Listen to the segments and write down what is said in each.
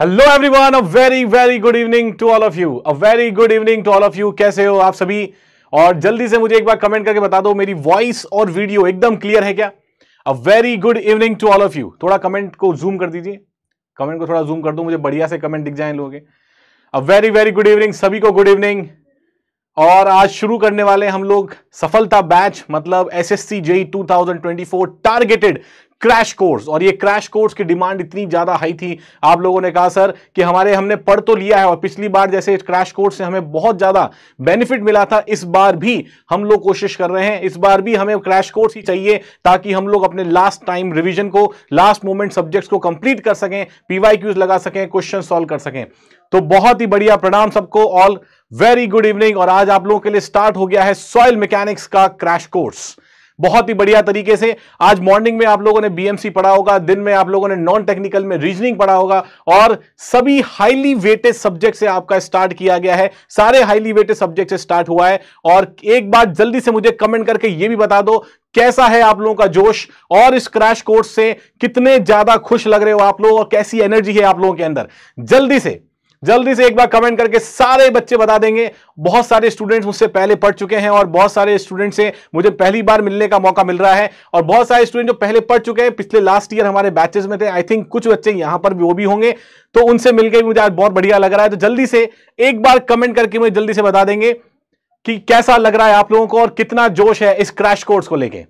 hello everyone a very very good evening to all of you a very good evening to all of you कैसे हो आप सभी और जल्दी से मुझे एक बार कमेंट करके बता दो मेरी वॉइस और वीडियो एकदम क्लियर है क्या a very good evening to all of you थोड़ा कमेंट को जूम कर दीजिए कमेंट को थोड़ा जूम कर दो मुझे बढ़िया से कमेंट दिख जाए लोगे a very very good evening सभी को गुड इवनिंग और आज शुरू करने वाले हम लोग सफलता बैच मतलब S S C JE two thousand twenty four targeted crash course और ये क्रैश कोर्स की डिमांड इतनी ज़्यादा हाई थी आप लोगों ने कहा सर कि हमारे हमने पढ़ तो लिया है और पिछली बार जैसे क्रैश कोर्स से हमें बहुत ज़्यादा बेनिफिट मिला था इस बार भी हम लोग कोशिश कर रहे हैं इस बार भी हमें क्रैश कोर्स ही चाहिए ताकि हम लोग अपने लास्ट टाइम रिविजन को लास्ट मोमेंट सब्जेक्ट को कंप्लीट कर सकें पीवाई क्यूज लगा सकें क्वेश्चन सॉल्व कर सकें तो बहुत ही बढ़िया प्रणाम सबको ऑल वेरी गुड इवनिंग और आज आप लोगों के लिए स्टार्ट हो गया है सॉइल मैकेनिक्स का क्रैश कोर्स बहुत ही बढ़िया तरीके से आज मॉर्निंग में आप लोगों ने बीएमसी पढ़ा होगा दिन में आप लोगों ने नॉन टेक्निकल में रीजनिंग पढ़ा होगा और सभी हाईली वेटेड सब्जेक्ट से आपका स्टार्ट किया गया है सारे हाईली वेटेड सब्जेक्ट से स्टार्ट हुआ है और एक बात जल्दी से मुझे कमेंट करके ये भी बता दो कैसा है आप लोगों का जोश और इस क्रैश कोर्स से कितने ज्यादा खुश लग रहे हो आप लोग और कैसी एनर्जी है आप लोगों के अंदर जल्दी से जल्दी से एक बार कमेंट करके सारे बच्चे बता देंगे बहुत सारे स्टूडेंट्स मुझसे पहले पढ़ चुके हैं और बहुत सारे स्टूडेंट्स से मुझे पहली बार मिलने का मौका मिल रहा है और बहुत सारे स्टूडेंट जो पहले पढ़ चुके हैं पिछले लास्ट ईयर हमारे बैचेस में थे आई थिंक कुछ बच्चे यहां पर भी वो भी होंगे तो उनसे मिलकर मुझे आज बहुत बढ़िया लग रहा है तो जल्दी से एक बार कमेंट करके मुझे जल्दी से बता देंगे कि कैसा लग रहा है आप लोगों को और कितना जोश है इस क्रैश कोर्स को लेकर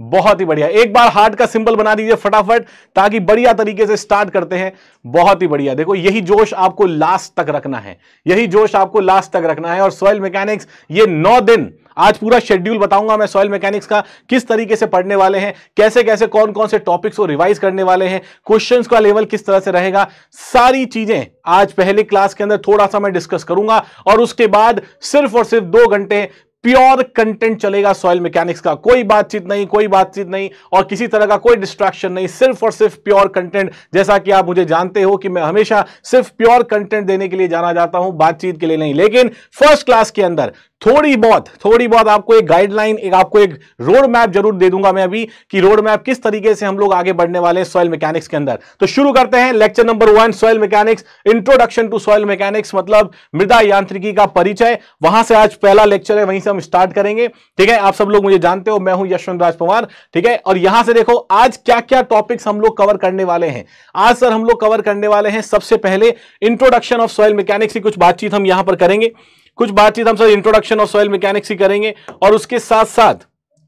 बहुत ही बढ़िया एक बार हार्ट का सिंबल बना दीजिए फटाफट ताकि बढ़िया तरीके से स्टार्ट करते हैं बहुत ही बढ़िया देखो यही जोश आपको लास्ट तक रखना है यही जोश आपको लास्ट तक रखना है और सॉइल मैकेनिक्स ये नौ दिन आज पूरा शेड्यूल बताऊंगा मैं सॉइल मैकेनिक्स का किस तरीके से पढ़ने वाले हैं कैसे कैसे कौन कौन से टॉपिक्स को रिवाइज करने वाले हैं क्वेश्चंस का लेवल किस तरह से रहेगा सारी चीजें आज पहले क्लास के अंदर थोड़ा सा मैं डिस्कस करूंगा और उसके बाद सिर्फ और सिर्फ दो घंटे प्योर कंटेंट चलेगा सॉइल मैकेनिक्स का कोई बातचीत नहीं कोई बातचीत नहीं और किसी तरह का कोई डिस्ट्रैक्शन नहीं सिर्फ और सिर्फ प्योर कंटेंट जैसा कि आप मुझे जानते हो कि मैं हमेशा सिर्फ प्योर कंटेंट देने के लिए जाना जाता हूं बातचीत के लिए नहीं लेकिन फर्स्ट क्लास के अंदर थोड़ी बहुत थोड़ी बहुत आपको एक गाइडलाइन एक आपको एक रोड मैप जरूर दे दूंगा मैं अभी कि रोड मैप किस तरीके से हम लोग आगे बढ़ने वाले हैं सॉइल मैकेनिक्स के अंदर तो शुरू करते हैं lecture number one soil mechanics introduction to soil mechanics मतलब मृदा यांत्रिकी का परिचय वहां से आज पहला लेक्चर है वहीं से हम स्टार्ट करेंगे ठीक है आप सब लोग मुझे जानते हो मैं हूं यशवंत राज पवार ठीक है और यहां से देखो आज क्या क्या टॉपिक्स हम लोग कवर करने वाले हैं आज सर हम लोग कवर करने वाले हैं सबसे पहले इंट्रोडक्शन ऑफ सॉइल मैकेनिक्स की कुछ बातचीत हम यहां पर करेंगे कुछ बातचीत हम सब इंट्रोडक्शन और सॉइल मैकेनिक्स ही करेंगे और उसके साथ साथ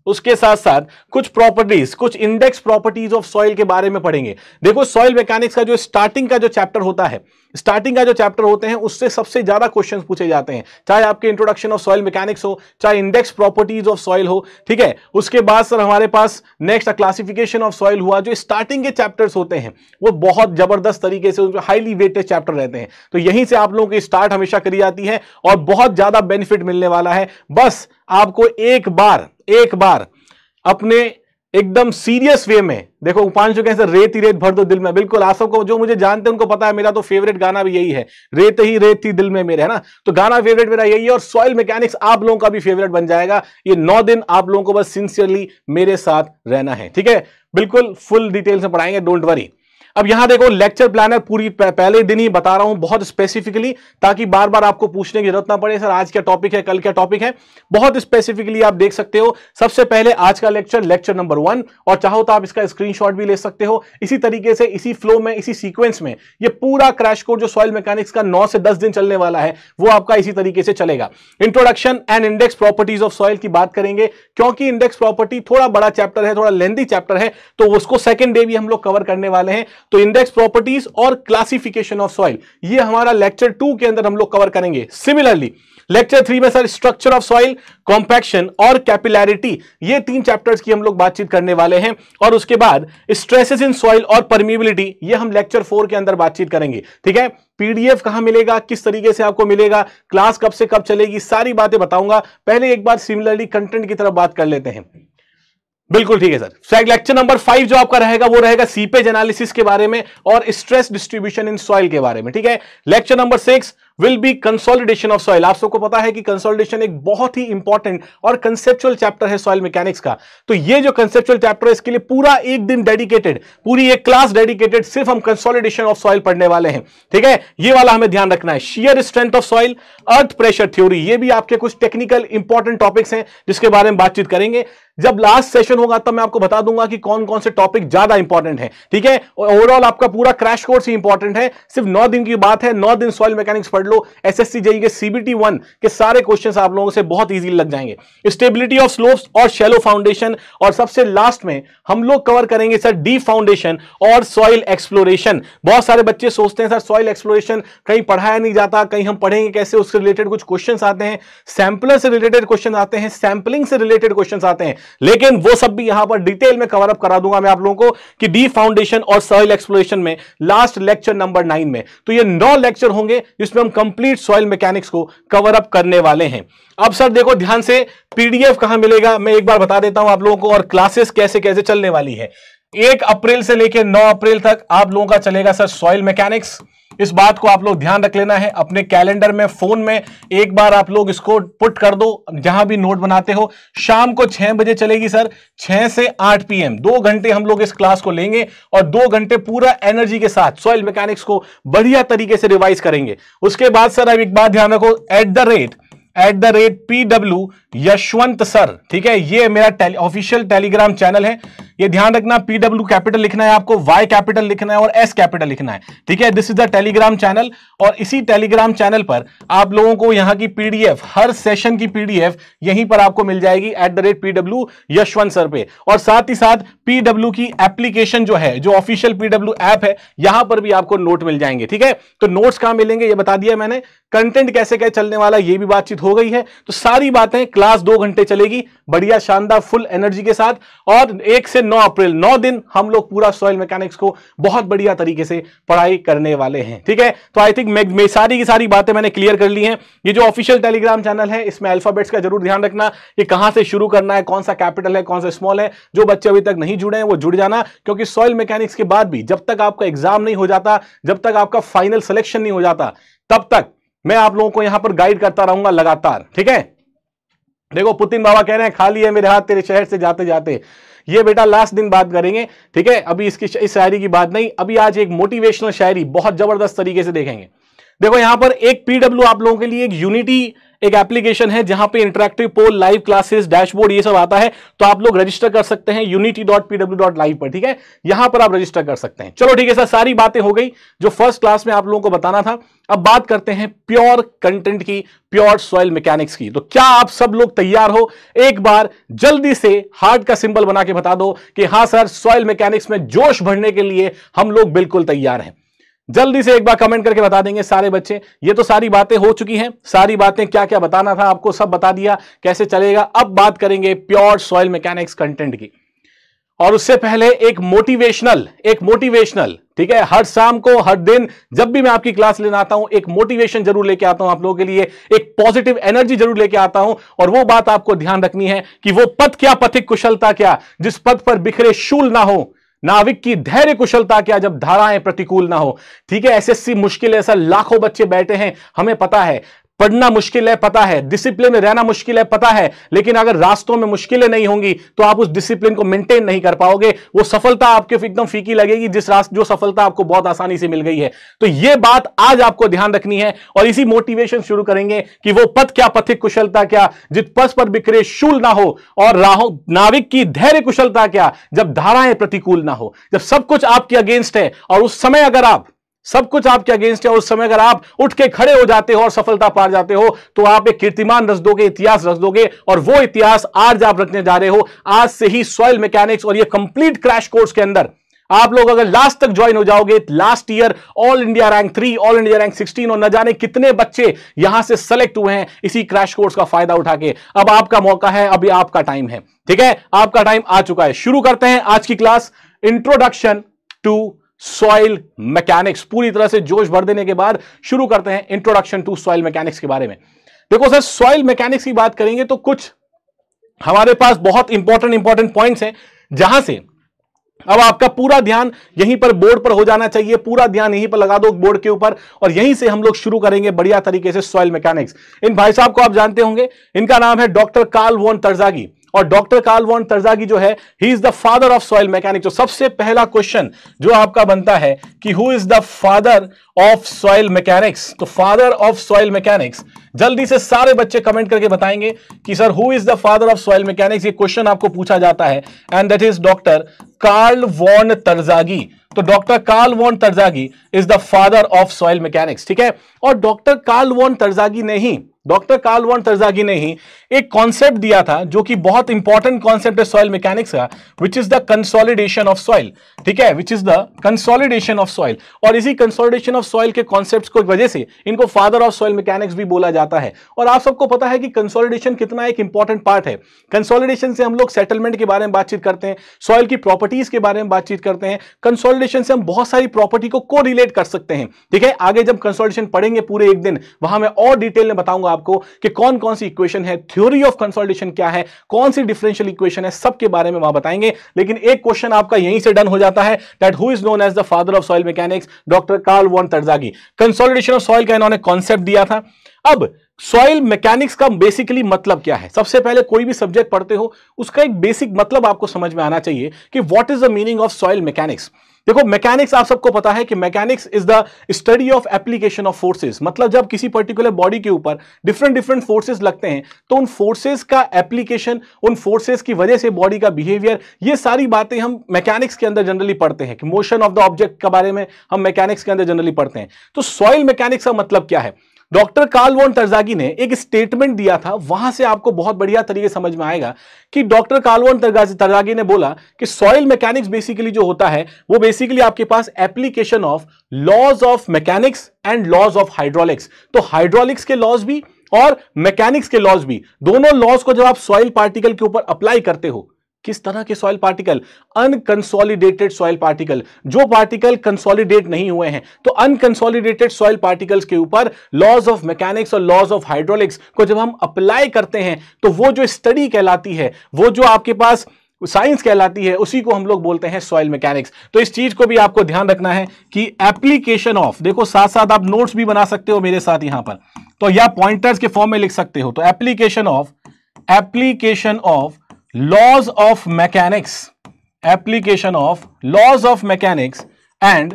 उसके साथ साथ कुछ प्रॉपर्टीज कुछ इंडेक्स प्रॉपर्टीज ऑफ सॉइल के बारे में पढ़ेंगे देखो सॉइल मैकेनिक्स का जो स्टार्टिंग का जो चैप्टर होता है स्टार्टिंग का जो चैप्टर होते हैं उससे सबसे ज्यादा क्वेश्चंस पूछे जाते हैं चाहे आपके इंट्रोडक्शन ऑफ सॉइल मैकेनिक्स हो चाहे इंडेक्स प्रॉपर्टीज ऑफ सॉइल हो ठीक है उसके बाद सर हमारे पास नेक्स्ट क्लासिफिकेशन ऑफ सॉइल हुआ जो स्टार्टिंग के चैप्टर्स होते हैं वो बहुत जबरदस्त तरीके से उनके हाईली वेटेड चैप्टर रहते हैं तो यहीं से आप लोगों की स्टार्ट हमेशा करी जाती है और बहुत ज्यादा बेनिफिट मिलने वाला है बस आपको एक बार एक बार अपने एकदम सीरियस वे में देखो उपांशु कैसे रेत ही रेत भर दो दिल में बिल्कुल आप सबको जो मुझे जानते हैं उनको पता है मेरा तो फेवरेट गाना भी यही है रेत ही रेत थी दिल में मेरे है ना तो गाना फेवरेट मेरा यही है और सॉइल मैकेनिक्स आप लोगों का भी फेवरेट बन जाएगा ये नौ दिन आप लोगों को बस सिंसियरली मेरे साथ रहना है ठीक है बिल्कुल फुल डिटेल से पढ़ाएंगे डोंट वरी अब यहां देखो लेक्चर प्लानर पूरी पहले दिन ही बता रहा हूं बहुत स्पेसिफिकली ताकि बार बार आपको पूछने की जरूरत ना पड़े सर आज क्या टॉपिक है कल क्या टॉपिक है बहुत स्पेसिफिकली आप देख सकते हो सबसे पहले आज का लेक्चर लेक्चर नंबर वन और चाहो तो आप इसका स्क्रीनशॉट भी ले सकते हो इसी तरीके से इसी फ्लो में इसी सीक्वेंस में ये पूरा क्रैश कोर्स जो सॉइल मैकेनिक्स का नौ से दस दिन चलने वाला है वो आपका इसी तरीके से चलेगा introduction and index properties of soil की बात करेंगे क्योंकि इंडेक्स प्रॉपर्टी थोड़ा बड़ा चैप्टर है थोड़ा लेंदी चैप्टर है तो उसको सेकेंड डे भी हम लोग कवर करने वाले हैं तो इंडेक्स प्रॉपर्टीज और क्लासिफिकेशन ऑफ सॉइल ये हमारा लेक्चर टू के अंदर हम लोग कवर करेंगे सिमिलरली लेक्चर थ्री में sir structure of soil compaction और कैपिलैरिटी ये तीन चैप्टर्स की हम लोग बातचीत करने वाले हैं और उसके बाद स्ट्रेसेस इन सॉइल और परमिबिलिटी ये हम लेक्चर फोर के अंदर बातचीत करेंगे ठीक है पीडीएफ कहां मिलेगा किस तरीके से आपको मिलेगा क्लास कब से कब चलेगी सारी बातें बताऊंगा पहले एक बार सिमिलरली कंटेंट की तरफ बात कर लेते हैं बिल्कुल ठीक है sir fact lecture number five जो आपका रहेगा वो रहेगा सीपेज एनालिसिस के बारे में और स्ट्रेस डिस्ट्रीब्यूशन इन सॉइल के बारे में ठीक है lecture number six will be consolidation of soil आप सबको पता है कि कंसोलिडेशन एक बहुत ही इंपॉर्टेंट और कंसेप्चुअल चैप्टर है सॉइल मैकेनिक्स का तो ये जो कंसेप्चुअल चैप्टर है इसके लिए पूरा एक दिन डेडिकेटेड पूरी एक क्लास डेडिकेटेड सिर्फ हम कंसोलिडेशन ऑफ सॉइल पढ़ने वाले हैं ठीक है ये वाला हमें ध्यान रखना है shear strength of soil earth pressure theory ये भी आपके कुछ टेक्निकल इंपॉर्टेंट टॉपिक्स हैं जिसके बारे में बातचीत करेंगे जब लास्ट सेशन होगा तब मैं आपको बता दूंगा कि कौन कौन से टॉपिक ज्यादा इंपॉर्टेंट है ठीक है ओवरऑल आपका पूरा क्रैश कोर्स ही इंपॉर्टेंट है सिर्फ नौ दिन की बात है नौ दिन सॉइल मैकेनिक्स पढ़ पढ़ लो एस जेई e के सीबीटी वन के सारे क्वेश्चन आप लोगों से बहुत ईजी लग जाएंगे स्टेबिलिटी ऑफ स्लोप्स और शेलो फाउंडेशन और सबसे लास्ट में हम लोग कवर करेंगे सर डी फाउंडेशन और सॉइल एक्सप्लोरेशन बहुत सारे बच्चे सोचते हैं सर सॉइल एक्सप्लोरेशन कहीं पढ़ाया नहीं जाता कहीं हम पढ़ेंगे कैसे उसके रिलेटेड कुछ क्वेश्चन आते हैं सैंपलर से रिलेटेड क्वेश्चन आते हैं सैंपलिंग से रिलेटेड क्वेश्चन आते हैं लेकिन वो सब भी यहां पर डिटेल में कवर अप करा दूंगा मैं आप लोगों को कि डी फाउंडेशन और सॉइल एक्सप्लोरेशन में लास्ट लेक्चर नंबर नाइन में तो ये नौ लेक्चर होंगे जिसमें हम कंप्लीट सॉइल मैकेनिक्स को कवर अप करने वाले हैं अब सर देखो ध्यान से पीडीएफ कहां मिलेगा मैं एक बार बता देता हूं आप लोगों को और क्लासेस कैसे कैसे चलने वाली है एक अप्रैल से लेकर नौ अप्रैल तक आप लोगों का चलेगा सर सॉइल मैकेनिक्स इस बात को आप लोग ध्यान रख लेना है अपने कैलेंडर में फोन में एक बार आप लोग इसको पुट कर दो जहां भी नोट बनाते हो शाम को छह बजे चलेगी सर छह से आठ पीएम दो घंटे हम लोग इस क्लास को लेंगे और दो घंटे पूरा एनर्जी के साथ सॉइल मैकेनिक्स को बढ़िया तरीके से रिवाइज करेंगे उसके बाद सर अब एक बात ध्यान रखो at the rate at the rate P W Yashwant sir ठीक है ये मेरा ऑफिशियल टेलीग्राम चैनल है ये ध्यान रखना पीडब्ल्यू कैपिटल लिखना है आपको वाई कैपिटल लिखना है और एस कैपिटल लिखना है ठीक है this is the Telegram channel और इसी टेलीग्राम चैनल पर आप लोगों को यहां की पीडीएफ हर सेशन की पीडीएफ यहीं पर आपको मिल जाएगी at the rate PW Yashwant sir पे और साथ ही साथ पीडब्ल्यू की एप्लीकेशन जो है जो ऑफिशियल पीडब्ल्यू ऐप है यहां पर भी आपको नोट मिल जाएंगे ठीक है तो नोट्स कहां मिलेंगे ये बता दिया मैंने कंटेंट कैसे क्या चलने वाला ये भी बातचीत हो गई है तो सारी बातें क्लास दो घंटे चलेगी बढ़िया शानदार फुल एनर्जी के साथ और एक से 9 अप्रैल 9 दिन हम लोग पूरा सॉइल मैकेनिक्स को बहुत बढ़िया तरीके से पढ़ाई करने वाले हैं ठीक है तो आई थिंक मैं सारी की सारी बातें मैंने क्लियर कर ली हैं ये जो ऑफिशियल टेलीग्राम चैनल है इसमें अल्फाबेट्स का जरूर ध्यान रखना कि कहां से शुरू करना है कौन सा कैपिटल है कौन सा स्मॉल है जो बच्चे अभी तक नहीं जुड़े हैं वो जुड़ जाना क्योंकि सॉइल मैकेनिक्स के बाद भी जब तक आपका एग्जाम नहीं हो जाता जब तक आपका फाइनल सिलेक्शन नहीं हो जाता तब तक मैं आप लोगों को यहां पर गाइड करता रहूंगा लगातार ठीक है देखो पुतिन बाबा कह रहे हैं खाली है मेरे हाथ तेरे शहर से जाते जाते ये बेटा लास्ट दिन बात करेंगे ठीक है अभी इसकी इस शायरी की बात नहीं अभी आज एक मोटिवेशनल शायरी बहुत जबरदस्त तरीके से देखेंगे देखो यहां पर एक पीडब्ल्यू आप लोगों के लिए एक यूनिटी एक एप्लीकेशन है जहां पे interactive poll live classes dashboard ये सब आता है तो आप लोग रजिस्टर कर सकते हैं unity dot PW dot live पर ठीक है यहां पर आप रजिस्टर कर सकते हैं चलो ठीक है सर सारी बातें हो गई जो फर्स्ट क्लास में आप लोगों को बताना था अब बात करते हैं प्योर कंटेंट की प्योर सॉइल मैकेनिक्स की तो क्या आप सब लोग तैयार हो एक बार जल्दी से हार्ट का सिंबल बना के बता दो कि हाँ सर सॉइल मैकेनिक्स में जोश भरने के लिए हम लोग बिल्कुल तैयार हैं जल्दी से एक बार कमेंट करके बता देंगे सारे बच्चे ये तो सारी बातें हो चुकी हैं सारी बातें क्या क्या बताना था आपको सब बता दिया कैसे चलेगा अब बात करेंगे प्योर सॉइल मैकेनिक्स कंटेंट की और उससे पहले एक मोटिवेशनल एक मोटिवेशनल ठीक है हर शाम को हर दिन जब भी मैं आपकी क्लास लेना आता हूं एक मोटिवेशन जरूर लेके आता हूं आप लोगों के लिए एक पॉजिटिव एनर्जी जरूर लेके आता हूं और वो बात आपको ध्यान रखनी है कि वो पथ क्या पथिक कुशलता क्या जिस पथ पर बिखरे शूल ना हो नाविक की धैर्य कुशलता क्या जब धाराएं प्रतिकूल ना हो ठीक है एसएससी मुश्किल ऐसा लाखों बच्चे बैठे हैं हमें पता है पढ़ना मुश्किल है पता है डिसिप्लिन में रहना मुश्किल है पता है लेकिन अगर रास्तों में मुश्किलें नहीं होंगी तो आप उस डिसिप्लिन को मेंटेन नहीं कर पाओगे वो सफलता आपके एकदम फीकी लगेगी जिस रास्त जो सफलता आपको बहुत आसानी से मिल गई है तो ये बात आज आपको ध्यान रखनी है और इसी मोटिवेशन शुरू करेंगे कि वो पथ क्या पथिक कुशलता क्या जित पथ पर बिखरे शूल ना हो और राहों नाविक की धैर्य कुशलता क्या जब धाराएं प्रतिकूल ना हो जब सब कुछ आपके अगेंस्ट है और उस समय अगर आप सब कुछ आपके अगेंस्ट है उस समय अगर आप उठ के खड़े हो जाते हो और सफलता पा जाते हो तो आप एक कीर्तिमान रच दोगे इतिहास रच दोगे और वो इतिहास आज आप रखने जा रहे हो आज से ही सॉइल मैकेनिक्स और ये कंप्लीट क्रैश कोर्स के अंदर आप लोग अगर लास्ट तक ज्वाइन हो जाओगे last year all India rank three all India rank sixteen और न जाने कितने बच्चे यहां से सेलेक्ट हुए हैं इसी क्रैश कोर्स का फायदा उठा के अब आपका मौका है अभी आपका टाइम है ठीक है आपका टाइम आ चुका है शुरू करते हैं आज की class introduction to soil mechanics पूरी तरह से जोश भर देने के बाद शुरू करते हैं इंट्रोडक्शन टू सॉइल मैकेनिक्स के बारे में देखो सर सॉइल मैकेनिक्स की बात करेंगे तो कुछ हमारे पास बहुत इंपॉर्टेंट इंपॉर्टेंट पॉइंट्स हैं जहां से अब आपका पूरा ध्यान यहीं पर बोर्ड पर हो जाना चाहिए पूरा ध्यान यहीं पर लगा दो बोर्ड के ऊपर और यहीं से हम लोग शुरू करेंगे बढ़िया तरीके से सॉइल मैकेनिक्स इन भाई साहब को आप जानते होंगे इनका नाम है डॉक्टर कार्ल वोन तरजागी और डॉक्टर वॉन तरजागी जो है he is the father of soil mechanic तो सबसे पहला क्वेश्चन जो आपका बनता है कि who is the father of soil mechanics तो फादर ऑफ सॉइल मैकेनिक्स जल्दी से सारे बच्चे कमेंट करके बताएंगे कि sir who is the father of soil mechanics ये क्वेश्चन आपको पूछा जाता है and that is doctor Karl von Terzaghi तो doctor Karl von Terzaghi is the father of soil mechanics ठीक है और डॉक्टर कार्ल वॉन तरजागी ने ही डॉक्टर कार्लवान तर्जागी ने ही एक कॉन्सेप्ट दिया था जो कि बहुत इंपॉर्टेंट कॉन्सेप्ट है सॉइल मैकेनिक्स का which is the consolidation of soil ठीक है which is the consolidation of soil और इसी कंसोलिडेशन ऑफ सॉइल के कॉन्सेप्ट को वजह से इनको फादर ऑफ सॉइल मैकेनिक्स भी बोला जाता है और आप सबको पता है कि कंसोलिडेशन कितना एक इंपॉर्टेंट पार्ट है कंसोलिडेशन से हम लोग सेटलमेंट के बारे में बातचीत करते हैं सॉइल की प्रॉपर्टीज के बारे में बातचीत करते हैं कंसोलिडेशन से हम बहुत सारी प्रॉपर्टी को को रिलेट कर सकते हैं ठीक है आगे जब कंसोलिडेशन पढ़ेंगे पूरे एक दिन वहां मैं और डिटेल में बताऊंगा आपको कि कौन कौन सी इक्वेशन है थ्योरी ऑफ कंसोल्टेशन क्या है कौन सी डिफरेंशियल इक्वेशन है सबके बारे में वहां बताएंगे लेकिन एक क्वेश्चन आपका यहीं से डन हो जाता है that who is known as the father of soil mechanics doctor Karl von Terzaghi consultation of soil का इन्होंने कॉन्सेप्ट दिया था अब सॉइल मैकेनिक्स का बेसिकली मतलब क्या है सबसे पहले कोई भी सब्जेक्ट पढ़ते हो उसका एक बेसिक मतलब आपको समझ में आना चाहिए कि what is the meaning of soil mechanics देखो मैकेनिक्स आप सबको पता है कि mechanics is the study of application of forces मतलब जब किसी पर्टिकुलर बॉडी के ऊपर डिफरेंट डिफरेंट फोर्सेस लगते हैं तो उन फोर्सेस का एप्लीकेशन उन फोर्सेस की वजह से बॉडी का बिहेवियर ये सारी बातें हम मैकेनिक्स के अंदर जनरली पढ़ते हैं कि मोशन ऑफ द ऑब्जेक्ट के बारे में हम मैकेनिक्स के अंदर जनरली पढ़ते हैं तो सॉइल मैकेनिक्स का मतलब क्या है डॉक्टर कार्ल वॉन तरजागी ने एक स्टेटमेंट दिया था वहां से आपको बहुत बढ़िया तरीके समझ में आएगा कि डॉक्टर कार्ल वॉन तरजागी ने बोला कि सॉइल मैकेनिक्स बेसिकली जो होता है वो बेसिकली आपके पास application of laws of mechanics and laws of hydraulics तो हाइड्रोलिक्स के लॉज भी और मैकेनिक्स के लॉज भी दोनों लॉज को जब आप सॉइल पार्टिकल के ऊपर अप्लाई करते हो किस तरह के soil particle unconsolidated soil particle जो पार्टिकल कंसोलिडेट नहीं हुए हैं तो अनकंसोलिडेटेड सॉइल पार्टिकल्स के ऊपर लॉज ऑफ मैकेनिक्स और लॉज ऑफ हाइड्रोलिक्स को जब हम अप्लाई करते हैं तो वो जो स्टडी कहलाती है वो जो आपके पास साइंस कहलाती है उसी को हम लोग बोलते हैं सॉइल मैकेनिक्स तो इस चीज को भी आपको ध्यान रखना है कि एप्लीकेशन ऑफ देखो साथ साथ आप नोट्स भी बना सकते हो मेरे साथ यहां पर तो या पॉइंटर्स के फॉर्म में लिख सकते हो तो application of application of laws of mechanics application of laws of mechanics and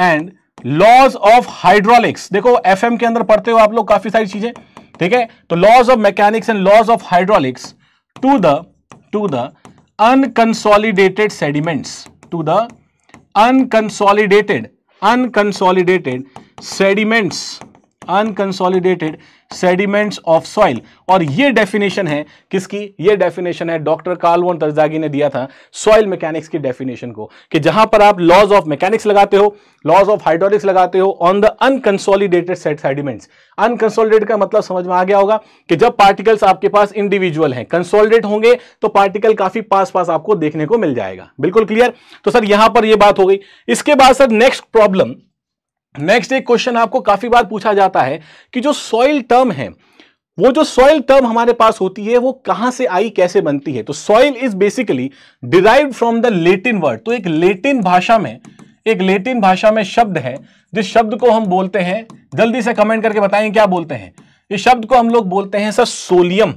and laws of hydraulics देखो एफएम के अंदर पढ़ते हो आप लोग काफी सारी चीजें ठीक है तो laws of mechanics and laws of hydraulics to the to the unconsolidated sediments to the unconsolidated unconsolidated sediments unconsolidated sediments of soil और ये डेफिनेशन है किसकी ये डेफिनेशन है डॉक्टर कार्लवन तरजागी ने दिया था सॉइल मैकेनिक्स की डेफिनेशन को कि जहां पर आप लॉज ऑफ मैकेनिक्स लगाते हो लॉज ऑफ हाइड्रोलिक्स लगाते हो on the unconsolidated set sediments unconsolidate का मतलब समझ में आ गया होगा कि जब पार्टिकल्स आपके पास इंडिविजुअल हैं कंसोलिडेट होंगे तो पार्टिकल काफी पास पास आपको देखने को मिल जाएगा बिल्कुल क्लियर तो सर यहां पर यह बात हो गई इसके बाद सर नेक्स्ट प्रॉब्लम नेक्स्ट एक क्वेश्चन आपको काफी बार पूछा जाता है कि जो सॉइल टर्म है वो जो सॉइल टर्म हमारे पास होती है वो कहां से आई कैसे बनती है तो soil is basically derive from the Latin word तो एक लेटिन भाषा में एक लेटिन भाषा में शब्द है जिस शब्द को हम बोलते हैं जल्दी से कमेंट करके बताएं क्या बोलते हैं इस शब्द को हम लोग बोलते हैं सर सोलियम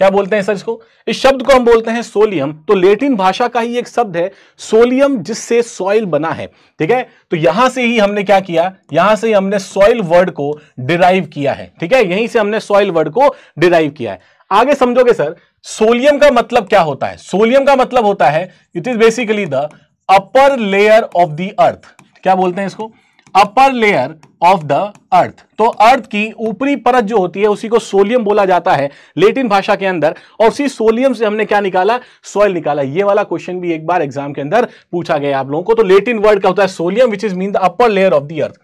क्या बोलते हैं सर इसको इस शब्द को हम बोलते हैं सोलियम तो लेटिन भाषा का ही एक शब्द है सोलियम जिससे सॉइल बना है ठीक है तो यहां से ही हमने क्या किया यहां से ही हमने सॉइल वर्ड को डिराइव किया है ठीक है यहीं से हमने सॉइल वर्ड को डिराइव किया है आगे समझोगे सर सोलियम का मतलब क्या होता है सोलियम का मतलब होता है it is basically the upper layer of the earth क्या बोलते हैं इसको upper layer of the earth तो अर्थ की ऊपरी परत जो होती है उसी को सोलियम बोला जाता है लेटिन भाषा के अंदर और उसी सोलियम से हमने क्या निकाला सॉइल निकाला ये वाला क्वेश्चन भी एक बार एग्जाम के अंदर पूछा गया आप लोगों को तो लेटिन वर्ड का होता है solium which is mean the upper layer of the earth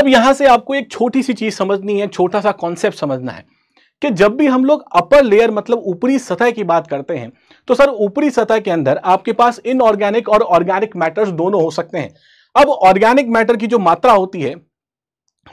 अब यहां से आपको एक छोटी सी चीज समझनी है छोटा सा कॉन्सेप्ट समझना है कि जब भी हम लोग अपर लेयर मतलब ऊपरी सतह की बात करते हैं तो सर ऊपरी सतह के अंदर आपके पास इनऑर्गेनिक और ऑर्गेनिक मैटर्स दोनों हो सकते हैं अब ऑर्गेनिक मैटर की जो मात्रा होती है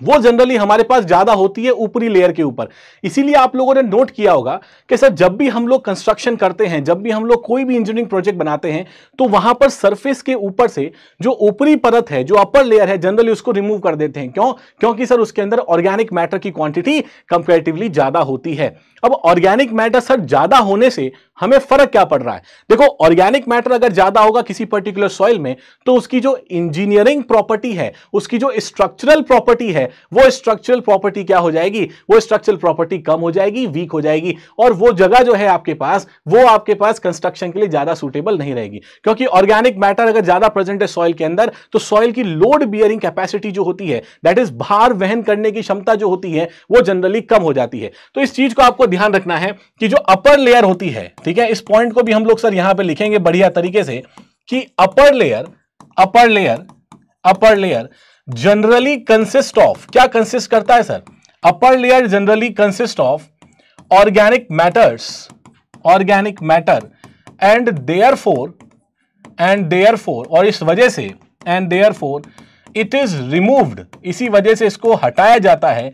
वो जनरली हमारे पास ज्यादा होती है ऊपरी लेयर के ऊपर इसीलिए आप लोगों ने नोट किया होगा कि सर जब भी हम लोग कंस्ट्रक्शन करते हैं जब भी हम लोग कोई भी इंजीनियरिंग प्रोजेक्ट बनाते हैं तो वहां पर सरफेस के ऊपर से जो ऊपरी परत है जो अपर लेयर है जनरली उसको रिमूव कर देते हैं क्यों क्योंकि सर उसके अंदर ऑर्गेनिक मैटर की क्वांटिटी कंपेरेटिवली ज्यादा होती है अब ऑर्गेनिक मैटर सर ज्यादा होने से हमें फर्क क्या पड़ रहा है देखो ऑर्गेनिक मैटर अगर ज्यादा होगा किसी पर्टिकुलर सॉइल में तो उसकी जो इंजीनियरिंग प्रॉपर्टी है उसकी जो स्ट्रक्चरल प्रॉपर्टी है वो स्ट्रक्चरल प्रॉपर्टी क्या हो जाएगी वो स्ट्रक्चरल प्रॉपर्टी कम हो जाएगी वीक हो जाएगी और वो जगह जो है आपके पास वो आपके पास कंस्ट्रक्शन के लिए ज्यादा सुटेबल नहीं रहेगी क्योंकि ऑर्गेनिक मैटर अगर ज्यादा प्रेजेंट है सॉइल के अंदर तो सॉइल की लोड बियरिंग कैपेसिटी जो होती है दैट इज भार वहन करने की क्षमता जो होती है वो जनरली कम हो जाती है तो इस चीज को आपको ध्यान रखना है कि जो अपर लेयर होती है ठीक है इस पॉइंट को भी हम लोग सर यहां पे लिखेंगे बढ़िया तरीके से कि upper layer upper layer upper layer generally consist of क्या कंसिस्ट करता है sir upper layer generally consist of organic matters organic matter and therefore and therefore और इस वजह से and therefore it is removed इसी वजह से इसको हटाया जाता है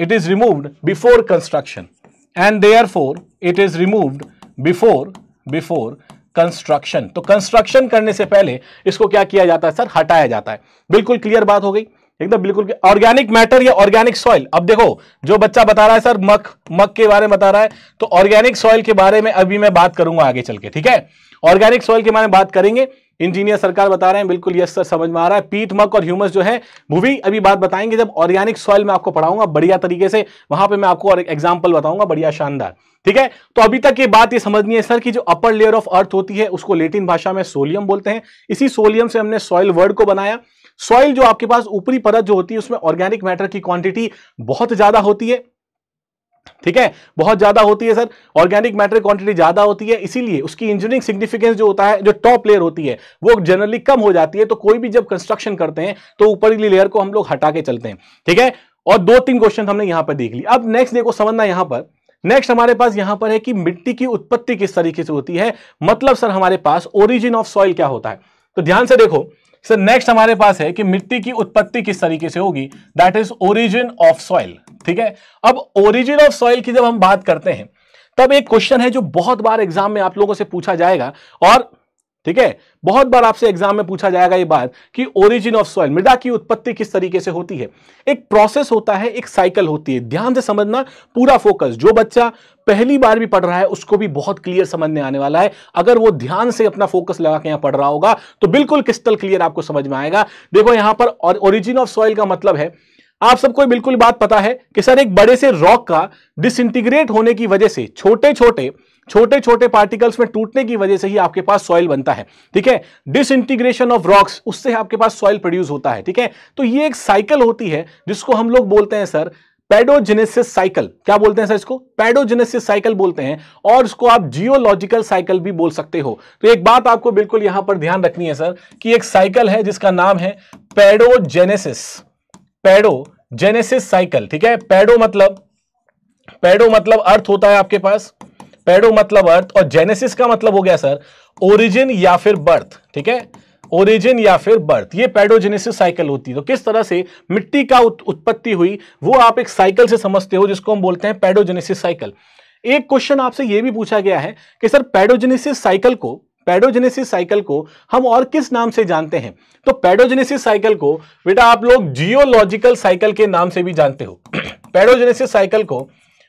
it is removed before construction and therefore it is removed before before construction तो कंस्ट्रक्शन करने से पहले इसको क्या किया जाता है सर हटाया जाता है बिल्कुल क्लियर बात हो गई एकदम बिल्कुल ऑर्गेनिक मैटर या ऑर्गेनिक सॉइल अब देखो जो बच्चा बता रहा है सर मक मक के बारे में बता रहा है तो ऑर्गेनिक सॉइल के बारे में अभी मैं बात करूंगा आगे चल के ठीक है ऑर्गेनिक सॉइल के बारे में बात करेंगे इंजीनियर सरकार बता रहे हैं बिल्कुल यस सर समझ में आ रहा है पीट मक और ह्यूमस जो है भूवी अभी बात बताएंगे जब ऑर्गेनिक सॉइल में आपको पढ़ाऊंगा बढ़िया तरीके से वहां पे मैं आपको और एग्जाम्पल बताऊंगा बढ़िया शानदार ठीक है तो अभी तक ये बात ये समझनी है सर कि जो अपर लेयर ऑफ अर्थ होती है उसको लेटिन भाषा में सोलियम बोलते हैं इसी सोलियम से हमने सॉइल वर्ड को बनाया सॉइल जो आपके पास ऊपरी परत जो होती है उसमें ऑर्गेनिक मैटर की क्वांटिटी बहुत ज्यादा होती है ठीक है बहुत ज्यादा होती है सर ऑर्गेनिक मैटर क्वांटिटी ज्यादा होती है इसीलिए उसकी इंजीनियरिंग सिग्निफिकेंस जो होता है जो टॉप लेयर होती है वो जनरली कम हो जाती है तो कोई भी जब कंस्ट्रक्शन करते हैं तो ऊपरली लेयर को हम लोग हटा के चलते हैं ठीक है और दो तीन क्वेश्चन हमने यहां पर देख लिया अब नेक्स्ट देखो समझना यहां पर नेक्स्ट हमारे पास यहां पर है कि मिट्टी की उत्पत्ति किस तरीके से होती है मतलब सर हमारे पास ओरिजिन ऑफ सॉइल क्या होता है तो ध्यान से देखो सर नेक्स्ट हमारे पास है कि मिट्टी की उत्पत्ति किस तरीके से होगी that is origin of soil ठीक है अब ओरिजिन ऑफ सॉइल की जब हम बात करते हैं तब एक क्वेश्चन है जो बहुत बार एग्जाम में आप लोगों से पूछा जाएगा और ठीक है बहुत बार आपसे एग्जाम में पूछा जाएगा ये बात कि ओरिजिन ऑफ सॉइल मृदा की उत्पत्ति किस तरीके से होती है एक प्रोसेस होता है एक साइकिल होती है ध्यान से समझना पूरा फोकस जो बच्चा पहली बार भी पढ़ रहा है उसको भी बहुत क्लियर समझने आने वाला है अगर वो ध्यान से अपना फोकस लगा के यहां पढ़ रहा होगा तो बिल्कुल क्रिस्टल क्लियर आपको समझ में आएगा देखो यहां पर ओरिजिन ऑफ सॉइल का मतलब है आप सबको बिल्कुल बात पता है कि सर एक बड़े से रॉक का डिसइंटीग्रेट होने की वजह से छोटे छोटे छोटे छोटे पार्टिकल्स में टूटने की वजह से ही आपके पास सॉइल बनता है ठीक है डिस इंटीग्रेशन ऑफ रॉक्स उससे आपके पास सॉइल प्रोड्यूस होता है ठीक है तो ये एक साइकिल होती है जिसको हम लोग बोलते हैं सर पेडोजेनेसिस साइकिल क्या बोलते हैं सर इसको पेडोजेनेसिस साइकिल बोलते हैं और इसको आप जियोलॉजिकल साइकिल भी बोल सकते हो तो एक बात आपको बिल्कुल यहां पर ध्यान रखनी है सर कि एक साइकिल है जिसका नाम है पेडोजेनेसिस पेडोजेनेसिस साइकिल ठीक है पेडो मतलब पेडो मतलब अर्थ होता है आपके पास पेडो मतलब अर्थ और जेनेसिस का मतलब हो गया सर ओरिजिन या फिर बर्थ ठीक है ओरिजिन या फिर बर्थ ये पेडोजेनेसिस साइकिल होती है तो किस तरह से मिट्टी का उत, उत्पत्ति हुई वो आप एक साइकिल से समझते हो जिसको हम बोलते हैं पेडोजेनेसिस साइकिल एक क्वेश्चन आपसे ये भी पूछा गया है कि सर पेडोजेनेसिस साइकिल को पेडोजेनेसिस साइकिल को हम और किस नाम से जानते हैं तो पेडोजेनेसिस साइकिल को बेटा आप लोग जियोलॉजिकल साइकिल के नाम से भी जानते हो पेडोजेनेसिस साइकिल को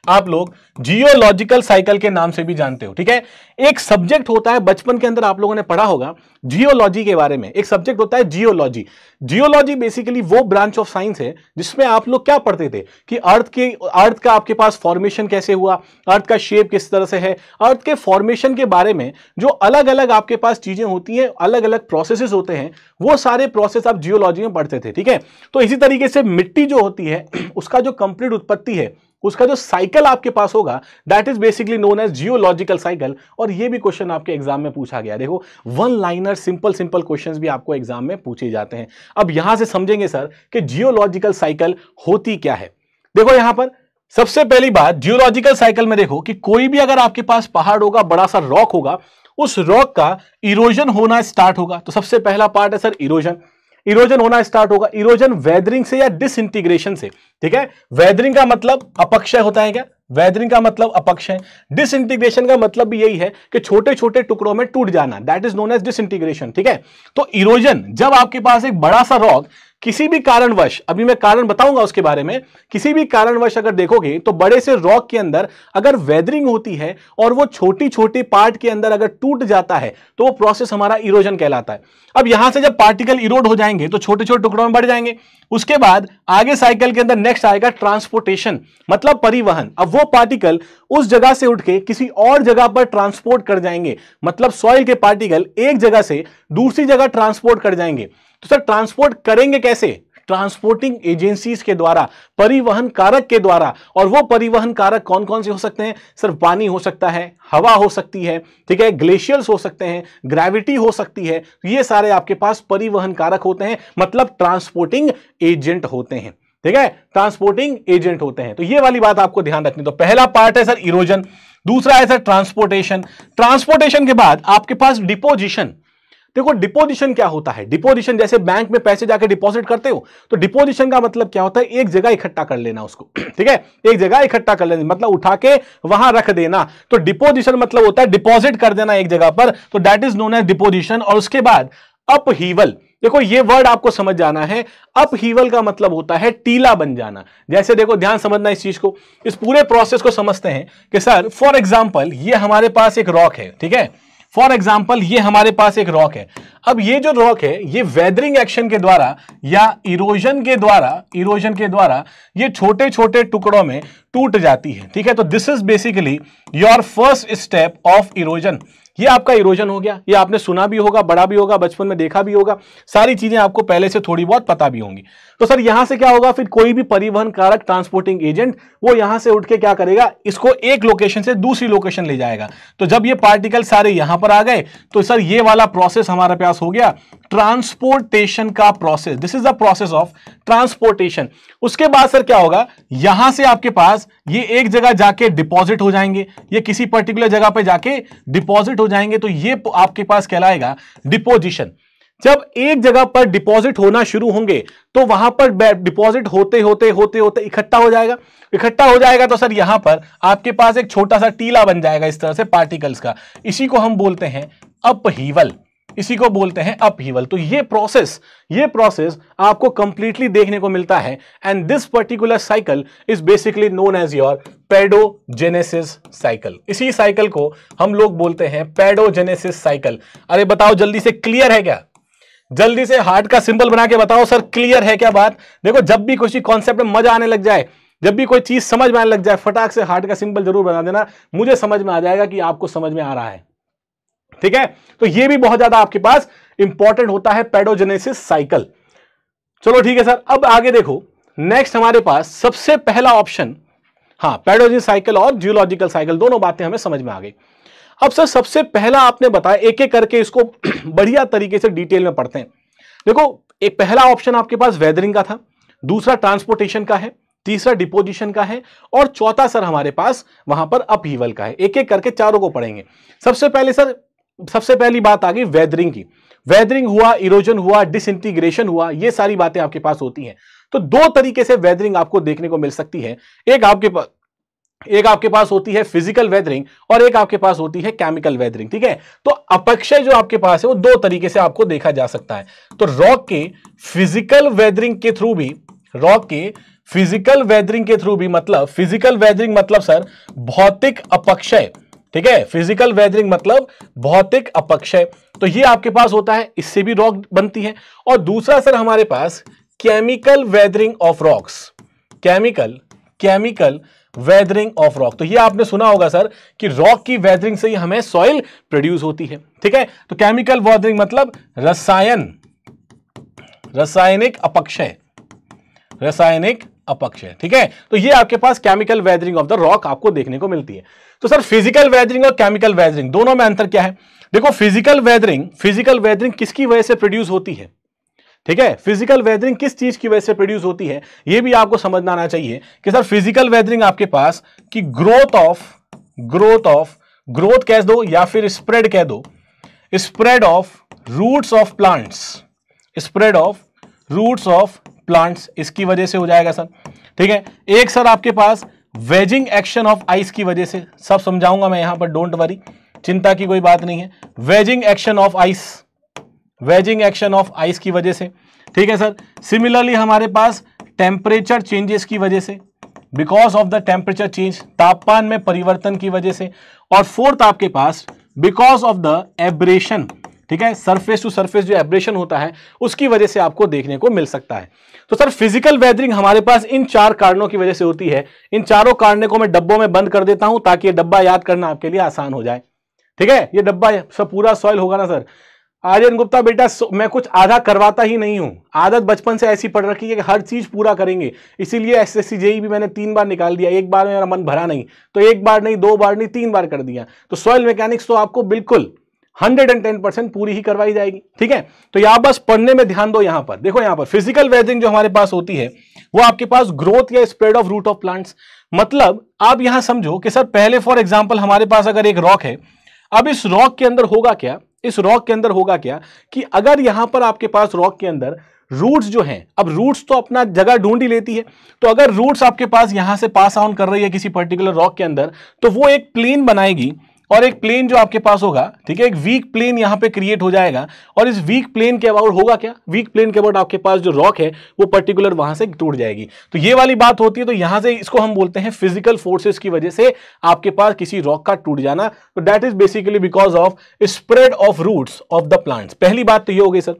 आप लोग जियोलॉजिकल साइकिल के नाम से भी जानते हो ठीक है एक सब्जेक्ट होता है बचपन के अंदर आप लोगों ने पढ़ा होगा जियोलॉजी के बारे में एक सब्जेक्ट होता है जियोलॉजी जियोलॉजी बेसिकली वो ब्रांच ऑफ साइंस है जिसमें आप लोग क्या पढ़ते थे कि अर्थ के अर्थ का आपके पास फॉर्मेशन कैसे हुआ अर्थ का शेप किस तरह से है अर्थ के फॉर्मेशन के बारे में जो अलग अलग आपके पास चीजें होती हैं अलग अलग प्रोसेसेस होते हैं वो सारे प्रोसेस आप जियोलॉजी में पढ़ते थे ठीक है तो इसी तरीके से मिट्टी जो होती है उसका जो कंप्लीट उत्पत्ति है उसका जो साइकिल आपके पास होगा that is basically known as geological cycle और ये भी क्वेश्चन आपके एग्जाम में पूछा गया देखो one liner simple simple questions भी आपको एग्जाम में पूछे जाते हैं अब यहां से समझेंगे सर कि जियोलॉजिकल साइकिल होती क्या है देखो यहां पर सबसे पहली बात जियोलॉजिकल साइकिल में देखो कि कोई भी अगर आपके पास पहाड़ होगा बड़ा सा रॉक होगा उस रॉक का इरोजन होना स्टार्ट होगा तो सबसे पहला पार्ट है सर इरोजन इरोजन होना स्टार्ट होगा इरोजन वेदरिंग से या डिसइंटीग्रेशन से ठीक है वेदरिंग का मतलब अपक्षय होता है क्या वेदरिंग का मतलब अपक्ष है डिसइंटीग्रेशन का मतलब भी यही है कि छोटे छोटे टुकड़ों में टूट जाना that is known as disintegration ठीक है तो इरोजन जब आपके पास एक बड़ा सा रॉक किसी भी कारणवश अभी मैं कारण बताऊंगा उसके बारे में किसी भी कारणवश अगर देखोगे तो बड़े से रॉक के अंदर अगर वेदरिंग होती है और वो छोटी छोटी पार्ट के अंदर अगर टूट जाता है तो वो प्रोसेस हमारा इरोजन कहलाता है अब यहां से जब पार्टिकल इरोड हो जाएंगे तो छोटे छोटे टुकड़ों में बढ़ जाएंगे उसके बाद आगे साइकिल के अंदर नेक्स्ट आएगा ट्रांसपोर्टेशन मतलब परिवहन अब वो वो पार्टिकल उस जगह से उठ के किसी और जगह पर ट्रांसपोर्ट कर जाएंगे मतलब सॉइल के पार्टिकल एक जगह से दूसरी जगह ट्रांसपोर्ट कर जाएंगे तो सर ट्रांसपोर्ट करेंगे कैसे ट्रांसपोर्टिंग एजेंसीज के द्वारा परिवहन कारक के द्वारा और वो परिवहन कारक कौन कौन से हो सकते हैं सर पानी हो सकता है हवा हो सकती है ठीक है ग्लेशियर्स हो सकते हैं ग्रेविटी हो सकती है तो ये सारे आपके पास परिवहन कारक होते हैं मतलब ट्रांसपोर्टिंग एजेंट होते हैं ठीक है ट्रांसपोर्टिंग एजेंट होते हैं तो ये वाली बात आपको ध्यान रखनी तो पहला पार्ट है सर इरोजन दूसरा है सर ट्रांसपोर्टेशन ट्रांसपोर्टेशन के बाद आपके पास डिपोजिशन देखो डिपोजिशन क्या होता है डिपोजिशन जैसे बैंक में पैसे जाके डिपॉजिट करते हो तो डिपोजिशन का मतलब क्या होता है एक जगह इकट्ठा कर लेना उसको ठीक है एक जगह इकट्ठा कर लेना मतलब उठा के वहां रख देना तो डिपोजिशन मतलब होता है डिपॉजिट कर देना एक जगह पर तो that is known as deposition और उसके बाद अपहीवल देखो ये वर्ड आपको समझ जाना है अप हीवल का मतलब होता है टीला बन जाना जैसे देखो ध्यान समझना इस चीज को इस पूरे प्रोसेस को समझते हैं कि सर फॉर एग्जाम्पल ये हमारे पास एक रॉक है ठीक है फॉर एग्जाम्पल ये हमारे पास एक रॉक है अब ये जो रॉक है ये वेदरिंग एक्शन के द्वारा या इरोजन के द्वारा इरोजन के द्वारा ये छोटे छोटे टुकड़ों में टूट जाती है ठीक है तो this is basically your first step of erosion ये आपका इरोजन हो गया ये आपने सुना भी होगा बड़ा भी होगा बचपन में देखा भी होगा सारी चीजें आपको पहले से थोड़ी बहुत पता भी होंगी तो सर यहां से क्या होगा फिर कोई भी परिवहन कारक ट्रांसपोर्टिंग एजेंट वो यहां से उठ के क्या करेगा इसको एक लोकेशन से दूसरी लोकेशन ले जाएगा तो जब ये पार्टिकल सारे यहां पर आ गए तो सर ये वाला प्रोसेस हमारे पास हो गया ट्रांसपोर्टेशन का process this is the process of transportation उसके बाद सर क्या होगा यहां से आपके पास ये एक जगह जाके डिपॉजिट हो जाएंगे ये किसी पर्टिकुलर जगह पे जाके डिपॉजिट हो जाएंगे तो ये आपके पास कहलाएगा डिपोजिशन जब एक जगह पर डिपॉजिट होना शुरू होंगे तो वहां पर डिपॉजिट होते होते होते होते इकट्ठा हो जाएगा इकट्ठा हो जाएगा तो सर यहां पर आपके पास एक छोटा सा टीला बन जाएगा इस तरह से पार्टिकल्स का इसी को हम बोलते हैं अपहीवल इसी को बोलते हैं अपहीवल तो ये प्रोसेस ये प्रोसेस आपको कंप्लीटली देखने को मिलता है and this particular cycle is basically known as your pedogenesis cycle इसी साइकिल को हम लोग बोलते हैं पेडोजेनेसिस साइकिल अरे बताओ जल्दी से क्लियर है क्या जल्दी से हार्ट का सिंबल बना के बताओ सर क्लियर है क्या बात देखो जब भी कुछ कॉन्सेप्ट में मजा आने लग जाए जब भी कोई चीज समझ में आने लग जाए फटाक से हार्ट का सिंबल जरूर बना देना मुझे समझ में आ जाएगा कि आपको समझ में आ रहा है ठीक है तो ये भी बहुत ज्यादा आपके पास इंपॉर्टेंट होता है पेडोजेनेसिस साइकिल चलो ठीक है सर अब आगे देखो नेक्स्ट हमारे पास सबसे पहला ऑप्शन हाँ पेडोजी साइकिल और जियोलॉजिकल साइकिल दोनों बातें हमें समझ में आ गई अब सर सबसे पहला आपने बताया एक एक करके इसको बढ़िया तरीके से डिटेल में पढ़ते हैं देखो एक पहला ऑप्शन आपके पास वेदरिंग का था दूसरा ट्रांसपोर्टेशन का है तीसरा डिपोजिशन का है और चौथा सर हमारे पास वहां पर अपहीवल का है एक एक करके चारों को पढ़ेंगे सबसे पहले सर सबसे पहली बात आ गई वेदरिंग की वेदरिंग हुआ इरोजन हुआ डिसइंटीग्रेशन हुआ ये सारी बातें आपके पास होती हैं तो दो तरीके से वेदरिंग आपको देखने को मिल सकती है एक आपके पास एक आपके पास होती है फिजिकल वेदरिंग और एक आपके पास होती है केमिकल वेदरिंग ठीक है तो अपक्षय जो आपके पास है वो दो तरीके से आपको देखा जा सकता है तो रॉक के फिजिकल वेदरिंग के थ्रू भी रॉक के फिजिकल वेदरिंग के थ्रू भी मतलब फिजिकल वेदरिंग मतलब सर भौतिक अपक्षय ठीक है फिजिकल वेदरिंग मतलब भौतिक अपक्षय तो ये आपके पास होता है इससे भी रॉक बनती है और दूसरा सर हमारे पास chemical weathering of rocks chemical chemical weathering of rock तो ये आपने सुना होगा सर कि रॉक की वेदरिंग से ही हमें सॉइल प्रोड्यूस होती है ठीक है तो केमिकल वेदरिंग मतलब रसायन रसायनिक अपक्षय रसायनिक अपक्षय ठीक है तो ये आपके पास chemical weathering of the rock आपको देखने को मिलती है तो सर फिजिकल वेदरिंग और केमिकल वेदरिंग दोनों में अंतर क्या है देखो फिजिकल वेदरिंग फिजिकल वेदरिंग किसकी वजह से प्रोड्यूस होती है ठीक है फिजिकल वेदरिंग किस चीज की वजह से प्रोड्यूस होती है यह भी आपको समझना आना चाहिए कि सर फिजिकल वेदरिंग आपके पास कि growth of growth of growth कह दो या फिर स्प्रेड कह दो spread of roots of plants spread of roots of plants इसकी वजह से हो जाएगा सर ठीक है एक सर आपके पास वेजिंग एक्शन ऑफ आइस की वजह से सब समझाऊंगा मैं यहां पर डोंट वरी चिंता की कोई बात नहीं है wedging action of ice wedging action of ice की वजह से ठीक है सर सिमिलरली हमारे पास टेम्परेचर चेंजेस की वजह से because of the temperature change तापमान में परिवर्तन की वजह से और फोर्थ आपके पास बिकॉज ऑफ द एब्रेशन ठीक है सरफेस टू सरफेस जो एब्रेशन होता है उसकी वजह से आपको देखने को मिल सकता है तो सर फिजिकल वेदरिंग हमारे पास इन चार कारणों की वजह से होती है इन चारों कारणों को मैं डब्बों में बंद कर देता हूं ताकि ये डब्बा याद करना आपके लिए आसान हो जाए ठीक है ये डब्बा सब पूरा सॉइल होगा ना सर आर्यन गुप्ता बेटा मैं कुछ आधा करवाता ही नहीं हूं आदत बचपन से ऐसी पड़ रखी है कि हर चीज पूरा करेंगे इसीलिए एस एस जेई भी मैंने तीन बार निकाल दिया एक बार मेरा मन भरा नहीं तो एक बार नहीं दो बार नहीं तीन बार कर दिया तो सॉइल मैकेनिक्स तो आपको बिल्कुल हंड्रेड एंड टेन परसेंट पूरी ही करवाई जाएगी ठीक है तो यहां बस पढ़ने में ध्यान दो यहां पर देखो यहां पर फिजिकल वेजिंग जो हमारे पास होती है वो आपके पास ग्रोथ या spread of root of plants मतलब आप यहां समझो कि सर पहले फॉर एग्जाम्पल हमारे पास अगर एक रॉक है अब इस रॉक के अंदर होगा क्या इस रॉक के अंदर होगा क्या कि अगर यहां पर आपके पास रॉक के अंदर रूट्स जो हैं अब रूट्स तो अपना जगह ढूंढ ही लेती है तो अगर रूट्स आपके पास यहां से पास ऑन कर रही है किसी पर्टिकुलर रॉक के अंदर तो वो एक प्लेन बनाएगी और एक प्लेन जो आपके पास होगा ठीक है एक वीक प्लेन यहाँ पे क्रिएट हो जाएगा और इस वीक प्लेन के अबाउट होगा क्या वीक प्लेन के अबाउट आपके पास जो रॉक है वो पर्टिकुलर वहां से टूट जाएगी तो ये वाली बात होती है तो यहां से इसको हम बोलते हैं फिजिकल फोर्सेस की वजह से आपके पास किसी रॉक का टूट जाना तो that is basically because of spread of roots of the plants पहली बात तो ये हो गई सर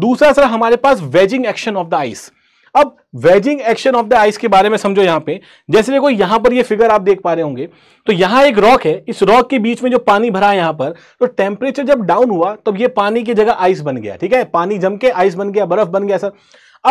दूसरा सर हमारे पास wedging action of the ice अब wedging action of the ice के बारे में समझो यहां पे जैसे देखो यहां पर ये फिगर आप देख पा रहे होंगे तो यहां एक रॉक है इस रॉक के बीच में जो पानी भरा है यहां पर तो टेम्परेचर जब डाउन हुआ तब तो ये पानी की जगह आइस बन गया ठीक है पानी जम के आइस बन गया बर्फ बन गया सर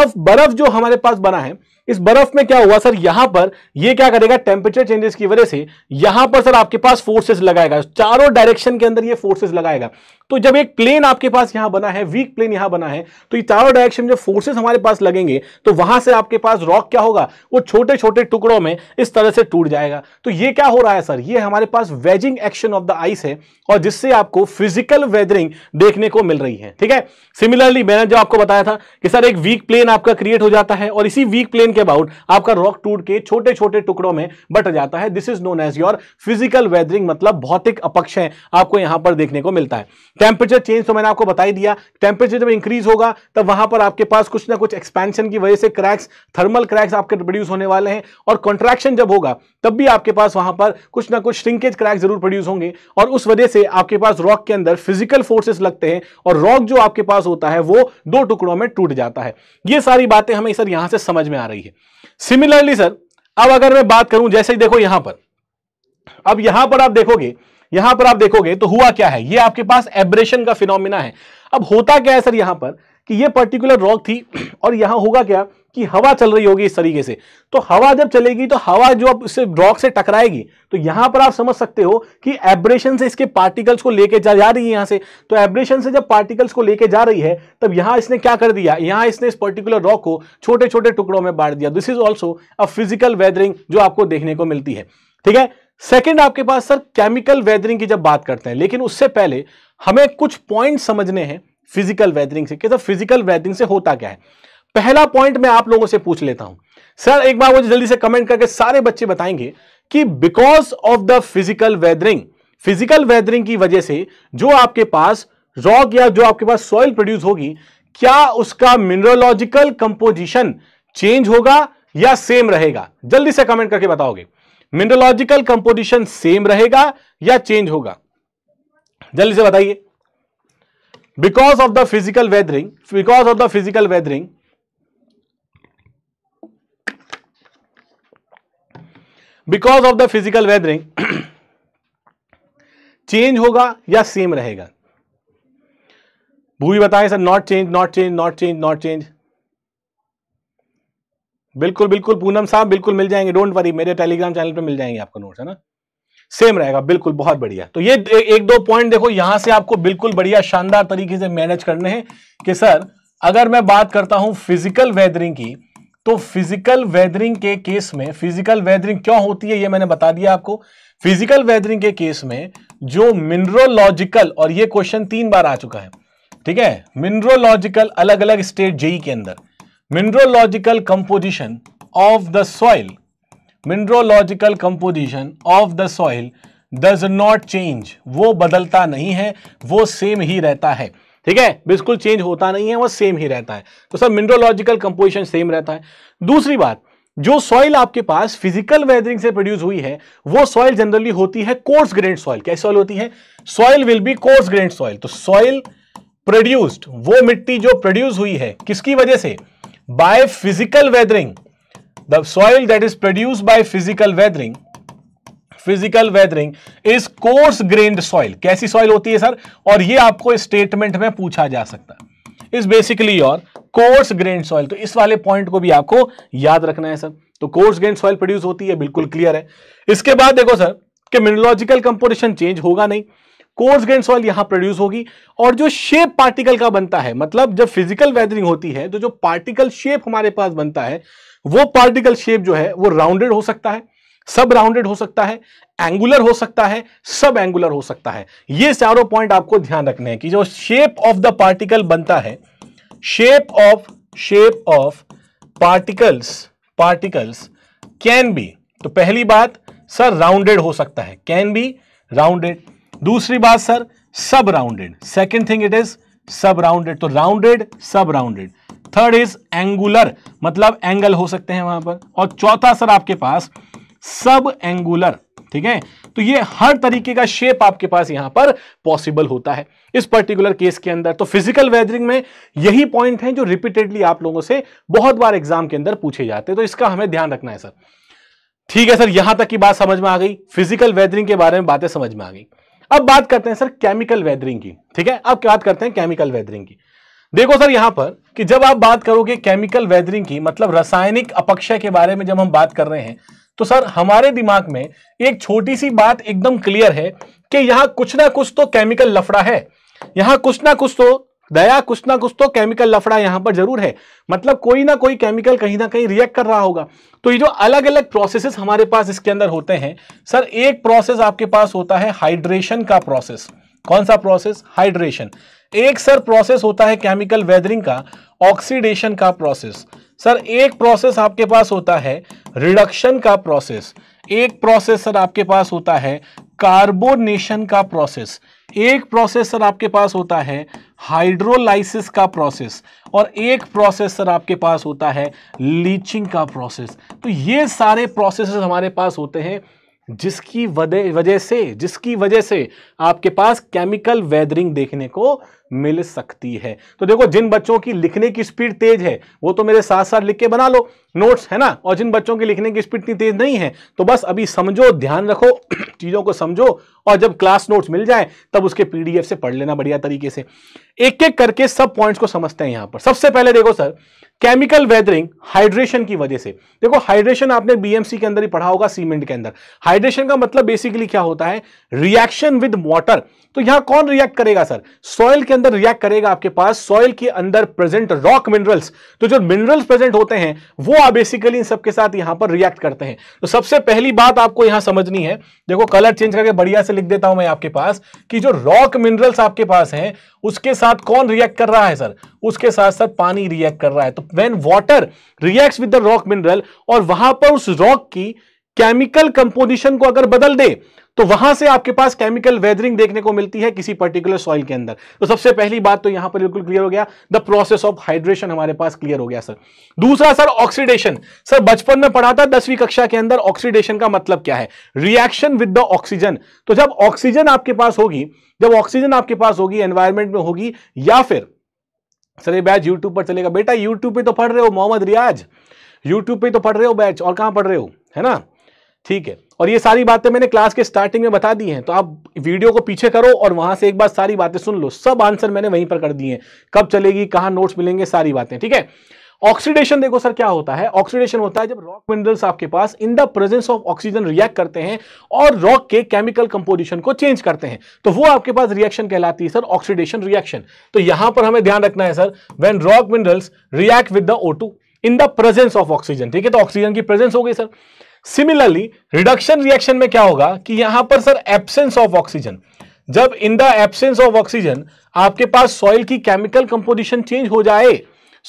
अब बर्फ जो हमारे पास बना है इस बर्फ में क्या हुआ सर यहां पर ये क्या करेगा टेम्परेचर चेंजेस की वजह से यहां पर सर आपके पास फोर्सेस लगाएगा चारों डायरेक्शन के अंदर ये फोर्सेस लगाएगा तो जब एक प्लेन आपके पास यहां बना है वीक प्लेन यहां बना है तो ये चारों डायरेक्शन जब फोर्सेस हमारे पास लगेंगे तो वहां से आपके पास रॉक क्या होगा वो छोटे छोटे टुकड़ों में इस तरह से टूट जाएगा तो ये क्या हो रहा है सर ये हमारे पास wedging action of the ice है और जिससे आपको फिजिकल वेदरिंग देखने को मिल रही है ठीक है सिमिलरली मैंने जो आपको बताया था कि सर एक वीक प्लेन आपका क्रिएट हो जाता है और इसी वीक प्लेन थिंक अबाउट आपका रॉक टूट के छोटे छोटे टुकड़ों में बट जाता है this is known as your physical weathering मतलब भौतिक अपक्ष है आपको यहां पर देखने को मिलता है टेम्परेचर चेंज तो मैंने आपको बताई दिया टेम्परेचर जब इंक्रीज होगा तब वहां पर आपके पास कुछ ना कुछ एक्सपेंशन की वजह से क्रैक्स थर्मल क्रैक्स आपके प्रोड्यूस होने वाले हैं और कॉन्ट्रैक्शन जब होगा तब भी आपके पास वहां पर कुछ ना कुछ श्रिंकेज क्रैक जरूर प्रोड्यूस होंगे और उस वजह से आपके पास रॉक के अंदर फिजिकल फोर्सेस लगते हैं और रॉक जो आपके पास होता है वो दो टुकड़ों में टूट जाता है ये सारी बातें हमें सर यहां से समझ में आ रही है है सिमिलरली सर अब अगर मैं बात करूं जैसे देखो यहां पर अब यहां पर आप देखोगे यहां पर आप देखोगे तो हुआ क्या है ये आपके पास एब्रेशन का फिनोमिना है अब होता क्या है सर यहां पर कि ये पर्टिकुलर रॉक थी और यहां होगा क्या कि हवा चल रही होगी इस तरीके से तो हवा जब चलेगी तो हवा जो अब इसे रॉक से टकराएगी तो यहां पर आप समझ सकते हो कि एब्रेशन से इसके पार्टिकल्स को लेके जा, जा रही है यहां से तो एब्रेशन से जब पार्टिकल्स को लेके जा रही है तब यहां इसने क्या कर दिया यहां इसने इस पर्टिकुलर रॉक को छोटे छोटे टुकड़ों में बांट दिया this is also a physical weathering जो आपको देखने को मिलती है ठीक है सेकेंड आपके पास सर केमिकल वेदरिंग की जब बात करते हैं लेकिन उससे पहले हमें कुछ पॉइंट समझने हैं फिजिकल वेदरिंग से कि सर फिजिकल वेदरिंग से होता क्या है पहला पॉइंट मैं आप लोगों से पूछ लेता हूं सर एक बार मुझे जल्दी से कमेंट करके सारे बच्चे बताएंगे कि because of the physical weathering physical weathering की वजह से जो आपके पास रॉक या जो आपके पास सॉइल प्रोड्यूस होगी क्या उसका मिनरोलॉजिकल कंपोजिशन चेंज होगा या सेम रहेगा जल्दी से कमेंट करके बताओगे मिनरोलॉजिकल कंपोजिशन सेम रहेगा या चेंज होगा जल्दी से बताइए because of the physical weathering because of the physical weathering because of the physical weathering change होगा या सेम रहेगा भूवी बताएं sir not change not change not change not change बिल्कुल बिल्कुल पूनम साहब बिल्कुल मिल जाएंगे डोंट वरी मेरे टेलीग्राम चैनल पे मिल जाएंगे आपको नोट्स है ना सेम रहेगा बिल्कुल बहुत बढ़िया तो ये एक दो पॉइंट देखो यहां से आपको बिल्कुल बढ़िया शानदार तरीके से मैनेज करने हैं कि सर अगर मैं बात करता हूं फिजिकल वेदरिंग की तो फिजिकल वेदरिंग के केस में फिजिकल वेदरिंग क्यों होती है ये मैंने बता दिया आपको फिजिकल वेदरिंग के केस में जो मिनरोलॉजिकल और ये क्वेश्चन तीन बार आ चुका है ठीक है मिनरोलॉजिकल अलग अलग स्टेट जेई के अंदर mineralogical composition of the soil mineralogical composition of the soil does not change वो बदलता नहीं है वो सेम ही रहता है ठीक है बिल्कुल चेंज होता नहीं है वह सेम ही रहता है तो सर मिनरोलॉजिकल कंपोजिशन सेम रहता है दूसरी बात जो सॉइल आपके पास फिजिकल वेदरिंग से प्रोड्यूस हुई है वो सॉइल जनरली होती है कोर्स ग्रेन सॉइल क्या सॉइल होती है soil will be coarse grain soil तो सॉइल प्रोड्यूस्ड वो मिट्टी जो प्रोड्यूस हुई है किसकी वजह से by physical weathering the soil that is produced by physical weathering physical weathering is coarse grained soil कैसी सॉइल होती है सर और ये आपको स्टेटमेंट में पूछा जा सकता है इस बेसिकली और कोर्स ग्रेन्ड सॉइल तो इस वाले पॉइंट को भी आपको याद रखना है सर तो कोर्स ग्रेन सॉइल प्रोड्यूस होती है बिल्कुल क्लियर है इसके बाद देखो सर कि मिनोलॉजिकल कंपोजिशन चेंज होगा नहीं कोर्स ग्रेन सॉइल यहां प्रोड्यूस होगी और जो शेप पार्टिकल का बनता है मतलब जब फिजिकल वेदरिंग होती है तो जो पार्टिकल शेप हमारे पास बनता है वो पार्टिकल शेप जो है वो राउंडेड हो सकता है सब राउंडेड हो सकता है एंगुलर हो सकता है सब एंगुलर हो सकता है ये चारों पॉइंट आपको ध्यान रखने हैं कि जो शेप ऑफ द पार्टिकल बनता है shape of shape of particles particles can be तो पहली बात सर राउंडेड हो सकता है कैन बी राउंडेड दूसरी बात sir sub rounded second thing it is sub rounded तो rounded sub rounded third is angular मतलब एंगल हो सकते हैं वहां पर और चौथा सर आपके पास सब एंगुलर ठीक है तो ये हर तरीके का शेप आपके पास यहां पर पॉसिबल होता है इस पर्टिकुलर केस के अंदर तो फिजिकल वेदरिंग में यही पॉइंट है जो रिपीटेडली आप लोगों से बहुत बार एग्जाम के अंदर पूछे जाते हैं तो इसका हमें ध्यान रखना है सर ठीक है सर यहां तक की बात समझ में आ गई फिजिकल वेदरिंग के बारे में बातें समझ में आ गई अब बात करते हैं सर केमिकल वेदरिंग की ठीक है अब बात करते हैं केमिकल वेदरिंग की देखो सर यहां पर कि जब आप बात करोगे केमिकल वेदरिंग की मतलब रासायनिक अपक्षय के बारे में जब हम बात कर रहे हैं तो सर हमारे दिमाग में एक छोटी सी बात एकदम क्लियर है कि यहां कुछ ना कुछ तो केमिकल लफड़ा है यहां कुछ ना कुछ तो दया कुछ ना कुछ तो केमिकल लफड़ा यहां पर जरूर है मतलब कोई ना कोई केमिकल कहीं ना कहीं रिएक्ट कर रहा होगा तो ये जो अलग अलग प्रोसेसेस हमारे पास इसके अंदर होते हैं सर एक प्रोसेस आपके पास होता है हाइड्रेशन का प्रोसेस कौन सा प्रोसेस हाइड्रेशन एक सर प्रोसेस होता है केमिकल वेदरिंग का ऑक्सीडेशन का प्रोसेस सर एक प्रोसेस आपके पास होता है रिडक्शन का प्रोसेस एक प्रोसेस सर आपके पास होता है कार्बोनेशन का प्रोसेस एक प्रोसेस सर आपके पास होता है हाइड्रोलाइसिस का प्रोसेस और एक प्रोसेस सर आपके पास होता है लीचिंग का प्रोसेस तो ये सारे प्रोसेस हमारे पास होते हैं जिसकी वजह से जिसकी वजह से आपके पास केमिकल वेदरिंग देखने को मिल सकती है तो देखो जिन बच्चों की लिखने की स्पीड तेज है वो तो मेरे साथ साथ लिख के बना लो नोट्स है ना और जिन बच्चों की लिखने की स्पीड इतनी तेज नहीं है तो बस अभी समझो ध्यान रखो चीजों को समझो और जब क्लास नोट्स मिल जाए तब उसके पीडीएफ से पढ़ लेना बढ़िया तरीके से एक एक करके सब पॉइंट्स को समझते हैं यहां पर सबसे पहले देखो सर केमिकल वेदरिंग हाइड्रेशन की वजह से देखो हाइड्रेशन आपने बीएमसी के अंदर ही पढ़ा होगा सीमेंट के अंदर हाइड्रेशन का मतलब बेसिकली क्या होता है रिएक्शन विद वॉटर तो यहां कौन रिएक्ट करेगा सर सॉइल के अंदर रिएक्ट करेगा आपके पास सॉइल के अंदर प्रेजेंट रॉक मिनरल्स तो जो मिनरल्स प्रेजेंट होते हैं वो आप बेसिकली इन सबके साथ यहां पर रिएक्ट करते हैं तो सबसे पहली बात आपको यहां समझनी है देखो कलर चेंज करके बढ़िया से लिख देता हूं मैं आपके पास कि जो रॉक मिनरल्स आपके पास हैं उसके साथ कौन रिएक्ट कर रहा है सर उसके साथ सर पानी रिएक्ट कर रहा है तो when water reacts with the rock mineral और वहां पर उस रॉक की केमिकल कंपोजिशन को अगर बदल दे तो वहां से आपके पास केमिकल वेदरिंग देखने को मिलती है किसी पर्टिकुलर सॉइल के अंदर तो सबसे पहली बात तो यहां पर बिल्कुल क्लियर हो गया द प्रोसेस ऑफ हाइड्रेशन हमारे पास क्लियर हो गया सर दूसरा सर ऑक्सीडेशन सर बचपन में पढ़ा था दसवीं कक्षा के अंदर ऑक्सीडेशन का मतलब क्या है रिएक्शन विद द ऑक्सीजन तो जब ऑक्सीजन आपके पास होगी जब ऑक्सीजन आपके पास होगी एनवायरमेंट में होगी या फिर सर ये बैच यूट्यूब पर चलेगा बेटा यूट्यूब पे तो पढ़ रहे हो मोहम्मद रियाज यूट्यूब पे तो पढ़ रहे हो बैच और कहां पढ़ रहे हो है ना ठीक है और ये सारी बातें मैंने क्लास के स्टार्टिंग में बता दी हैं तो आप वीडियो को पीछे करो और वहां से एक बार सारी बातें सुन लो सब आंसर मैंने वहीं पर कर दिए हैं कब चलेगी कहाँ नोट्स मिलेंगे सारी बातें ठीक है ऑक्सीडेशन देखो सर क्या होता है ऑक्सीडेशन होता है जब रॉक मिनरल्स आपके पास in the presence of oxygen react करते हैं और रॉक के केमिकल कंपोजिशन को चेंज करते हैं तो वो आपके पास रिएक्शन कहलाती है सर ऑक्सीडेशन रिएक्शन तो यहां पर हमें ध्यान रखना है sir when rock minerals react with the O in the presence of oxygen ठीक है तो ऑक्सीजन की प्रेजेंस हो गई सर सिमिलरली रिडक्शन रिएक्शन में क्या होगा कि यहां पर सर एब्सेंस ऑफ ऑक्सीजन जब in the absence of oxygen आपके पास सॉइल की केमिकल कंपोजिशन चेंज हो जाए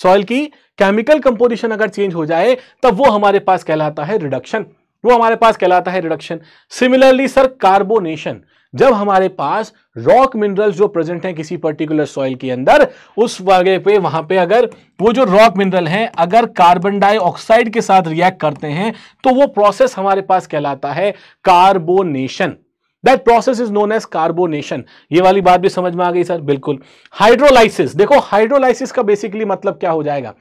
सॉइल की केमिकल कंपोजिशन अगर चेंज हो जाए तब वो हमारे पास कहलाता है रिडक्शन वो हमारे पास कहलाता है रिडक्शन सिमिलरली सर कार्बोनेशन जब हमारे पास रॉक मिनरल्स जो प्रेजेंट हैं किसी पर्टिकुलर सॉइल के अंदर उस वगैरह पे वहां पे अगर वो जो रॉक मिनरल हैं अगर कार्बन डाइऑक्साइड के साथ रिएक्ट करते हैं तो वो प्रोसेस हमारे पास कहलाता है carbonation that process is known as carbonation ये वाली बात भी समझ में आ गई सर बिल्कुल हाइड्रोलाइसिस देखो हाइड्रोलाइसिस का बेसिकली मतलब क्या हो जाएगा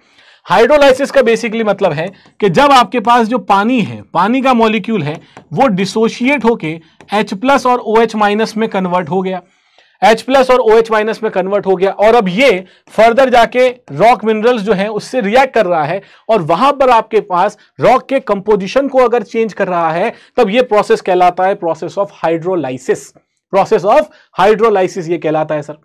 हाइड्रोलाइसिस का बेसिकली मतलब है कि जब आपके पास जो पानी है पानी का मॉलिक्यूल है वो डिसोशिएट होके H प्लस और ओ एच माइनस में कन्वर्ट हो गया H प्लस और OH माइनस में कन्वर्ट हो गया और अब ये फर्दर जाके रॉक मिनरल्स जो है उससे रिएक्ट कर रहा है और वहां पर आपके पास रॉक के कंपोजिशन को अगर चेंज कर रहा है तब ये प्रोसेस कहलाता है process of hydrolysis process of hydrolysis ये कहलाता है सर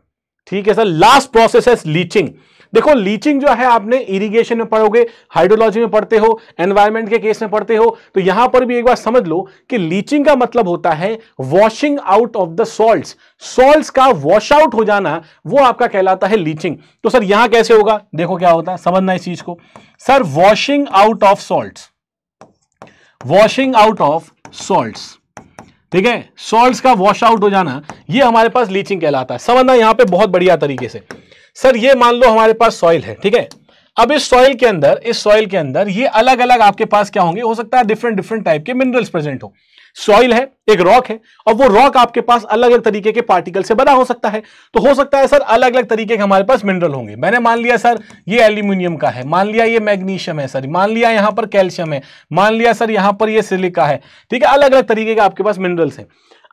ठीक है सर लास्ट प्रोसेस है लीचिंग देखो लीचिंग जो है आपने इरिगेशन में पढ़ोगे हाइड्रोलॉजी में पढ़ते हो एनवायरमेंट के केस में पढ़ते हो तो यहां पर भी एक बार समझ लो कि लीचिंग का मतलब होता है washing out of the salt salt का वॉश आउट हो जाना वो आपका कहलाता है लीचिंग तो सर यहां कैसे होगा देखो क्या होता है समझना इस चीज को sir washing out of salt washing out of salt ठीक है सॉल्ट का वॉश आउट हो जाना ये हमारे पास लीचिंग कहलाता है समझना यहां पे बहुत बढ़िया तरीके से सर ये मान लो हमारे पास सॉइल है ठीक है अब इस सॉइल के अंदर इस सॉइल के अंदर ये अलग अलग आपके पास क्या होंगे हो सकता है डिफरेंट डिफरेंट टाइप के मिनरल्स प्रेजेंट हो सॉइल है एक रॉक है और वो रॉक आपके पास अलग अलग तरीके के पार्टिकल से बना हो सकता है तो हो सकता है सर अलग अलग तरीके के हमारे पास मिनरल होंगे मैंने मान लिया सर ये एल्यूमिनियम का है मान लिया ये मैग्नीशियम है सर मान लिया यहां पर कैल्शियम है मान लिया सर यहां पर ये सिलिका है ठीक है अलग अलग तरीके के आपके पास मिनरल्स हैं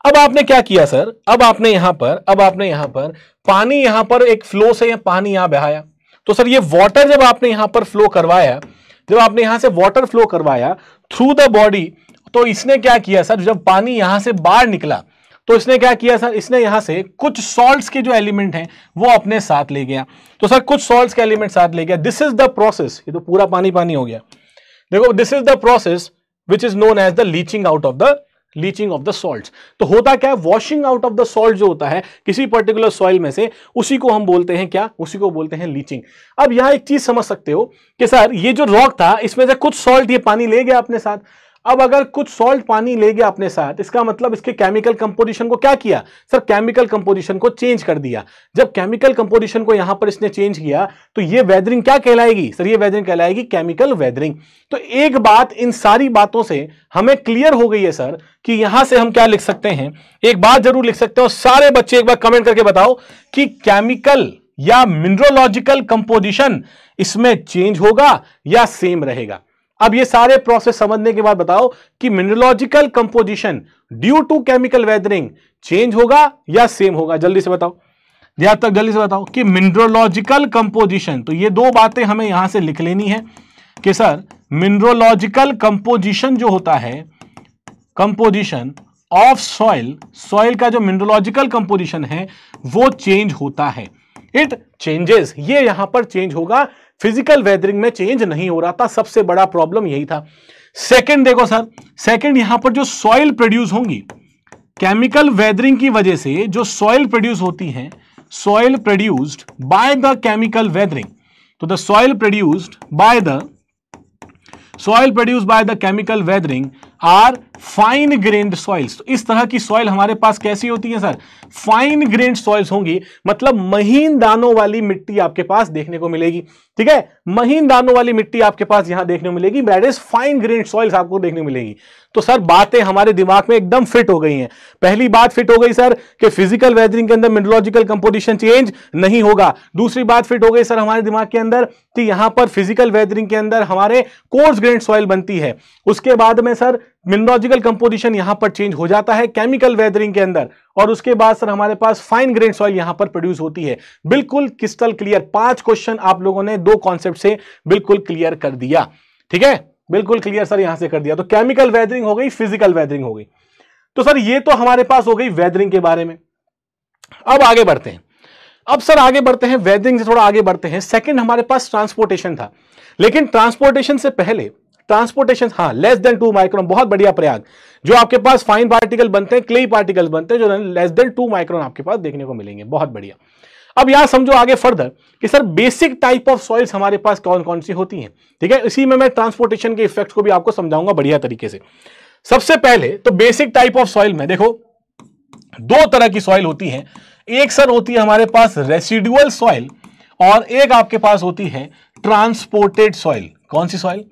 अब आपने क्या किया सर अब आपने यहां पर अब आपने यहां पर पानी यहां पर एक फ्लो से यह पानी यहां बहाया तो सर ये वाटर जब आपने यहां पर फ्लो करवाया जब आपने यहां से वाटर फ्लो करवाया थ्रू द बॉडी तो इसने क्या किया सर जब पानी यहां से बाहर निकला तो इसने क्या किया सर इसने यहां से कुछ सॉल्ट्स के जो एलिमेंट हैं वो अपने साथ ले गया तो सर कुछ सॉल्ट्स के एलिमेंट साथ ले गया दिस इज द प्रोसेस ये तो पूरा पानी पानी हो गया देखो this is the process which is known as the leaching out of the leaching of the salt तो होता क्या है washing out of the salt जो होता है किसी पर्टिकुलर सॉइल में से उसी को हम बोलते हैं क्या उसी को बोलते हैं लीचिंग अब यहां एक चीज समझ सकते हो कि सर ये जो रॉक था इसमें से कुछ सॉल्ट ये पानी ले गया अपने साथ अब अगर कुछ सॉल्ट पानी ले गया अपने साथ इसका मतलब इसके केमिकल कंपोजिशन को क्या किया सर केमिकल कंपोजिशन को चेंज कर दिया जब केमिकल कंपोजिशन को यहां पर इसने चेंज किया तो ये वेदरिंग क्या कहलाएगी सर ये वेदरिंग कहलाएगी केमिकल वेदरिंग तो एक बात इन सारी बातों से हमें क्लियर हो गई है सर कि यहां से हम क्या लिख सकते हैं एक बात जरूर लिख सकते हो सारे बच्चे एक बार कमेंट करके बताओ कि केमिकल या मिनरोलॉजिकल कंपोजिशन इसमें चेंज होगा या सेम रहेगा अब ये सारे प्रोसेस समझने के बाद बताओ कि mineralogical composition due to chemical weathering change होगा या सेम होगा जल्दी से बताओ यहां तक जल्दी से बताओ कि मिनरोलॉजिकल कंपोजिशन तो ये दो बातें हमें यहां से लिख लेनी है कि सर मिनरोलॉजिकल कंपोजिशन जो होता है कंपोजिशन ऑफ सॉइल सॉइल का जो मिनरोलॉजिकल कंपोजिशन है वो चेंज होता है इट चेंजेस ये यहां पर चेंज होगा फिजिकल वेदरिंग में चेंज नहीं हो रहा था सबसे बड़ा प्रॉब्लम यही था सेकंड देखो सर सेकंड यहां पर जो सॉइल प्रोड्यूस होंगी केमिकल वेदरिंग की वजह से जो सॉइल प्रोड्यूस होती है soil produced by the chemical weathering तो the soil produced by the soil produced by the chemical weathering are fine grained soils इस तरह की सॉइल हमारे पास कैसी होती है सर फाइन ग्रेन्ड सॉइल्स होंगी मतलब महीन दानों वाली मिट्टी आपके पास देखने को मिलेगी ठीक है महीन दानों वाली मिट्टी आपके पास यहां देखने को मिलेगी that is fine grained soils आपको देखने को मिलेगी तो सर बातें हमारे दिमाग में एकदम फिट हो गई हैं पहली बात फिट हो गई सर कि फिजिकल वेदरिंग के अंदर मिनरोलॉजिकल कंपोजिशन चेंज नहीं होगा दूसरी बात फिट हो गई सर हमारे दिमाग के अंदर कि यहां पर फिजिकल वेदरिंग के अंदर हमारे कोर्स ग्रेन सॉइल बनती है उसके बाद में सर मिनरोलॉजिकल कंपोजिशन यहां पर चेंज हो जाता है केमिकल वेदरिंग के अंदर और उसके बाद सर हमारे पास फाइन ग्रेन सॉइल यहां पर प्रोड्यूस होती है बिल्कुल क्रिस्टल क्लियर पांच क्वेश्चन आप लोगों ने दो कॉन्सेप्ट से बिल्कुल क्लियर कर दिया ठीक है बिल्कुल क्लियर सर यहां से कर दिया तो केमिकल वेदरिंग हो गई फिजिकल वेदरिंग हो गई तो सर ये तो हमारे पास हो गई वेदरिंग के बारे में अब आगे बढ़ते हैं अब सर आगे बढ़ते हैं वेदरिंग से थोड़ा आगे बढ़ते हैं सेकंड हमारे पास ट्रांसपोर्टेशन था लेकिन ट्रांसपोर्टेशन से पहले ट्रांसपोर्टेशन हाँ लेस देन टू माइक्रोन बहुत बढ़िया प्रयाग जो आपके पास फाइन पार्टिकल बनते हैं क्ले पार्टिकल बनते हैं जो लेस देन टू माइक्रोन आपके पास देखने को मिलेंगे बहुत बढ़िया अब यहां समझो आगे फर्दर कि sir basic type of soils हमारे पास कौन कौन सी होती हैं ठीक है इसी में मैं ट्रांसपोर्टेशन के इफेक्ट को भी आपको समझाऊंगा बढ़िया तरीके से सबसे पहले तो बेसिक टाइप ऑफ सॉइल में देखो दो तरह की सॉइल होती है एक सर होती है हमारे पास रेसिडुअल सॉइल और एक आपके पास होती है ट्रांसपोर्टेड सॉइल कौन सी सॉइल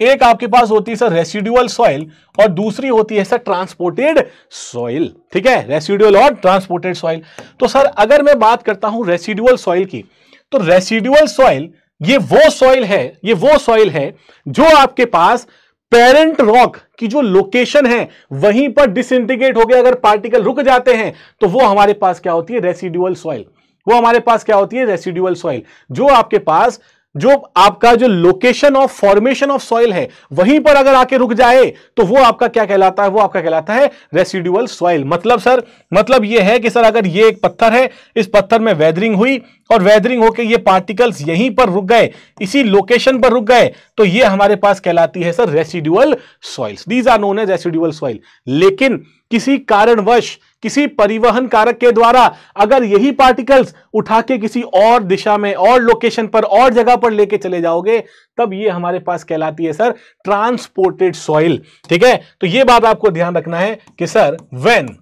एक आपके पास होती है सर रेसिड्यूअल सॉइल और दूसरी होती है सर ट्रांसपोर्टेड सॉइल ठीक है रेसिड्यूअल और ट्रांसपोर्टेड सॉइल तो सर अगर मैं बात करता हूं रेसिड्यूअल सॉइल की तो रेसिड्यूअल सॉइल ये वो सॉइल है ये वो सॉइल है जो आपके पास पेरेंट रॉक की जो लोकेशन है वहीं पर डिसइंटीग्रेट हो गया अगर पार्टिकल रुक जाते हैं तो वो हमारे पास क्या होती है रेसिड्यूअल सॉइल वो हमारे पास क्या होती है रेसिड्यूअल सॉइल जो आपके पास जो आपका जो location of formation of soil है वहीं पर अगर आके रुक जाए तो वो आपका क्या कहलाता है वो आपका कहलाता है रेसिड्यूअल सॉइल मतलब सर मतलब ये है कि सर अगर ये एक पत्थर है इस पत्थर में वेदरिंग हुई और वेदरिंग होकर ये पार्टिकल्स यहीं पर रुक गए इसी लोकेशन पर रुक गए तो ये हमारे पास कहलाती है sir residual soils these are known as residual soil लेकिन किसी कारणवश किसी परिवहन कारक के द्वारा अगर यही पार्टिकल्स उठा के किसी और दिशा में और लोकेशन पर और जगह पर लेके चले जाओगे तब ये हमारे पास कहलाती है सर ट्रांसपोर्टेड सॉइल ठीक है तो ये बात आपको ध्यान रखना है कि सर व्हेन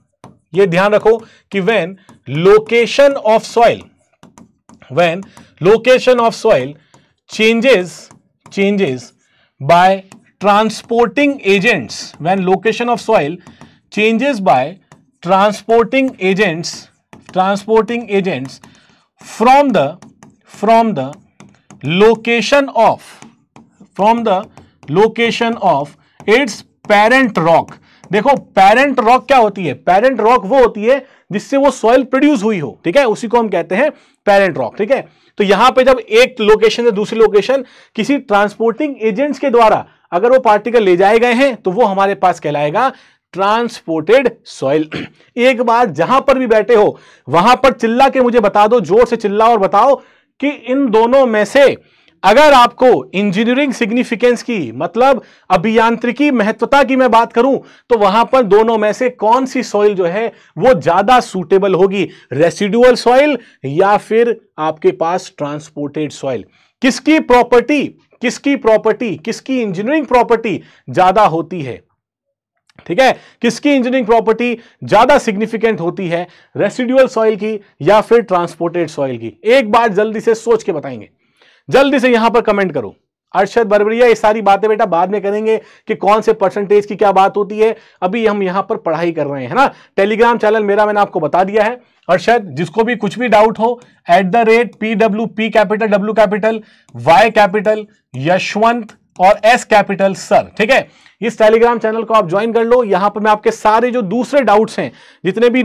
ये ध्यान रखो कि when location of soil when location of soil changes changes by transporting agents when location of soil changes by transporting agents transporting agents from the from the location of from the location of its parent rock देखो parent rock क्या होती है parent rock वो होती है जिससे वो soil produce हुई हो ठीक है उसी को हम कहते हैं पेरेंट रॉक ठीक है तो यहां पे जब एक लोकेशन से दूसरी लोकेशन किसी ट्रांसपोर्टिंग एजेंट्स के द्वारा अगर वो पार्टिकल ले जाए गए हैं तो वो हमारे पास कहलाएगा ट्रांसपोर्टेड सॉइल एक बार जहां पर भी बैठे हो वहां पर चिल्ला के मुझे बता दो जोर से चिल्ला और बताओ कि इन दोनों में से अगर आपको इंजीनियरिंग सिग्निफिकेंस की मतलब अभियांत्रिकी महत्वता की मैं बात करूं तो वहां पर दोनों में से कौन सी सॉइल जो है वो ज्यादा सूटेबल होगी रेसिडुअल सॉइल या फिर आपके पास ट्रांसपोर्टेड सॉइल किसकी प्रॉपर्टी किसकी प्रॉपर्टी किसकी इंजीनियरिंग प्रॉपर्टी ज्यादा होती है ठीक है किसकी इंजीनियरिंग प्रॉपर्टी ज्यादा सिग्निफिकेंट होती है रेसिड्यूअल सॉइल की या फिर ट्रांसपोर्टेड सॉइल की एक बार जल्दी से सोच के बताएंगे जल्दी से यहां पर कमेंट करो अर्शद बरबरिया ये सारी बातें बेटा बाद में करेंगे कि कौन से परसेंटेज की क्या बात होती है अभी हम यहां पर पढ़ाई कर रहे हैं ना टेलीग्राम चैनल मेरा मैंने आपको बता दिया है अर्षद जिसको भी कुछ भी डाउट हो at the rate P W P capital W capital Y capital Yashwant और एस कैपिटल सर ठीक है इस टेलीग्राम चैनल को आप ज्वाइन कर लो यहां पर मैं आपके सारे जो दूसरे डाउट्स हैं जितने भी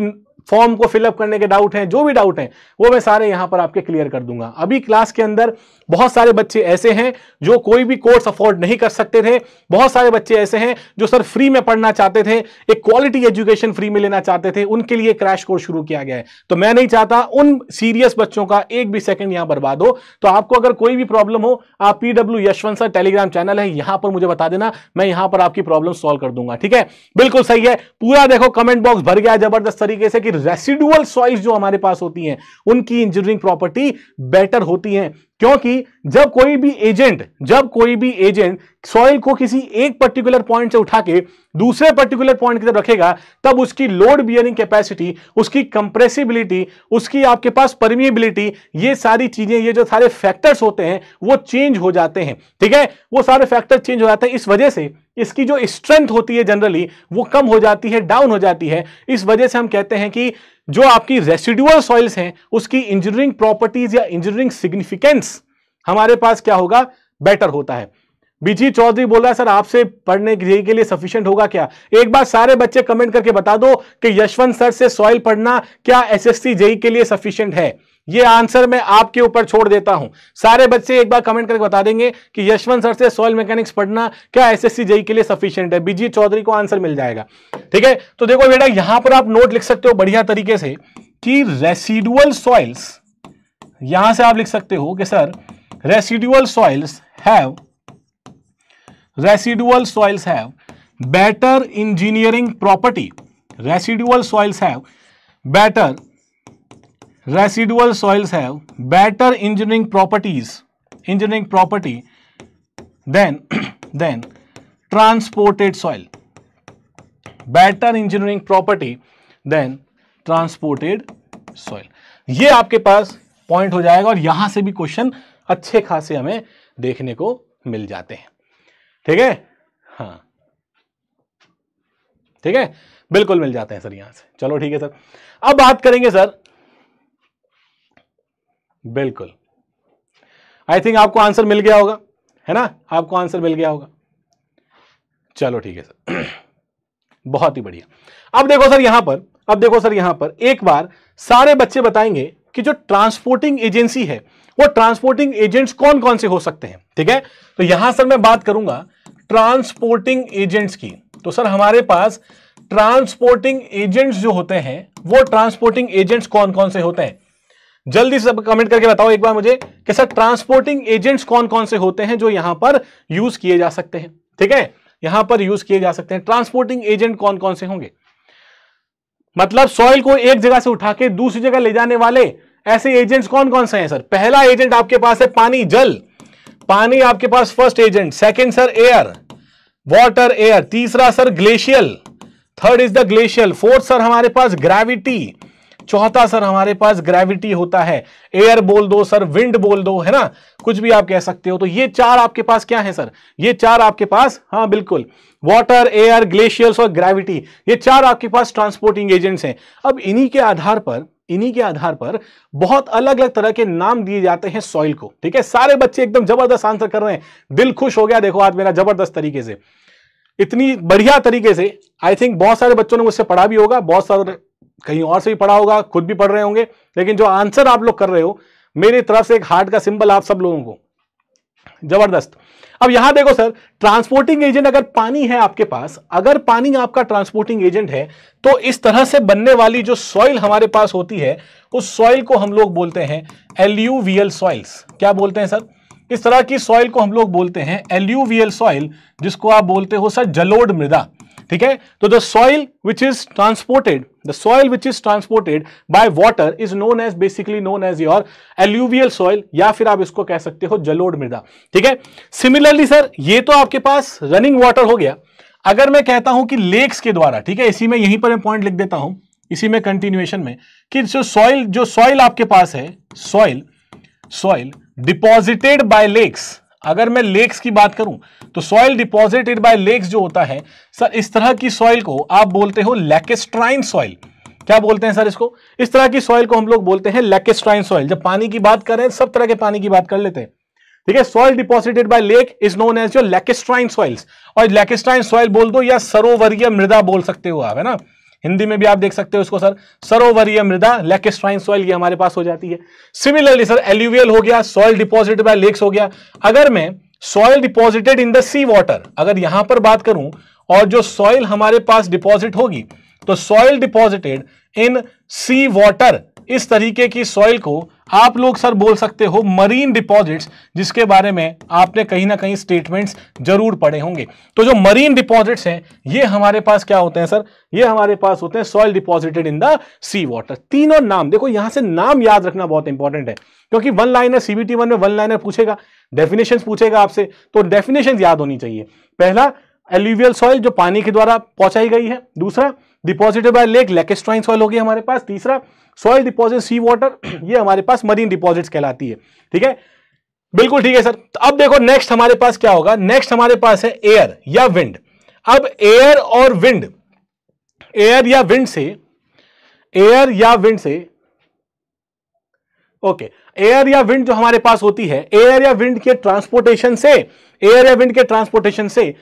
फॉर्म को फिलअप करने के डाउट हैं जो भी डाउट हैं वो मैं सारे यहां पर आपके क्लियर कर दूंगा अभी क्लास के अंदर बहुत सारे बच्चे ऐसे हैं जो कोई भी कोर्स अफोर्ड नहीं कर सकते थे बहुत सारे बच्चे ऐसे हैं जो सर फ्री में पढ़ना चाहते थे एक क्वालिटी एजुकेशन फ्री में लेना चाहते थे उनके लिए क्रैश कोर्स शुरू किया गया है तो मैं नहीं चाहता उन सीरियस बच्चों का एक भी सेकंड यहां बर्बाद हो तो आपको अगर कोई भी प्रॉब्लम हो आप PW Yashwant sir Telegram channel है यहां पर मुझे बता देना मैं यहां पर आपकी प्रॉब्लम सॉल्व कर दूंगा ठीक है बिल्कुल सही है पूरा देखो कमेंट बॉक्स भर गया जबरदस्त तरीके से कि रेसिडुअल सॉइस जो हमारे पास होती है उनकी इंजीनियरिंग प्रॉपर्टी बेटर होती है क्योंकि जब कोई भी एजेंट जब कोई भी एजेंट सॉइल को किसी एक पर्टिकुलर पॉइंट से उठा के दूसरे पर्टिकुलर पॉइंट की तरफ रखेगा तब उसकी लोड बियरिंग कैपेसिटी उसकी कंप्रेसिबिलिटी उसकी आपके पास परमिएबिलिटी ये सारी चीजें ये जो सारे फैक्टर्स होते हैं वो चेंज हो जाते हैं ठीक है वो सारे फैक्टर चेंज हो जाते हैं इस वजह से इसकी जो स्ट्रेंथ होती है जनरली वो कम हो जाती है डाउन हो जाती है इस वजह से हम कहते हैं कि जो आपकी रेसिडुअल सॉइल्स हैं उसकी इंजीनियरिंग प्रॉपर्टीज या इंजीनियरिंग सिग्निफिकेंस हमारे पास क्या होगा बेटर होता है बीजी चौधरी बोल रहा है सर आपसे पढ़ने के लिए सफिशियंट होगा क्या एक बार सारे बच्चे कमेंट करके बता दो कि यशवंत सर से सॉइल पढ़ना क्या एसएससी जेई e के लिए सफिशियंट है ये आंसर मैं आपके ऊपर छोड़ देता हूं सारे बच्चे एक बार कमेंट करके बता देंगे कि यशवंत सर से सॉइल मैकेनिक्स पढ़ना क्या एसएससी जेई e के लिए सफिशियंट है बीजी चौधरी को आंसर मिल जाएगा ठीक है तो देखो बेटा यहां पर आप नोट लिख सकते हो बढ़िया तरीके से कि रेसिडुअल सॉइल्स यहां से आप लिख सकते हो कि sir residual soils have residual soils have better engineering property residual soils have better residual soils have better engineering properties engineering property than than transported soil better engineering property than transported soil ये आपके पास point हो जाएगा और यहां से भी question अच्छे खासे हमें देखने को मिल जाते हैं ठीक है हाँ ठीक है बिल्कुल मिल जाते हैं सर यहां से चलो ठीक है सर अब बात करेंगे सर बिल्कुल आई थिंक आपको आंसर मिल गया होगा है ना आपको आंसर मिल गया होगा चलो ठीक है सर बहुत ही बढ़िया अब देखो सर यहां पर अब देखो सर यहां पर एक बार सारे बच्चे बताएंगे कि जो ट्रांसपोर्टिंग एजेंसी है वो ट्रांसपोर्टिंग एजेंट्स कौन कौन से हो सकते हैं ठीक है तो यहां सर मैं बात करूंगा ट्रांसपोर्टिंग एजेंट्स की तो सर हमारे पास ट्रांसपोर्टिंग एजेंट्स जो होते हैं वो ट्रांसपोर्टिंग एजेंट्स कौन कौन से होते हैं जल्दी से कमेंट करके बताओ एक बार मुझे कि सर ट्रांसपोर्टिंग एजेंट्स कौन कौन से होते हैं जो यहां पर यूज किए जा सकते हैं ठीक है यहां पर यूज किए जा सकते हैं ट्रांसपोर्टिंग एजेंट कौन कौन से होंगे मतलब सॉइल को एक जगह से उठा के दूसरी जगह ले जाने वाले ऐसे एजेंट्स कौन कौन से हैं सर पहला एजेंट आपके पास है पानी जल पानी आपके पास first agent second sir air water air तीसरा sir glacial third is the glacial fourth sir हमारे पास ग्रेविटी चौथा सर हमारे पास ग्रेविटी होता है एयर बोल दो सर विंड बोल दो है ना कुछ भी आप कह सकते हो तो ये चार आपके पास क्या है सर ये चार आपके पास हाँ बिल्कुल वाटर एयर ग्लेशियर्स और ग्रेविटी ये चार आपके पास ट्रांसपोर्टिंग एजेंट्स हैं अब इन्हीं के आधार पर इन्हीं के आधार पर बहुत अलग अलग तरह के नाम दिए जाते हैं सॉइल को ठीक है सारे बच्चे एकदम जबरदस्त आंसर कर रहे हैं दिल खुश हो गया देखो आज मेरा जबरदस्त तरीके से इतनी बढ़िया तरीके से आई थिंक बहुत सारे बच्चों ने मुझसे पढ़ा भी होगा बहुत सारे कहीं और से भी पढ़ा होगा खुद भी पढ़ रहे होंगे लेकिन जो आंसर आप लोग कर रहे हो मेरी तरफ से एक हार्ट का सिंबल आप सब लोगों को जबरदस्त अब यहां देखो सर ट्रांसपोर्टिंग एजेंट अगर पानी है आपके पास अगर पानी आपका ट्रांसपोर्टिंग एजेंट है तो इस तरह से बनने वाली जो सॉइल हमारे पास होती है उस सॉइल को हम लोग बोलते हैं एल्यूवियल सॉइल्स क्या बोलते हैं सर इस तरह की सॉइल को हम लोग बोलते हैं एल्यूवियल सॉइल जिसको आप बोलते हो सर जलोड मृदा ठीक है तो the soil which is transported the soil which is transported by water is known as basically known as your alluvial soil या फिर आप इसको कह सकते हो जलोड मृदा ठीक है सिमिलरली सर ये तो आपके पास रनिंग वाटर हो गया अगर मैं कहता हूं कि लेक्स के द्वारा ठीक है इसी में यहीं पर मैं पॉइंट लिख देता हूं इसी में कंटिन्यूएशन में कि जो सॉइल जो सॉइल आपके पास है soil soil deposited by lakes अगर मैं लेक्स की बात करूं तो सॉइल डिपॉजिटेड बाय लेक्स जो होता है सर इस तरह की सॉइल को आप बोलते हो लेकेस्ट्राइन सॉइल क्या बोलते हैं सर इसको इस तरह की सॉइल को हम लोग बोलते हैं लेकेस्ट्राइन सॉइल जब पानी की बात करें सब तरह के पानी की बात कर लेते हैं ठीक है soil deposited by lake is known as your lacustrine soils और लेकेस्ट्राइन सॉइल बोल दो या सरोवरीय मृदा बोल सकते हो आप है ना हिंदी में भी आप देख सकते हो इसको सर सरोवरीय मृदा लेकिन सॉइल ये हमारे पास हो जाती है सिमिलरली सर एल्यूवियल हो गया सॉइल डिपॉजिट बाय लेक्स हो गया अगर मैं soil deposited in the sea water अगर यहां पर बात करूं और जो सॉइल हमारे पास डिपॉजिट होगी तो soil deposited in sea water इस तरीके की सॉइल को आप लोग सर बोल सकते हो मरीन डिपॉजिट्स जिसके बारे में आपने कहीं ना कहीं स्टेटमेंट्स जरूर पढ़े होंगे तो जो मरीन डिपॉजिट्स हैं ये हमारे पास क्या होते हैं सर ये हमारे पास होते हैं soil deposited in the sea water तीनों नाम देखो यहां से नाम याद रखना बहुत इंपॉर्टेंट है क्योंकि वन लाइनर सीबीटी वन में वन लाइनर पूछेगा डेफिनेशन पूछेगा आपसे तो डेफिनेशन याद होनी चाहिए पहला एल्यूवियल सॉइल जो पानी के द्वारा पहुंचाई गई है दूसरा deposited by lake lacustrine soil होगी हमारे पास तीसरा सॉइल डिपॉजिट सी वाटर ये हमारे पास मरीन डिपॉजिट कहलाती है ठीक है बिल्कुल ठीक है सर तो अब देखो नेक्स्ट हमारे पास क्या होगा नेक्स्ट हमारे पास है एयर या विंड अब एयर और विंड एयर या विंड से एयर या विंड से ओके एयर या विंड जो हमारे पास होती है एयर या विंड के ट्रांसपोर्टेशन से एयर या विंड के ट्रांसपोर्टेशन से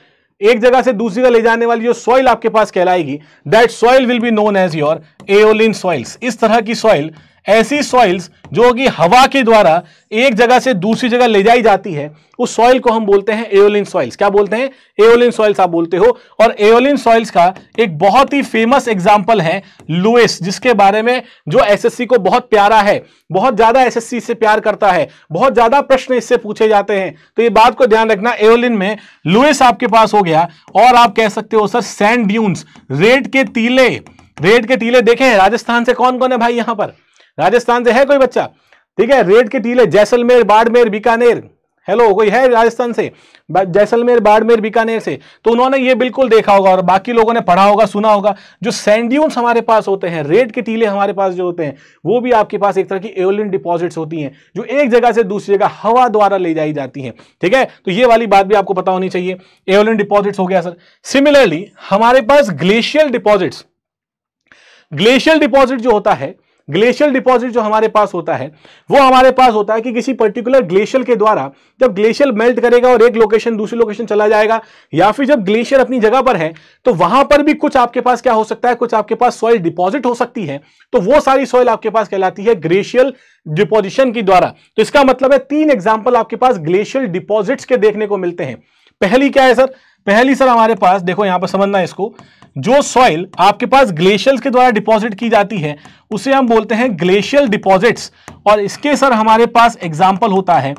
एक जगह से दूसरी जगह ले जाने वाली जो सॉइल आपके पास कहलाएगी that soil will be known as your aeolian soils इस तरह की सॉइल ऐसी सॉइल्स जो कि हवा के द्वारा एक जगह से दूसरी जगह ले जाई जाती है उस सॉइल को हम बोलते हैं एओलिन सॉइल्स क्या बोलते हैं एओलिन सॉइल्स आप बोलते हो और एओलिन सॉइल्स का एक बहुत ही फेमस एग्जाम्पल है लुइस जिसके बारे में जो एसएससी को बहुत प्यारा है बहुत ज्यादा एस से प्यार करता है बहुत ज्यादा प्रश्न इससे पूछे जाते हैं तो ये बात को ध्यान रखना एओलिन में लुइस आपके पास हो गया और आप कह सकते हो सर सैंड ड्यून्स रेड के तीले रेड के टीले देखे हैं राजस्थान से कौन कौन है भाई यहां पर राजस्थान से है कोई बच्चा ठीक है रेड के टीले जैसलमेर बाड़मेर बीकानेर हेलो कोई है राजस्थान से जैसलमेर बाड़मेर बीकानेर से तो उन्होंने ये बिल्कुल देखा होगा और बाकी लोगों ने पढ़ा होगा सुना होगा जो सैंड्यून्स हमारे पास होते हैं रेड के टीले हमारे पास जो होते हैं वो भी आपके पास एक तरह की एवलिन डिपॉजिट्स होती हैं जो एक जगह से दूसरी जगह हवा द्वारा ले जाई जाती हैं ठीक है तो ये वाली बात भी आपको पता होनी चाहिए एवलिन डिपॉजिट्स हो गया सर सिमिलरली हमारे पास ग्लेशियल डिपॉजिट्स ग्लेशियल डिपॉजिट जो होता है ग्लेशियल डिपॉजिट जो हमारे पास होता है वो हमारे पास होता है कि किसी पर्टिकुलर ग्लेशियल के द्वारा जब ग्लेशियल मेल्ट करेगा और एक लोकेशन दूसरी लोकेशन चला जाएगा या फिर जब ग्लेशियर अपनी जगह पर है तो वहां पर भी कुछ आपके पास क्या हो सकता है कुछ आपके पास सॉइल डिपॉजिट हो सकती है तो वो सारी सॉइल आपके पास कहलाती है ग्लेशियल डिपोजिशन के द्वारा तो इसका मतलब है तीन एग्जाम्पल आपके पास ग्लेशियल डिपॉजिट्स के देखने को मिलते हैं पहली क्या है सर पहली सर हमारे पास देखो यहां पर समझना इसको जो सॉइल आपके पास ग्लेशियल के द्वारा डिपॉजिट की जाती है उसे हम बोलते हैं ग्लेशियल डिपॉजिट्स और इसके सर हमारे पास एग्जाम्पल होता है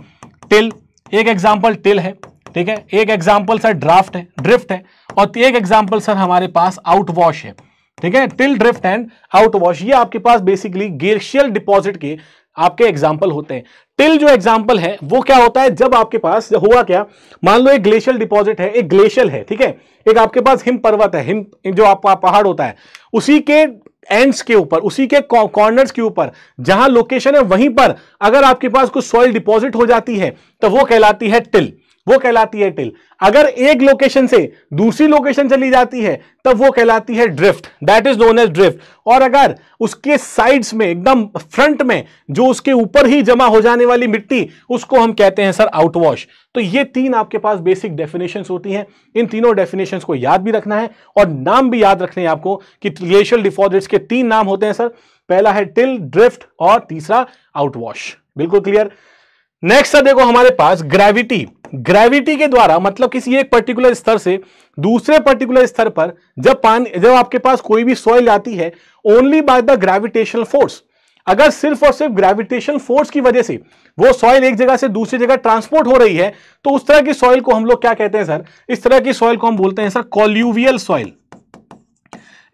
टिल एक एग्जाम्पल टिल है ठीक है एक एग्जाम्पल सर ड्राफ्ट है ड्रिफ्ट है और एक एग्जाम्पल सर हमारे पास आउटवॉश है ठीक है टिल ड्रिफ्ट एंड आउटवॉश ये आपके पास बेसिकली ग्लेशियल डिपॉजिट के आपके एग्जाम्पल होते हैं टिल जो एग्जाम्पल है वो क्या होता है जब आपके पास जब हुआ क्या मान लो एक ग्लेशियल डिपॉजिट है एक ग्लेशियल है ठीक है एक आपके पास हिम पर्वत है हिम जो आपका पहाड़ होता है उसी के एंड्स के ऊपर उसी के कॉर्नर्स के ऊपर जहां लोकेशन है वहीं पर अगर आपके पास कुछ सॉइल डिपॉजिट हो जाती है तो वो कहलाती है टिल वो कहलाती है टिल अगर एक लोकेशन से दूसरी लोकेशन चली जाती है तब वो कहलाती है drift that is known as drift और अगर उसके साइड्स में एकदम फ्रंट में जो उसके ऊपर ही जमा हो जाने वाली मिट्टी उसको हम कहते हैं सर आउटवॉश तो ये तीन आपके पास बेसिक डेफिनेशंस होती हैं इन तीनों डेफिनेशंस को याद भी रखना है और नाम भी याद रखने हैं आपको कि ग्लेशियल डिफॉजिट्स के तीन नाम होते हैं सर पहला है टिल ड्रिफ्ट और तीसरा आउटवॉश बिल्कुल क्लियर नेक्स्ट देखो हमारे पास ग्रेविटी ग्रेविटी के द्वारा मतलब किसी एक पर्टिकुलर स्तर से दूसरे पर्टिकुलर स्तर पर जब पानी जब आपके पास कोई भी सॉइल आती है only by the gravitational force अगर सिर्फ और सिर्फ ग्रेविटेशन फोर्स की वजह से वो सॉइल एक जगह से दूसरी जगह ट्रांसपोर्ट हो रही है तो उस तरह की सॉइल को हम लोग क्या कहते हैं सर इस तरह की सॉइल को हम बोलते हैं सर कॉल्यूवियल सॉइल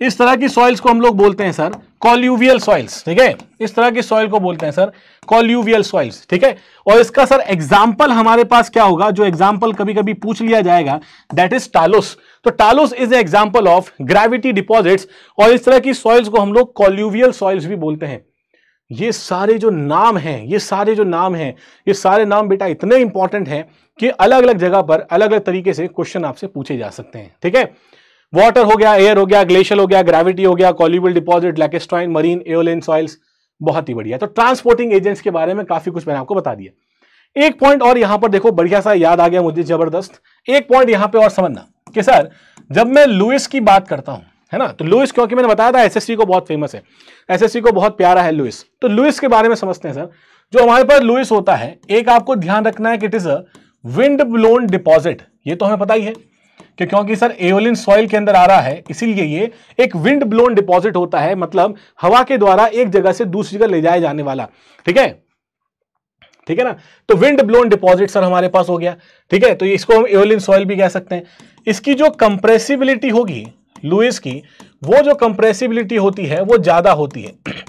इस तरह की सॉइल्स को हम लोग बोलते हैं सर कॉल्यूवियल सॉइल्स ठीक है इस तरह की सॉइल को बोलते हैं सर कॉल्यूवियल सॉइल्स ठीक है और इसका सर एग्जाम्पल हमारे पास क्या होगा जो एग्जाम्पल कभी कभी पूछ लिया जाएगा दैट इज टालोस तो talus is example of gravity deposits और इस तरह की सॉइल्स को हम लोग कॉल्यूवियल सॉइल्स भी बोलते हैं ये सारे जो नाम हैं ये सारे जो नाम हैं ये सारे नाम बेटा इतने इंपॉर्टेंट हैं कि अलग अलग जगह पर अलग अलग तरीके से क्वेश्चन आपसे पूछे जा सकते हैं ठीक है वाटर हो गया एयर हो गया ग्लेशियर हो गया ग्रेविटी हो गया colluvial deposit lacustrine marine aeolian soils बहुत ही बढ़िया तो ट्रांसपोर्टिंग एजेंट्स के बारे में काफी कुछ मैंने आपको बता दिया एक पॉइंट और यहां पर देखो बढ़िया सा याद आ गया मुझे जबरदस्त एक पॉइंट यहां पे और समझना कि सर जब मैं लुइस की बात करता हूं है ना तो लुइस क्योंकि मैंने बताया था एसएससी को बहुत फेमस है एसएससी को बहुत प्यारा है लुइस तो लुइस के बारे में समझते हैं सर जो हमारे पास लुइस होता है एक आपको ध्यान रखना है कि it is a wind blown deposit ये तो हमें पता ही है कि क्योंकि सर एओलिन सॉइल के अंदर आ रहा है इसीलिए ये एक विंड ब्लोन डिपॉजिट होता है मतलब हवा के द्वारा एक जगह से दूसरी जगह ले जाया जाने वाला ठीक है ठीक है ना तो विंड ब्लोन डिपॉजिट सर हमारे पास हो गया ठीक है तो इसको हम एओलिन सॉइल भी कह सकते हैं इसकी जो कंप्रेसिबिलिटी होगी लुइस की वो जो कंप्रेसिबिलिटी होती है वो ज्यादा होती है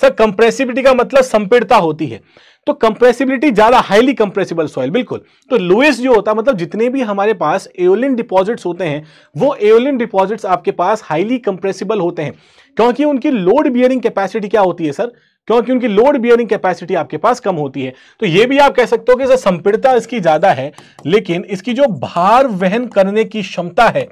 सर कंप्रेसिबिलिटी का मतलब संपीड़ता होती है तो कंप्रेसिबिलिटी ज्यादा हाईली कंप्रेसिबल सॉइल बिल्कुल तो लोएस्ट जो होता है मतलब जितने भी हमारे पास एओलिन डिपॉजिट्स होते हैं वो एओलिन डिपॉजिट्स आपके पास हाईली कंप्रेसिबल होते हैं क्योंकि उनकी लोड बियरिंग कैपेसिटी क्या होती है सर क्योंकि उनकी लोड बियरिंग कैपेसिटी आपके पास कम होती है तो ये भी आप कह सकते हो कि सर संपीड़ता इसकी ज्यादा है लेकिन इसकी जो भार वहन करने की क्षमता है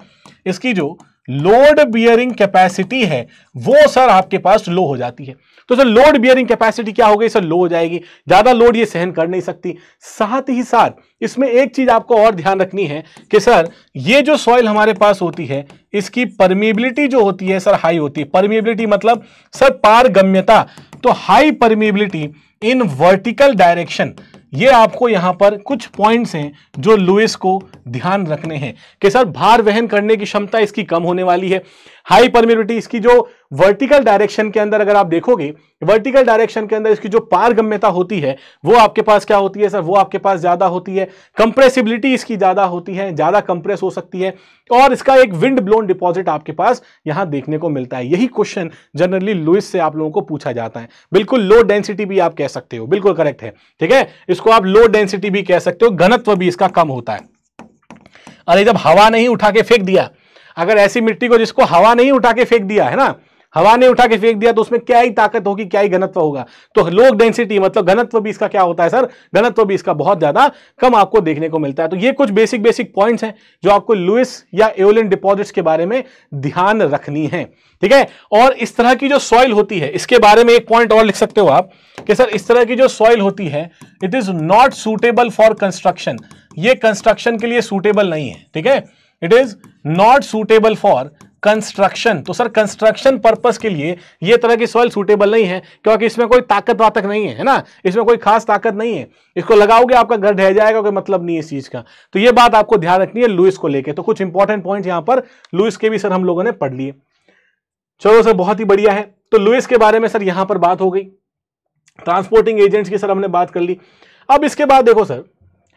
इसकी जो लोड बियरिंग कैपेसिटी है वो सर आपके पास लो हो जाती है तो सर लोड बियरिंग कैपेसिटी क्या हो गई सर लो हो जाएगी ज्यादा लोड ये सहन कर नहीं सकती साथ ही साथ इसमें एक चीज आपको और ध्यान रखनी है कि सर ये जो सॉइल हमारे पास होती है इसकी परमिबिलिटी जो होती है सर हाई होती है परमिबिलिटी मतलब सर पारगम्यता तो high permeability in vertical direction ये आपको यहाँ पर कुछ पॉइंट्स हैं जो लुइस को ध्यान रखने हैं कि सर भार वहन करने की क्षमता इसकी कम होने वाली है हाई परमिबिलिटी इसकी जो वर्टिकल डायरेक्शन के अंदर अगर आप देखोगे वर्टिकल डायरेक्शन के अंदर इसकी जो पारगम्यता होती है वो आपके पास क्या होती है सर वो आपके पास ज्यादा होती है कंप्रेसिबिलिटी इसकी ज्यादा होती है ज्यादा कंप्रेस हो सकती है और इसका एक विंड ब्लोन डिपॉजिट आपके पास यहां देखने को मिलता है यही क्वेश्चन जनरली लुइस से आप लोगों को पूछा जाता है बिल्कुल लो डेंसिटी भी आप कह सकते हो बिल्कुल करेक्ट है ठीक है इसको आप लो डेंसिटी भी कह सकते हो घनत्व भी इसका कम होता है अरे जब हवा नहीं उठा के फेंक दिया अगर ऐसी मिट्टी को जिसको हवा नहीं उठा के फेंक दिया है ना हवा ने उठा के फेंक दिया तो उसमें क्या ही ताकत होगी क्या ही घनत्व होगा तो लोग डेंसिटी मतलब घनत्व भी इसका क्या होता है सर घनत्व भी इसका बहुत ज्यादा कम आपको देखने को मिलता है तो ये कुछ बेसिक बेसिक पॉइंट्स हैं जो आपको लुइस या एवलिन डिपॉजिट्स के बारे में ध्यान रखनी है ठीक है और इस तरह की जो सॉइल होती है इसके बारे में एक पॉइंट और लिख सकते हो आप कि सर इस तरह की जो सॉइल होती है it is not suitable for construction ये कंस्ट्रक्शन के लिए सुटेबल नहीं है ठीक है it is not suitable for construction तो सर कंस्ट्रक्शन पर्पज के लिए यह तरह की सॉइल सुटेबल नहीं है क्योंकि इसमें कोई ताकत वातक नहीं है है ना इसमें कोई खास ताकत नहीं है इसको लगाओगे आपका घर ढह जाएगा कोई मतलब नहीं है इस चीज का तो यह बात आपको ध्यान रखनी है लुइस को लेकर तो कुछ इंपॉर्टेंट पॉइंट यहां पर लुइस के भी सर हम लोगों ने पढ़ लिए चलो सर बहुत ही बढ़िया है तो लुइस के बारे में सर यहां पर बात हो गई ट्रांसपोर्टिंग एजेंट्स की सर हमने बात कर ली अब इसके बाद देखो सर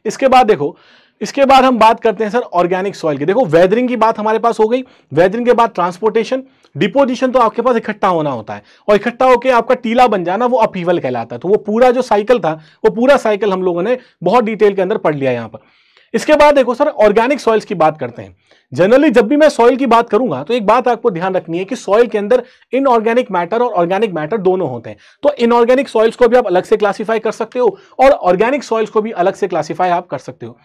इसके बाद देखो इसके बाद हम बात करते हैं सर ऑर्गेनिक सॉइल की देखो वेदरिंग की बात हमारे पास हो गई वेदरिंग के बाद ट्रांसपोर्टेशन डिपोजिशन तो आपके पास इकट्ठा होना होता है और इकट्ठा होकर आपका टीला बन जाना वो अपीवल कहलाता है तो वो पूरा जो साइकिल था वो पूरा साइकिल हम लोगों ने बहुत डिटेल के अंदर पढ़ लिया यहाँ पर इसके बाद देखो सर ऑर्गेनिक सॉइल्स की बात करते हैं जनरली जब भी मैं सॉइल की बात करूंगा तो एक बात आपको ध्यान रखनी है कि सॉइल के अंदर इनऑर्गेनिक मैटर और ऑर्गेनिक मैटर दोनों होते हैं तो इनऑर्गेनिक सॉइल्स को भी आप अलग से क्लासीफाई कर सकते हो और ऑर्गेनिक सॉइल्स को भी अलग से क्लासीफाई आप कर सकते हो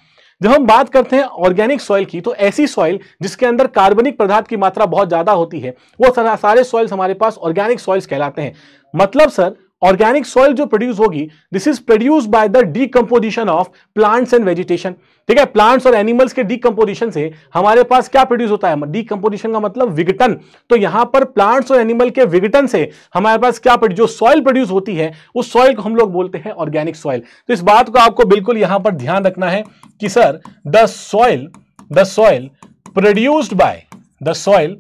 जब हम बात करते हैं ऑर्गेनिक सॉइल की तो ऐसी सॉइल जिसके अंदर कार्बनिक पदार्थ की मात्रा बहुत ज्यादा होती है वो सारे सॉइल्स हमारे पास ऑर्गेनिक सॉइल्स कहलाते हैं मतलब सर ऑर्गेनिक सॉइल जो प्रोड्यूस होगी this is produce by the decomposition of plants and vegetation ठीक है प्लांट्स और एनिमल्स के डीकम्पोजिशन से हमारे पास क्या प्रोड्यूस होता है डीकम्पोजिशन का मतलब विघटन तो यहां पर प्लांट्स और एनिमल के विघटन से हमारे पास क्या जो सॉइल प्रोड्यूस होती है उस सॉइल को हम लोग बोलते हैं ऑर्गेनिक सॉइल तो इस बात को आपको बिल्कुल यहां पर ध्यान रखना है कि sir the soil the soil produced by the soil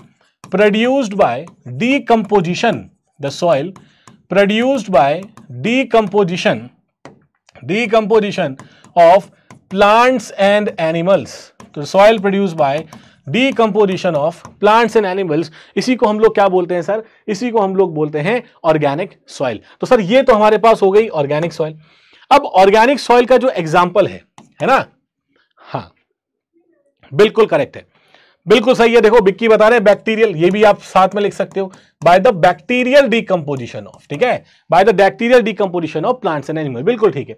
produced by decomposition the soil produced by decomposition decomposition of plants and animals तो soil produced by decomposition of plants and animals इसी को हम लोग क्या बोलते हैं सर इसी को हम लोग बोलते हैं organic soil तो सर ये तो हमारे पास हो गई organic soil अब organic soil का जो एग्जाम्पल है है ना हाँ बिल्कुल करेक्ट है बिल्कुल सही है देखो बिक्की बता रहे हैं बैक्टीरियल ये भी आप साथ में लिख सकते हो by the bacterial decomposition of ठीक है by the bacterial decomposition of plants and animal बिल्कुल ठीक है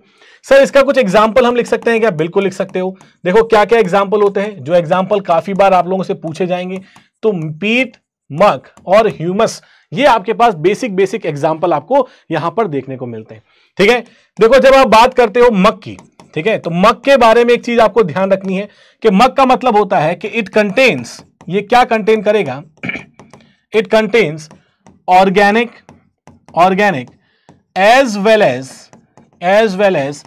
सर इसका कुछ एग्जाम्पल हम लिख सकते हैं क्या बिल्कुल लिख सकते हो देखो क्या क्या एग्जाम्पल होते हैं जो एग्जाम्पल काफी बार आप लोगों से पूछे जाएंगे तो पीट मक और ह्यूमस ये आपके पास बेसिक बेसिक एग्जाम्पल आपको यहां पर देखने को मिलते हैं ठीक है देखो जब आप बात करते हो मक की ठीक है तो मक के बारे में एक चीज आपको ध्यान रखनी है कि मक का मतलब होता है कि इट कंटेन्स ये क्या कंटेन करेगा it contains organic organic as well as as well as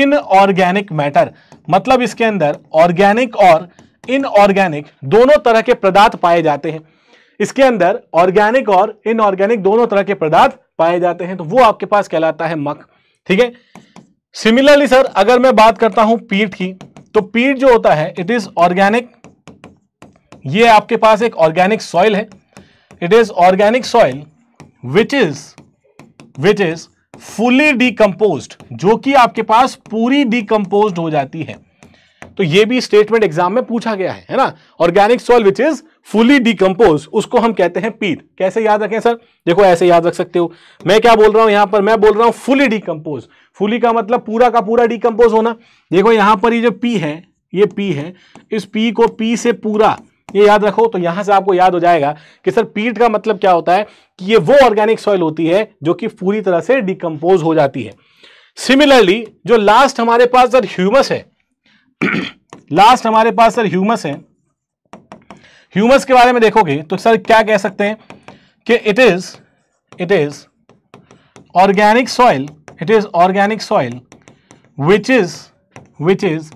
inorganic matter मतलब इसके अंदर ऑर्गेनिक और इनऑर्गेनिक दोनों तरह के पदार्थ पाए जाते हैं इसके अंदर ऑर्गेनिक और इनऑर्गेनिक दोनों तरह के पदार्थ पाए जाते हैं तो वो आपके पास कहलाता है मक ठीक है सिमिलरली सर अगर मैं बात करता हूं पीठ की तो पीठ जो होता है इट इज ऑर्गेनिक ये आपके पास एक ऑर्गेनिक सॉइल है it is organic soil which is which is fully decompose जो कि आपके पास पूरी डीकम्पोज हो जाती है तो ये भी स्टेटमेंट एग्जाम में पूछा गया है है ना organic soil which is fully decompose उसको हम कहते हैं पीट कैसे याद रखें सर देखो ऐसे याद रख सकते हो मैं क्या बोल रहा हूं यहां पर मैं बोल रहा हूं फुली डिकम्पोज फुली का मतलब पूरा का पूरा डिकम्पोज होना देखो यहां पर ये जो पी है ये पी है इस पी को पी से पूरा ये याद रखो तो यहां से आपको याद हो जाएगा कि सर पीट का मतलब क्या होता है कि ये वो ऑर्गेनिक सॉइल होती है जो कि पूरी तरह से डिकम्पोज हो जाती है सिमिलरली जो लास्ट हमारे पास सर ह्यूमस है लास्ट हमारे पास सर ह्यूमस है ह्यूमस के बारे में देखोगे तो सर क्या कह सकते हैं कि it is it is organic soil it is organic soil which is which is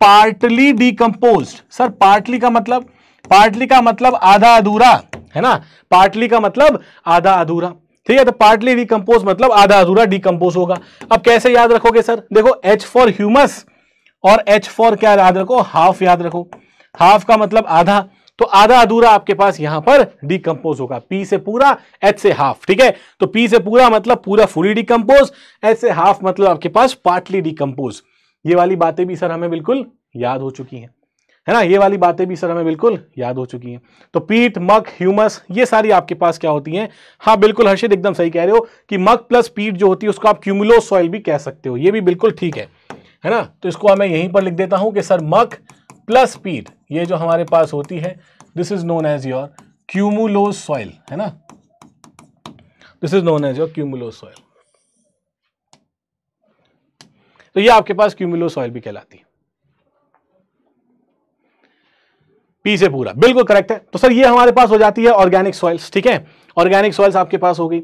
partly decompose sir partly का मतलब पार्टली का मतलब आधा अधूरा है ना पार्टली का मतलब आधा अधूरा ठीक है तो पार्टली डीकम्पोज मतलब आधा अधूरा डिकम्पोज होगा अब कैसे याद रखोगे सर देखो एच फॉर ह्यूमस और एच फोर क्या याद रखो हाफ याद रखो हाफ का मतलब आधा तो आधा अधूरा आपके पास यहां पर डिकम्पोज होगा पी से पूरा एच से हाफ ठीक है तो पी से पूरा मतलब पूरा फुली डिकम्पोज एच से हाफ मतलब आपके पास पार्टली डिकम्पोज ये वाली बातें भी सर हमें बिल्कुल याद हो चुकी हैं है ना ये वाली बातें भी सर हमें बिल्कुल याद हो चुकी हैं तो पीट मक ह्यूमस ये सारी आपके पास क्या होती हैं हाँ बिल्कुल हर्षित एकदम सही कह रहे हो कि मक प्लस पीट जो होती है उसको आप क्यूमुलो सॉइल भी कह सकते हो ये भी बिल्कुल ठीक है है ना तो इसको मैं यहीं पर लिख देता हूं कि सर मक प्लस पीट ये जो हमारे पास होती है this is known as your cumulose soil है ना this is known as your cumulose soil तो ये आपके पास क्यूमुलो सॉइल भी कहलाती है पी से पूरा बिल्कुल करेक्ट है तो सर ये हमारे पास हो जाती है ऑर्गेनिक सॉइल्स ठीक है ऑर्गेनिक सॉइल्स आपके पास हो गई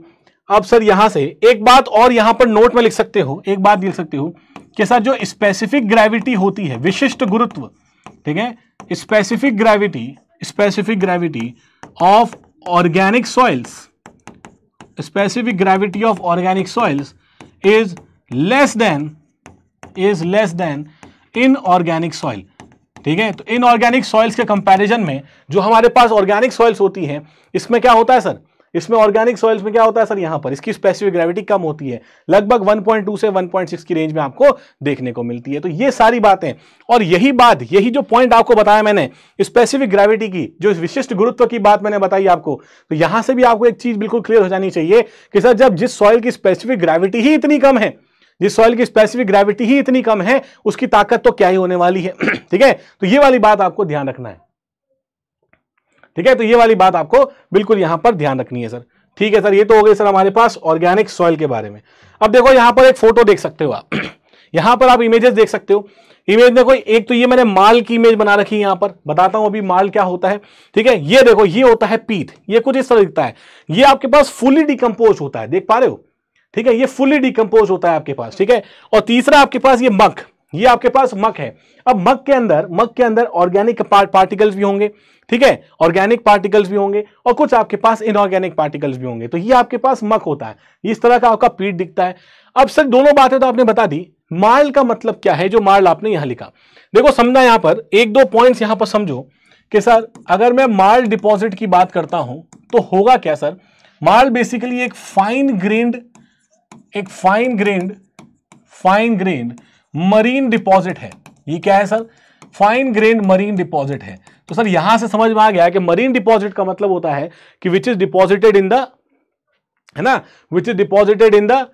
अब सर यहां से एक बात और यहां पर नोट में लिख सकते हो एक बात लिख सकते हो के साथ जो स्पेसिफिक ग्रेविटी होती है विशिष्ट गुरुत्व ठीक है specific gravity specific gravity of organic soils specific gravity of organic soils is less than is less than inorganic soil ठीक है तो इन ऑर्गेनिक सॉइल्स के कंपैरिजन में जो हमारे पास ऑर्गेनिक सॉइल्स होती है इसमें क्या होता है सर इसमें ऑर्गेनिक सॉइल्स में क्या होता है सर यहाँ पर इसकी स्पेसिफिक ग्रेविटी कम होती है लगभग 1.2 से 1.6 की रेंज में आपको देखने को मिलती है तो ये सारी बातें और यही बात यही जो पॉइंट आपको बताया मैंने स्पेसिफिक ग्रेविटी की जो विशिष्ट गुरुत्व की बात मैंने बताई आपको तो यहां से भी आपको एक चीज बिल्कुल क्लियर हो जानी चाहिए कि सर जब जिस सॉइल की स्पेसिफिक ग्रेविटी ही इतनी कम है जिस सॉइल की स्पेसिफिक ग्रेविटी ही इतनी कम है उसकी ताकत तो क्या ही होने वाली है ठीक है तो ये वाली बात आपको ध्यान रखना है ठीक है तो ये वाली बात आपको बिल्कुल यहां पर ध्यान रखनी है सर ठीक है सर ये तो हो गई सर हमारे पास ऑर्गेनिक सॉइल के बारे में अब देखो यहां पर एक फोटो देख सकते हो आप यहां पर आप इमेजेस देख सकते हो इमेज देखो एक तो ये मैंने माल की इमेज बना रखी है यहां पर बताता हूं अभी माल क्या होता है ठीक है ये देखो ये होता है पीठ ये कुछ इस तरह दिखता है ये आपके पास फुली डिकम्पोज होता है देख पा रहे हो ठीक है ये फुली डिकम्पोज होता है आपके पास ठीक है और तीसरा आपके पास ये मक ये आपके पास मक है अब मक के अंदर मक के अंदर ऑर्गेनिक पार्टिकल्स भी होंगे ठीक है ऑर्गेनिक पार्टिकल्स भी होंगे और कुछ आपके पास इनऑर्गेनिक पार्टिकल्स भी होंगे तो ये आपके पास मक होता है इस तरह का आपका पीठ दिखता है अब सर दोनों बातें तो आपने बता दी माल का मतलब क्या है जो माल आपने यहां लिखा देखो समझा यहां पर एक दो पॉइंट यहां पर समझो कि सर अगर मैं माल डिपॉजिट की बात करता हूं तो होगा क्या सर माल बेसिकली एक फाइन ग्रेंड एक fine grain fine grain marine deposit है ये क्या है sir fine grain marine deposit है तो सर यहां से समझ में आ गया कि मरीन डिपॉजिट का मतलब होता है कि which is deposited in the है ना which is deposited in the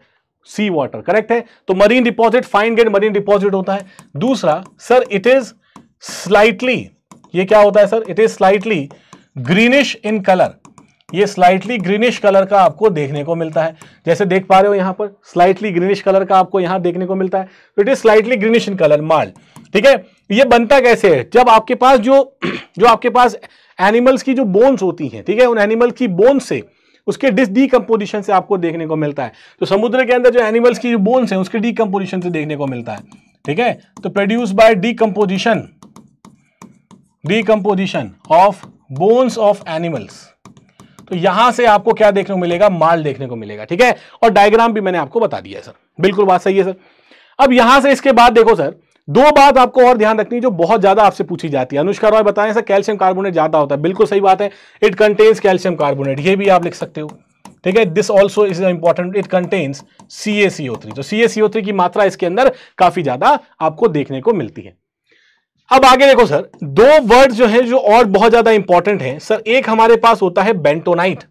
sea water correct है तो marine deposit fine grain marine deposit होता है दूसरा सर इट इज स्लाइटली ये क्या होता है sir it is slightly greenish in colour ये स्लाइटली ग्रीनिश कलर का आपको देखने को मिलता है जैसे देख पा रहे हो यहां पर स्लाइटली ग्रीनिश कलर का आपको यहां देखने को मिलता है तो it is slightly greenish in colour marl ठीक है ये बनता कैसे है जब आपके पास जो जो आपके पास एनिमल्स की जो बोन्स होती हैं ठीक है उन एनिमल की बोन्स से उसके डिस डीकम्पोजिशन से आपको देखने को मिलता है तो समुद्र के अंदर जो एनिमल्स की जो बोन्स है उसके डीकम्पोजिशन से देखने को मिलता है ठीक है तो produce by decomposition decomposition of bones of animals तो यहां से आपको क्या देखने को मिलेगा माल देखने को मिलेगा ठीक है और डायग्राम भी मैंने आपको बता दिया है सर बिल्कुल बात सही है सर अब यहां से इसके बाद देखो सर दो बात आपको और ध्यान रखनी है जो बहुत ज्यादा आपसे पूछी जाती है अनुष्का रॉय बताएं सर कैल्शियम कार्बोनेट ज्यादा होता है बिल्कुल सही बात है इट कंटेन्स कैल्शियम कार्बोनेट ये भी आप लिख सकते हो ठीक है this also is important it contains C A C O three तो C A C O three की मात्रा इसके अंदर काफी ज्यादा आपको देखने को मिलती है अब आगे देखो सर दो वर्ड जो है जो और बहुत ज्यादा इंपॉर्टेंट है सर एक हमारे पास होता है बेंटोनाइट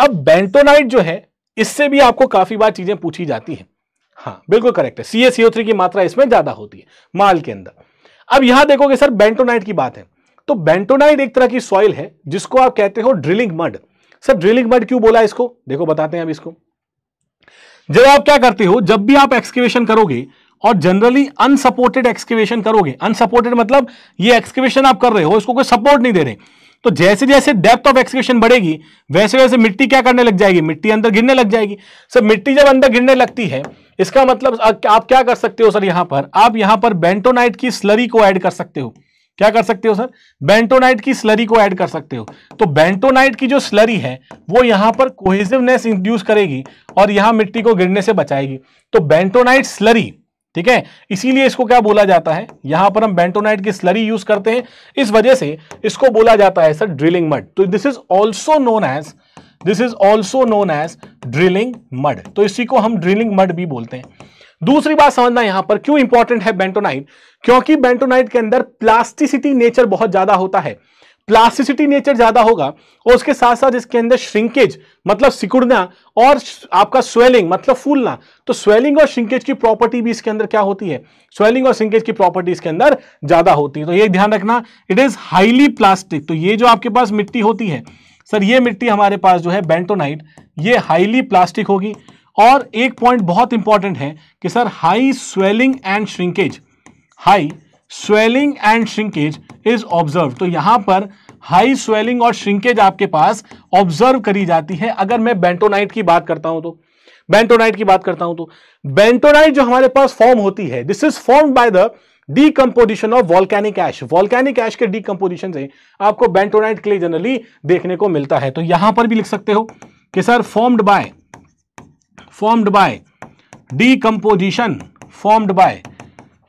अब बेंटोनाइट जो है इससे भी आपको काफी बार चीजें पूछी जाती है हाँ बिल्कुल करेक्ट है सीएसओ की मात्रा इसमें ज्यादा होती है माल के अंदर अब यहां देखोगे सर बेंटोनाइट की बात है तो बेंटोनाइट एक तरह की सॉइल है जिसको आप कहते हो drilling mud sir drilling mud क्यों बोला इसको देखो बताते हैं अब इसको जब आप क्या करते हो जब भी आप एक्सकेवेशन करोगे और जनरली अनसपोर्टेड एक्सकेवेशन करोगे अनसपोर्टेड मतलब ये एक्सकेवेशन आप कर रहे हो इसको कोई सपोर्ट नहीं दे रहे तो जैसे जैसे डेप्थ ऑफ एक्सकेवेशन बढ़ेगी वैसे वैसे मिट्टी क्या करने लग जाएगी मिट्टी अंदर गिरने लग जाएगी सर मिट्टी जब अंदर गिरने लगती है इसका मतलब आप क्या कर सकते हो सर यहां पर आप यहां पर बेंटोनाइट की स्लरी को ऐड कर सकते हो क्या कर सकते हो सर बेंटोनाइट की स्लरी को ऐड कर सकते हो तो बेंटोनाइट की जो स्लरी है वो यहां पर कोहेजिवनेस इंड्यूस करेगी और यहां मिट्टी को गिरने से बचाएगी तो बेंटोनाइट स्लरी ठीक है इसीलिए इसको क्या बोला जाता है यहां पर हम बेंटोनाइट की स्लरी यूज करते हैं इस वजह से इसको बोला जाता है सर ड्रिलिंग मड तो this is also known as this is also known as drilling mud तो इसी को हम ड्रिलिंग मड भी बोलते हैं दूसरी बात समझना यहां पर क्यों इंपॉर्टेंट है बेंटोनाइट क्योंकि बेंटोनाइट के अंदर प्लास्टिसिटी नेचर बहुत ज्यादा होता है प्लास्टिसिटी नेचर ज्यादा होगा और उसके साथ साथ इसके अंदर श्रिंकेज मतलब सिकुड़ना और आपका स्वेलिंग मतलब फूलना तो स्वेलिंग और श्रिंकेज की प्रॉपर्टी भी इसके अंदर क्या होती है स्वेलिंग और श्रिंकेज की प्रॉपर्टी इसके अंदर ज्यादा होती है तो ये ध्यान रखना इट इज हाईली प्लास्टिक तो ये जो आपके पास मिट्टी होती है सर ये मिट्टी हमारे पास जो है बेंटोनाइट ये हाईली प्लास्टिक होगी और एक पॉइंट बहुत इंपॉर्टेंट है कि sir high swelling and shrinkage high swelling and shrinkage is observe तो यहां पर हाई स्वेलिंग और श्रिंकेज आपके पास ऑब्जर्व करी जाती है अगर मैं बेंटोनाइट की बात करता हूं तो बेंटोनाइट की बात करता हूं तो बेंटोनाइट जो हमारे पास फॉर्म होती है this is form by the decomposition of volcanic ash volcanic ash के डीकम्पोजिशन से आपको बेंटोनाइट क्ले जनरली देखने को मिलता है तो यहां पर भी लिख सकते हो कि sir formed by formed by decomposition formed by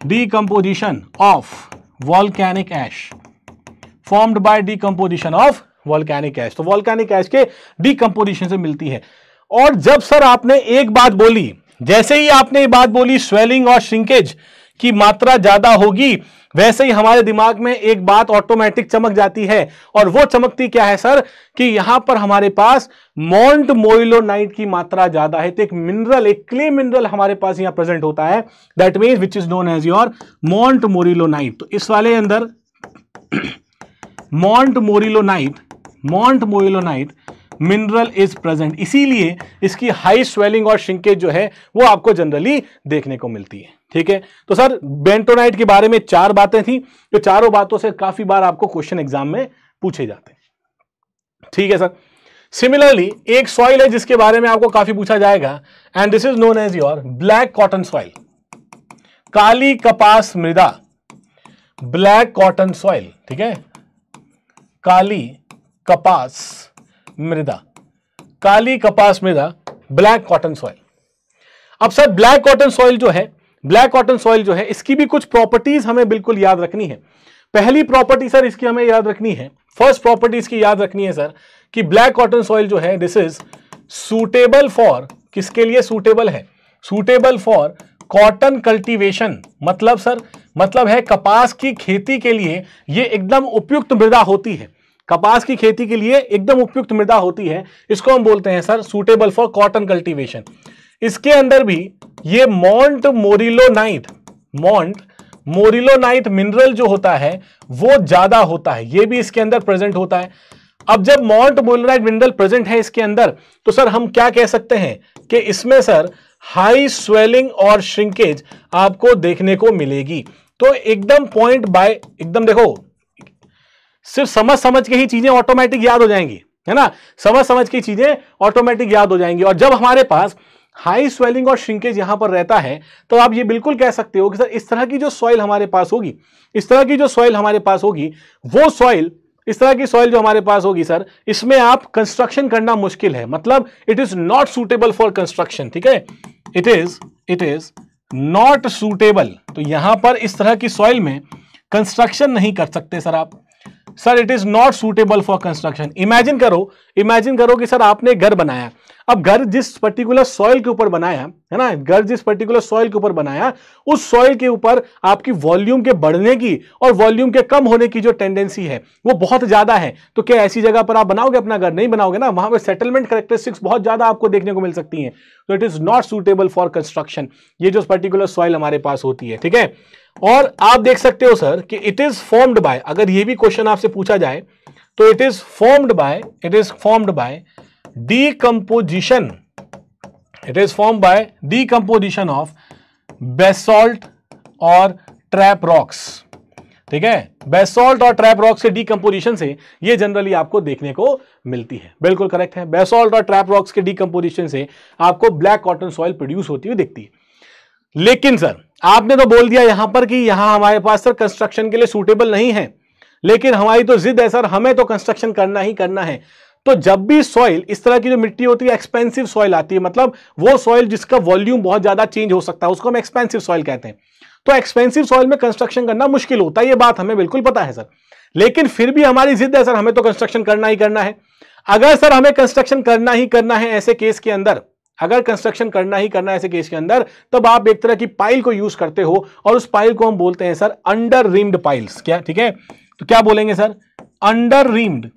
decomposition of volcanic ash formed by decomposition of volcanic ash तो volcanic ash के decomposition से मिलती है और जब सर आपने एक बात बोली जैसे ही आपने ये बात बोली स्वेलिंग और श्रिंकेज की मात्रा ज्यादा होगी वैसे ही हमारे दिमाग में एक बात ऑटोमेटिक चमक जाती है और वो चमकती क्या है सर कि यहां पर हमारे पास मॉन्ट मोइलोनाइट की मात्रा ज्यादा है तो एक मिनरल एक क्ले मिनरल हमारे पास यहां प्रेजेंट होता है that mean which is known as your montmorillonite तो इस वाले अंदर montmorillonite montmorillonite mineral is present इसीलिए इसकी हाई स्वेलिंग और श्रिंकेज जो है वो आपको जनरली देखने को मिलती है ठीक है तो सर बेंटोनाइट के बारे में चार बातें थी जो चारों बातों से काफी बार आपको क्वेश्चन एग्जाम में पूछे जाते हैं ठीक है सर सिमिलरली एक सॉइल है जिसके बारे में आपको काफी पूछा जाएगा and this is known as your black cotton soil काली कपास मृदा ब्लैक कॉटन सॉइल ठीक है काली कपास मृदा काली कपास मृदा ब्लैक कॉटन सॉइल अब सर ब्लैक कॉटन सॉइल जो है ब्लैक कॉटन सॉइल जो है इसकी भी कुछ प्रॉपर्टीज हमें बिल्कुल याद रखनी है पहली प्रॉपर्टी सर इसकी हमें याद रखनी है फर्स्ट प्रॉपर्टी इसकी याद रखनी है सर कि ब्लैक कॉटन सॉइल जो है दिस इज सूटेबल फॉर किसके लिए सूटेबल है सूटेबल फॉर कॉटन कल्टीवेशन मतलब सर मतलब है कपास की खेती के लिए ये एकदम उपयुक्त मृदा होती है कपास की खेती के लिए एकदम उपयुक्त मृदा होती है इसको हम बोलते हैं sir suitable for cotton cultivation इसके अंदर भी ये मॉन्ट मोरिलोनाइट मॉन्ट मोरिलोनाइट मिनरल जो होता है वो ज्यादा होता है ये भी इसके अंदर प्रेजेंट होता है अब जब मॉन्ट मोलिनाइट मिनरल प्रेजेंट है इसके अंदर तो सर हम क्या कह सकते हैं कि इसमें सर हाई स्वेलिंग और श्रिंकेज आपको देखने को मिलेगी तो एकदम पॉइंट बाय एकदम देखो सिर्फ समझ समझ के ही चीजें ऑटोमेटिक याद हो जाएंगी है ना समझ समझ के चीजें ऑटोमेटिक याद हो जाएंगी और जब हमारे पास हाई स्वेलिंग और श्रिंकेज यहां पर रहता है तो आप ये बिल्कुल कह सकते हो कि सर इस तरह की जो सॉइल हमारे पास होगी इस तरह की जो सॉइल हमारे पास होगी वो सॉइल इस तरह की सॉइल जो हमारे पास होगी सर इसमें आप कंस्ट्रक्शन करना मुश्किल है मतलब it is not suitable for construction ठीक है it is it is not suitable तो यहां पर इस तरह की सॉइल में कंस्ट्रक्शन नहीं कर सकते सर आप sir it is not suitable for construction imagine करो इमेजिन करो कि सर आपने घर बनाया अब घर जिस पर्टिकुलर सॉइल के ऊपर बनाया है ना घर जिस पर्टिकुलर सॉइल के ऊपर बनाया उस सॉइल के ऊपर आपकी वॉल्यूम के बढ़ने की और वॉल्यूम के कम होने की जो टेंडेंसी है वो बहुत ज्यादा है तो क्या ऐसी जगह पर आप बनाओगे अपना घर नहीं बनाओगे ना वहां पर सेटलमेंट करेक्टरिस्टिक्स बहुत ज्यादा आपको देखने को मिल सकती है तो it is not suitable for construction ये जो पर्टिकुलर सॉइल हमारे पास होती है ठीक है और आप देख सकते हो सर कि इट इज फॉर्म्ड बाय अगर ये भी क्वेश्चन आपसे पूछा जाए तो it is formed by it is formed by composition it is form by composition of basalt और ट्रैप रॉक्स ठीक है बेसॉल्ट और ट्रैप रॉक्स के डीकम्पोजिशन से ये जनरली आपको देखने को मिलती है बिल्कुल करेक्ट है बेसॉल्ट और ट्रैप रॉक्स के डीकम्पोजिशन से आपको ब्लैक कॉटन सॉइल प्रोड्यूस होती हुई दिखती है लेकिन सर आपने तो बोल दिया यहां पर कि यहां हमारे पास सर कंस्ट्रक्शन के लिए सूटेबल नहीं है लेकिन हमारी तो जिद है सर हमें तो कंस्ट्रक्शन करना ही करना है तो जब भी सॉइल इस तरह की जो मिट्टी होती है एक्सपेंसिव सॉइल आती है मतलब वो सॉइल जिसका वॉल्यूम बहुत ज्यादा चेंज हो सकता है उसको हम एक्सपेंसिव सॉइल कहते हैं तो एक्सपेंसिव सॉइल में कंस्ट्रक्शन करना मुश्किल होता है ये बात हमें बिल्कुल पता है सर लेकिन फिर भी हमारी जिद है सर हमें तो कंस्ट्रक्शन करना ही करना है अगर सर हमें कंस्ट्रक्शन करना ही करना है ऐसे केस के अंदर अगर कंस्ट्रक्शन करना ही करना है ऐसे केस के अंदर तब आप एक तरह की पाइल को यूज करते हो और उस पाइल को हम बोलते हैं सर अंडर रिम्ड पाइल्स क्या ठीक है तो क्या बोलेंगे sir under reamed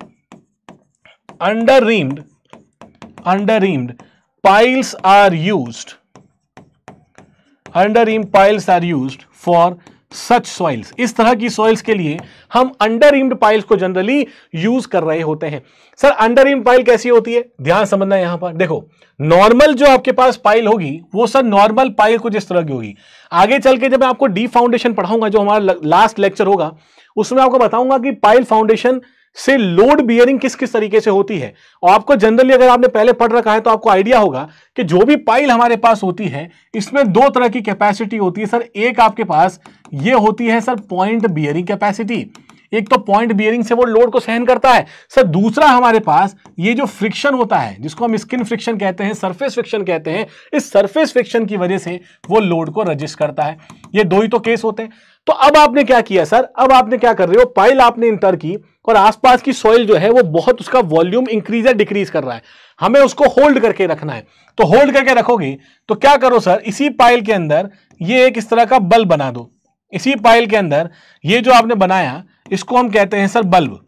under reamed under reamed piles are used under reamed piles are used for such soils इस तरह की सॉइल्स के लिए हम अंडर इम्ड पाइल्स को जनरली यूज कर रहे होते हैं सर अंडर इम्ड पाइल कैसी होती है ध्यान समझना यहां पर देखो नॉर्मल जो आपके पास पाइल होगी वो सर नॉर्मल पाइल कुछ इस तरह की होगी आगे चल के जब मैं आपको डी फाउंडेशन पढ़ाऊंगा जो हमारा लास्ट लेक्चर होगा उसमें आपको बताऊंगा कि पाइल फाउंडेशन से लोड बियरिंग किस किस तरीके से होती है और आपको जनरली अगर आपने पहले पढ़ रखा है तो आपको आइडिया होगा कि जो भी पाइल हमारे पास होती है इसमें दो तरह की कैपेसिटी होती है सर एक आपके पास ये होती है सर पॉइंट बियरिंग कैपेसिटी एक तो पॉइंट बियरिंग से वो लोड को सहन करता है सर दूसरा हमारे पास ये जो फ्रिक्शन होता है जिसको हम स्किन फ्रिक्शन कहते हैं सरफेस फ्रिक्शन कहते हैं इस सरफेस फ्रिक्शन की वजह से वो लोड को रजिस्ट करता है ये दो ही तो केस होते हैं तो अब आपने क्या किया सर अब आपने क्या कर रहे हो पाइल आपने इंटर की और आसपास की सॉइल जो है वो बहुत उसका वॉल्यूम इंक्रीज या डिक्रीज कर रहा है हमें उसको होल्ड करके रखना है तो होल्ड करके रखोगे तो क्या करो सर इसी पाइल के अंदर ये एक इस तरह का बल्ब बना दो इसी पाइल के अंदर ये जो आपने बनाया इसको हम कहते हैं सर बल्ब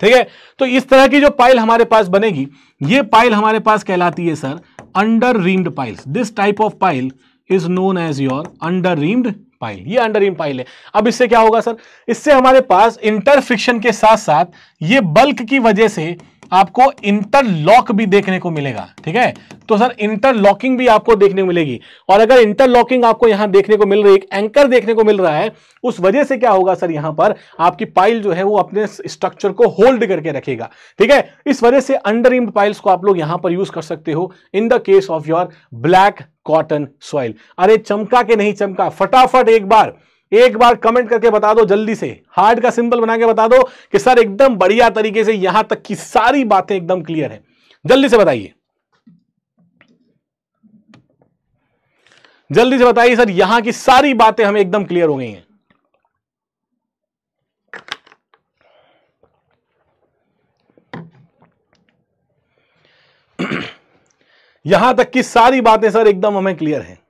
ठीक है तो इस तरह की जो पाइल हमारे पास बनेगी ये पाइल हमारे पास कहलाती है sir under reamed piles this type of pile is known as your under reamed pile ये अंडर इन पाइल है अब इससे क्या होगा सर इससे हमारे पास इंटर फ्रिक्शन के साथ साथ ये बल्क की वजह से आपको इंटरलॉक भी देखने को मिलेगा ठीक है तो सर इंटरलॉकिंग भी आपको देखने को मिलेगी और अगर इंटरलॉकिंग आपको यहां देखने को मिल रही है एंकर देखने को मिल रहा है उस वजह से क्या होगा सर यहां पर आपकी पाइल जो है वो अपने स्ट्रक्चर को होल्ड करके रखेगा ठीक है इस वजह से अंडर इम्ड पाइल्स को आप लोग यहां पर यूज कर सकते हो in the case of your black cotton soil अरे चमका के नहीं चमका फटाफट एक बार एक बार कमेंट करके बता दो जल्दी से हार्ट का सिंबल बना के बता दो कि सर एकदम बढ़िया तरीके से यहां तक की सारी बातें एकदम क्लियर है जल्दी से बताइए जल्दी से बताइए सर यहां की सारी बातें हमें एकदम क्लियर हो गई हैं यहां तक की सारी बातें सर एकदम हमें क्लियर हैं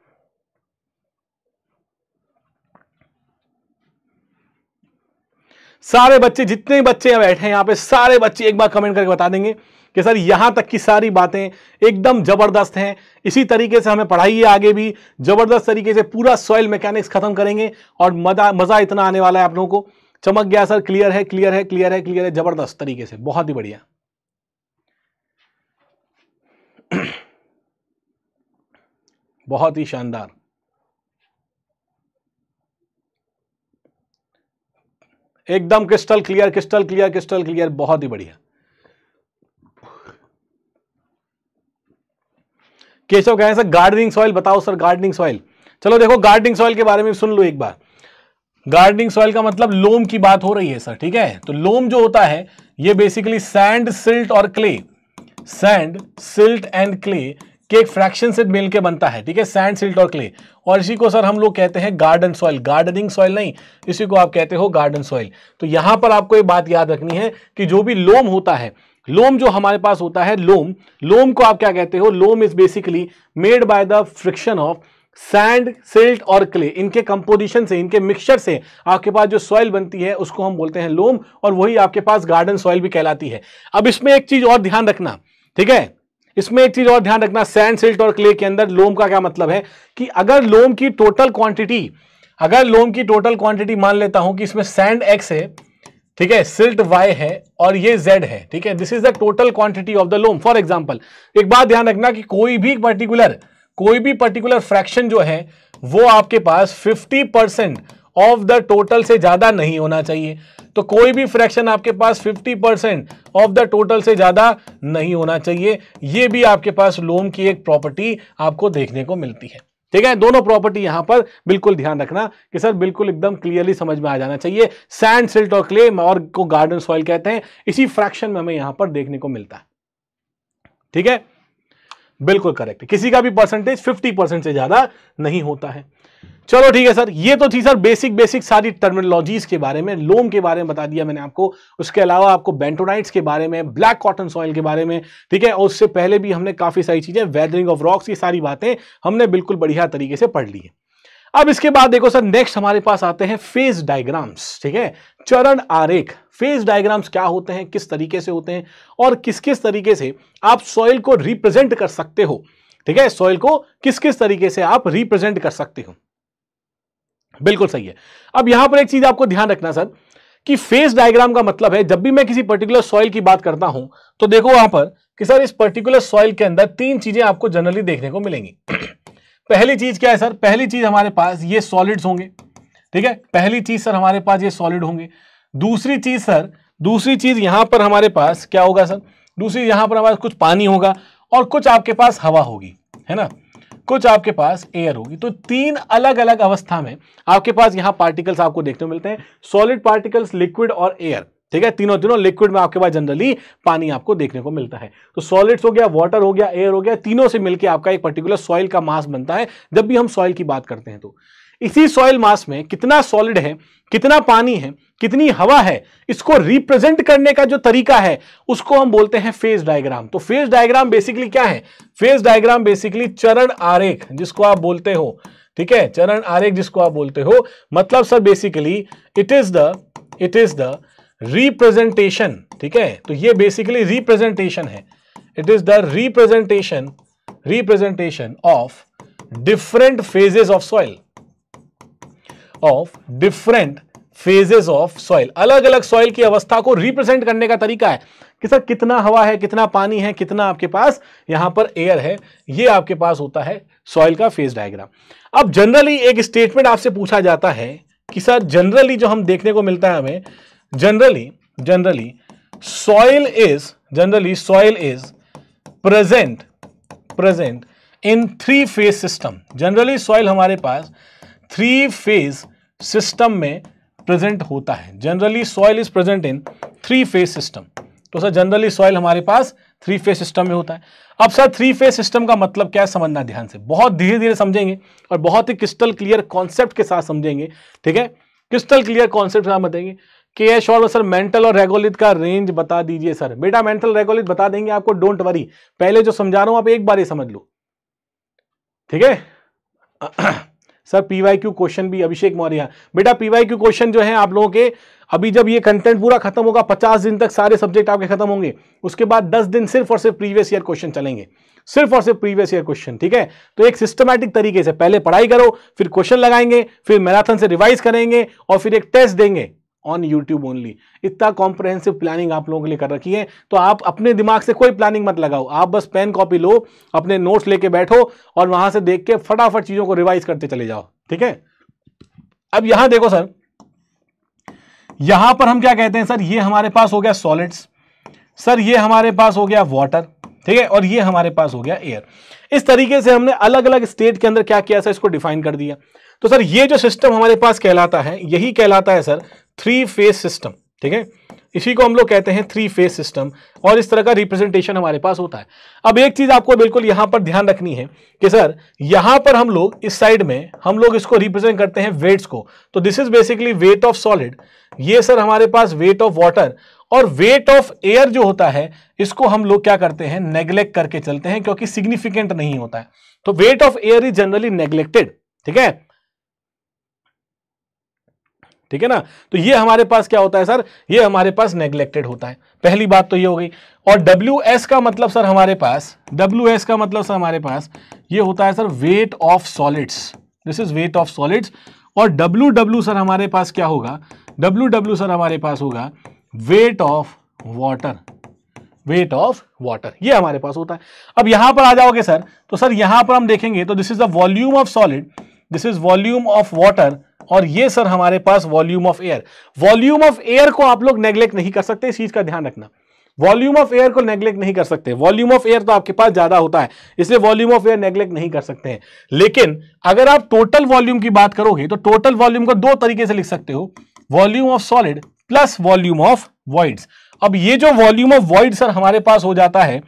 सारे बच्चे जितने बच्चे बैठे हैं यहाँ पे सारे बच्चे एक बार कमेंट करके बता देंगे कि सर यहाँ तक की सारी बातें एकदम ज़बरदस्त हैं इसी तरीके से हमें पढ़ाइए आगे भी ज़बरदस्त तरीके से पूरा सॉइल मैकेनिक्स ख़त्म करेंगे और मज़ा मज़ा इतना आने वाला है आप लोगों को चमक गया सर क्लियर है क्लियर है क्लियर है क्लियर है ज़बरदस्त तरीके से बहुत ही बढ़िया बहुत ही शानदार एकदम crystal clear crystal clear crystal clear बहुत ही बढ़िया केशव कह रहे सर गार्डनिंग सॉइल बताओ सर गार्डनिंग सॉइल चलो देखो गार्डनिंग सॉइल के बारे में सुन लो एक बार गार्डनिंग सॉइल का मतलब लोम की बात हो रही है सर ठीक है तो लोम जो होता है ये बेसिकली सैंड सिल्ट और clay sand silt and clay कि एक फ्रैक्शन से मिलकर बनता है ठीक है सैंड सिल्ट और क्ले और इसी को सर हम लोग कहते हैं गार्डन सॉइल गार्डनिंग सॉइल नहीं इसी को आप कहते हो गार्डन सॉइल तो यहां पर आपको ये बात याद रखनी है कि जो भी लोम होता है लोम जो हमारे पास होता है लोम लोम को आप क्या कहते हो loam is basically made by the friction of sand silt और क्ले इनके कंपोजिशन से इनके मिक्सचर से आपके पास जो सॉइल बनती है उसको हम बोलते हैं लोम और वही आपके पास गार्डन सॉइल भी कहलाती है अब इसमें एक चीज और ध्यान रखना ठीक है इसमें एक चीज और ध्यान रखना सैंड सिल्ट और क्ले के अंदर लोम का क्या मतलब है कि अगर लोम की टोटल क्वांटिटी अगर लोम की टोटल क्वांटिटी मान लेता हूं कि इसमें सैंड एक्स है ठीक है सिल्ट वाई है और ये जेड है ठीक है this is the total quantity of the loam for example एक बात ध्यान रखना कि कोई भी पर्टिकुलर कोई भी पर्टिकुलर फ्रैक्शन जो है वो आपके पास fifty percent of the total से ज़्यादा नहीं होना चाहिए तो कोई भी फ्रैक्शन आपके पास 50 परसेंट ऑफ द टोटल से ज़्यादा नहीं होना चाहिए यह भी आपके पास लोम की एक प्रॉपर्टी आपको देखने को मिलती है ठीक है दोनों प्रॉपर्टी यहां पर बिल्कुल ध्यान रखना कि सर बिल्कुल एकदम क्लियरली समझ में आ जाना चाहिए सैंड सिल्ट और क्ले और को गार्डन सॉइल कहते हैं इसी फ्रैक्शन में हमें यहां पर देखने को मिलता है ठीक है बिल्कुल करेक्ट किसी का भी परसेंटेज 50 परसेंट से ज्यादा नहीं होता है चलो ठीक है सर ये तो थी सर बेसिक बेसिक सारी टर्मिनोलॉजीज के बारे में लोम के बारे में बता दिया मैंने आपको उसके अलावा आपको बेंटोनाइट्स के बारे में ब्लैक कॉटन सॉइल के बारे में ठीक है और उससे पहले भी हमने काफी सारी चीजें वेदरिंग ऑफ रॉक्स ये सारी बातें हमने बिल्कुल बढ़िया तरीके से पढ़ ली है अब इसके बाद देखो सर नेक्स्ट हमारे पास आते हैं फेज डायग्राम्स ठीक है चरण आरेख फेज डायग्राम्स क्या होते हैं किस तरीके से होते हैं और किस किस तरीके से आप सॉइल को रिप्रेजेंट कर सकते हो ठीक है सॉइल को किस किस तरीके से आप रिप्रेजेंट कर सकते हो बिल्कुल सही है अब यहां पर एक चीज आपको ध्यान रखना सर कि फेस डायग्राम का मतलब है जब भी मैं किसी पर्टिकुलर सॉइल की बात करता हूं तो देखो वहां पर कि सर इस पर्टिकुलर सॉइल के अंदर तीन चीजें आपको जनरली देखने को मिलेंगी पहली चीज क्या है सर पहली चीज हमारे पास ये सॉलिड्स होंगे ठीक है पहली चीज सर हमारे पास ये सॉलिड होंगे दूसरी चीज सर दूसरी चीज यहां पर हमारे पास क्या होगा सर दूसरी यहां पर हमारे कुछ पानी होगा और कुछ आपके पास हवा होगी है ना कुछ आपके पास एयर होगी तो तीन अलग अलग अवस्था में आपके पास यहां पार्टिकल्स आपको देखने मिलते हैं सॉलिड पार्टिकल्स लिक्विड और एयर ठीक है तीनों तीनों लिक्विड में आपके पास जनरली पानी आपको देखने को मिलता है तो सॉलिड्स हो गया वाटर हो गया एयर हो गया तीनों से मिलकर आपका एक पर्टिकुलर सॉइल का मास बनता है जब भी हम सॉइल की बात करते हैं तो इसी सॉइल मास में कितना सॉलिड है कितना पानी है कितनी हवा है इसको रिप्रेजेंट करने का जो तरीका है उसको हम बोलते हैं फेज डायग्राम तो फेज डायग्राम बेसिकली क्या है फेज डायग्राम बेसिकली चरण आरेख जिसको आप बोलते हो ठीक है चरण आरेख जिसको आप बोलते हो मतलब sir basically it is the it is the representation ठीक है तो ये बेसिकली रिप्रेजेंटेशन है it is the representation representation of different phases of soil of different phases of soil अलग अलग सॉइल की अवस्था को रिप्रेजेंट करने का तरीका है कि सर कितना हवा है कितना पानी है कितना आपके पास यहां पर एयर है ये आपके पास होता है सॉइल का फेज डायग्राम अब जनरली एक स्टेटमेंट आपसे पूछा जाता है कि सर जनरली जो हम देखने को मिलता है हमें generally generally soil is generally soil is present present in three phase system generally soil हमारे पास थ्री फेज सिस्टम में प्रेजेंट होता है generally soil is present in three phase system तो सर जनरली सॉइल हमारे पास थ्री फेज सिस्टम में होता है अब सर थ्री फेज सिस्टम का मतलब क्या है समझना ध्यान से बहुत धीरे धीरे समझेंगे और बहुत ही क्रिस्टल क्लियर कॉन्सेप्ट के साथ समझेंगे ठीक है क्रिस्टल क्लियर कॉन्सेप्ट के साथ बताएंगे के एश और सर मेंटल और रेगोलिथ का रेंज बता दीजिए सर बेटा मेंटल रेगोलिथ बता देंगे आपको डोंट वरी पहले जो समझा रहा हूं आप एक बार ही समझ लो ठीक है सर पीवाईक्यू क्वेश्चन भी अभिषेक मौर्य बेटा पीवाईक्यू क्वेश्चन जो है आप लोगों के अभी जब ये कंटेंट पूरा खत्म होगा पचास दिन तक सारे सब्जेक्ट आपके खत्म होंगे उसके बाद दस दिन सिर्फ और सिर्फ प्रीवियस ईयर क्वेश्चन चलेंगे सिर्फ और सिर्फ प्रीवियस ईयर क्वेश्चन ठीक है तो एक सिस्टमैटिक तरीके से पहले पढ़ाई करो फिर क्वेश्चन लगाएंगे फिर मैराथन से रिवाइज करेंगे और फिर एक टेस्ट देंगे ऑन यूट्यूब ओनली इतना कॉम्प्रहेंसिव प्लानिंग आप लोगों के लिए कर रखी है तो आप अपने दिमाग से कोई प्लानिंग मत लगाओ आप बस पेन कॉपी लो अपने नोट्स लेके बैठो और वहां से देख के फटाफट चीज़ों को रिवाइज करते चले जाओ ठीक है अब यहां देखो सर यहां पर हम क्या कहते हैं सर ये हमारे पास हो गया सॉलिड्स सर ये हमारे पास हो गया वाटर ठीक है और ये हमारे पास हो गया एयर इस तरीके से हमने अलग अलग स्टेट के अंदर क्या किया सर इसको डिफाइन कर दिया तो सर ये जो सिस्टम हमारे पास कहलाता है यही कहलाता है सर थ्री फेज सिस्टम ठीक है इसी को हम लोग कहते हैं थ्री फेज सिस्टम और इस तरह का रिप्रेजेंटेशन हमारे पास होता है अब एक चीज़ आपको बिल्कुल यहां पर ध्यान रखनी है कि सर यहां पर हम लोग इस साइड में हम लोग इसको रिप्रेजेंट करते हैं वेट्स को तो this is basically weight of solid ये सर हमारे पास वेट ऑफ वाटर और वेट ऑफ एयर जो होता है इसको हम लोग क्या करते हैं नेग्लेक्ट करके चलते हैं क्योंकि सिग्निफिकेंट नहीं होता है तो weight of air is generally neglected ठीक है ठीक है ना तो ये हमारे पास क्या होता है सर ये हमारे पास नेग्लेक्टेड होता है पहली बात तो ये हो गई और डब्ल्यू एस का मतलब सर हमारे पास डब्ल्यू एस का मतलब सर हमारे पास ये होता है sir weight of solids this is weight of solids और डब्ल्यू डब्ल्यू सर हमारे पास क्या होगा डब्ल्यू डब्ल्यू सर हमारे पास होगा weight of water weight of water ये हमारे पास होता है अब यहां पर आ जाओगे सर तो सर यहां पर हम देखेंगे तो this is the volume of solid this is volume of water और ये सर हमारे पास volume of air volume of air को आप लोग नेग्लेक्ट नहीं कर सकते इस चीज का ध्यान रखना वॉल्यूम ऑफ एयर को नेग्लेक्ट नहीं कर सकते वॉल्यूम ऑफ एयर तो आपके पास ज्यादा होता है इसलिए वॉल्यूम ऑफ एयर नेग्लेक्ट नहीं कर सकते हैं लेकिन अगर आप टोटल वॉल्यूम की बात करोगे तो टोटल वॉल्यूम को दो तरीके से लिख सकते हो volume of solid plus volume of voids अब ये जो वॉल्यूम ऑफ वॉइड सर हमारे पास हो जाता है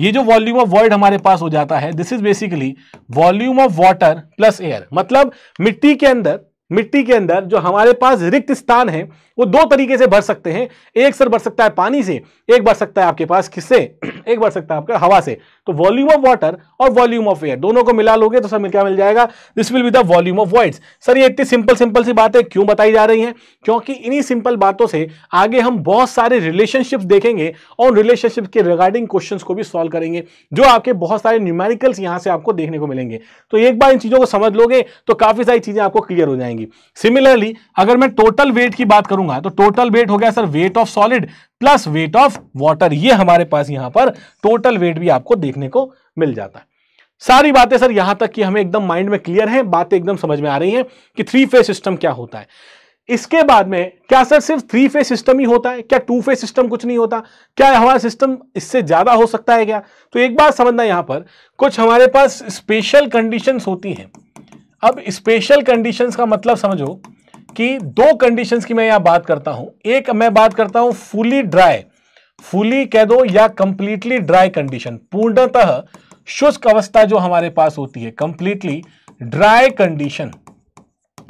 ये जो वॉल्यूम ऑफ वॉइड हमारे पास हो जाता है this is basically volume of water plus air मतलब मिट्टी के अंदर मिट्टी के अंदर जो हमारे पास रिक्त स्थान है वो दो तरीके से भर सकते हैं एक सर भर सकता है पानी से एक भर सकता है आपके पास किससे एक भर सकता है आपका हवा से तो वॉल्यूम ऑफ वाटर और वॉल्यूम ऑफ एयर दोनों को मिला लोगे तो सर क्या मिल जाएगा this will be the volume of voids sir ये इतनी सिंपल सिंपल सी बातें क्यों बताई जा रही हैं क्योंकि इन्हीं सिंपल बातों से आगे हम बहुत सारे रिलेशनशिप देखेंगे और रिलेशनशिप के रिगार्डिंग क्वेश्चन को भी सॉल्व करेंगे जो आपके बहुत सारे न्यूमेरिकल्स यहाँ से आपको देखने को मिलेंगे तो एक बार इन चीज़ों को समझ लोगे तो काफ़ी सारी चीज़ें आपको क्लियर हो जाएंगी सिमिलरली अगर मैं टोटल वेट की बात करूंगा तो टोटल वेट हो गया sir weight of solid plus weight of water ये हमारे पास यहां पर टोटल वेट भी आपको देखने को मिल जाता है सारी बातें सर यहां तक कि हमें एकदम माइंड में क्लियर है बातें एकदम समझ में आ रही हैं कि थ्री फेस सिस्टम क्या होता है इसके बाद में क्या सर सिर्फ थ्री फेस सिस्टम ही होता है क्या टू फेस सिस्टम कुछ नहीं होता क्या हमारा सिस्टम इससे ज्यादा हो सकता है क्या तो एक बात समझना यहां पर कुछ हमारे पास स्पेशल कंडीशंस होती हैं अब स्पेशल कंडीशंस का मतलब समझो कि दो कंडीशंस की मैं यहां बात करता हूं एक मैं बात करता हूं फुली ड्राई फुली कह दो या कंप्लीटली ड्राई कंडीशन पूर्णतः शुष्क अवस्था जो हमारे पास होती है कंप्लीटली ड्राई कंडीशन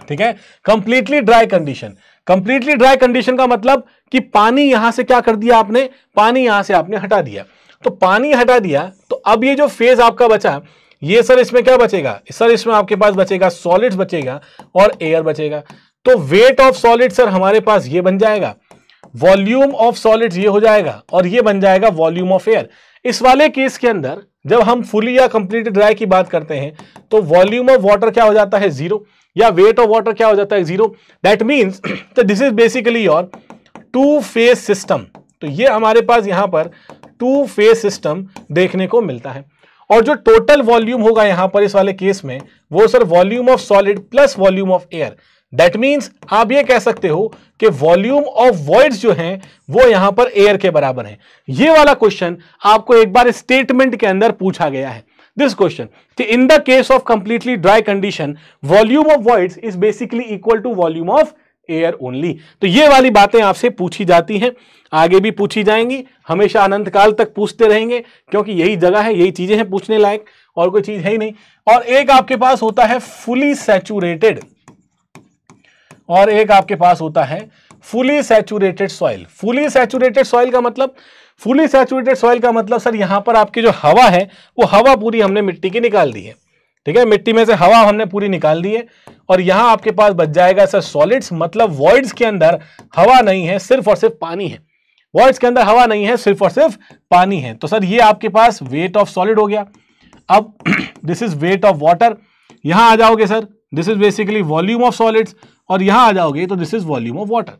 ठीक है completely dry condition completely dry condition का मतलब कि पानी यहां से क्या कर दिया आपने पानी यहां से आपने हटा दिया तो पानी हटा दिया तो अब ये जो फेज आपका बचा ये सर इसमें क्या बचेगा सर इसमें आपके पास बचेगा सॉलिड्स बचेगा और एयर बचेगा तो वेट ऑफ सॉलिड सर हमारे पास ये बन जाएगा वॉल्यूम ऑफ सॉलिड ये हो जाएगा और ये बन जाएगा वॉल्यूम ऑफ एयर इस वाले केस के अंदर जब हम फुली या कंप्लीट ड्राई की बात करते हैं तो वॉल्यूम ऑफ वाटर क्या हो जाता है जीरो या वेट ऑफ वाटर क्या हो जाता है zero that means this is basically your two phase system तो ये हमारे पास यहां पर टू फेस सिस्टम देखने को मिलता है और जो टोटल वॉल्यूम होगा यहां पर इस वाले केस में वो sir volume of solid plus volume of air that means आप ये कह सकते हो कि वॉल्यूम ऑफ वॉइड्स जो हैं वो यहां पर एयर के बराबर है ये वाला क्वेश्चन आपको एक बार स्टेटमेंट के अंदर पूछा गया है दिस क्वेश्चन कि in the case of completely dry condition volume of voids is basically equal to volume of air only तो ये वाली बातें आपसे पूछी जाती हैं आगे भी पूछी जाएंगी हमेशा अनंत काल तक पूछते रहेंगे क्योंकि यही जगह है यही चीजें हैं पूछने लायक और कोई चीज है ही नहीं और एक आपके पास होता है फुली सैचुरेटेड और एक आपके पास होता है fully saturated soil fully saturated soil का मतलब फुली सैचुरेटेड सॉइल का मतलब सर यहां पर आपकी जो हवा है वो हवा पूरी हमने मिट्टी की निकाल दी है ठीक है मिट्टी में से हवा हमने पूरी निकाल दी है और यहां आपके पास बच जाएगा सर सॉलिड्स मतलब वॉइड्स के अंदर हवा नहीं है सिर्फ और सिर्फ पानी है वॉइड्स के अंदर हवा नहीं है सिर्फ और सिर्फ पानी है तो सर ये आपके पास वेट ऑफ सॉलिड हो गया अब this is weight of water यहां आ जाओगे sir this is basically volume of solids और यहां आ जाओगे तो this is volume of water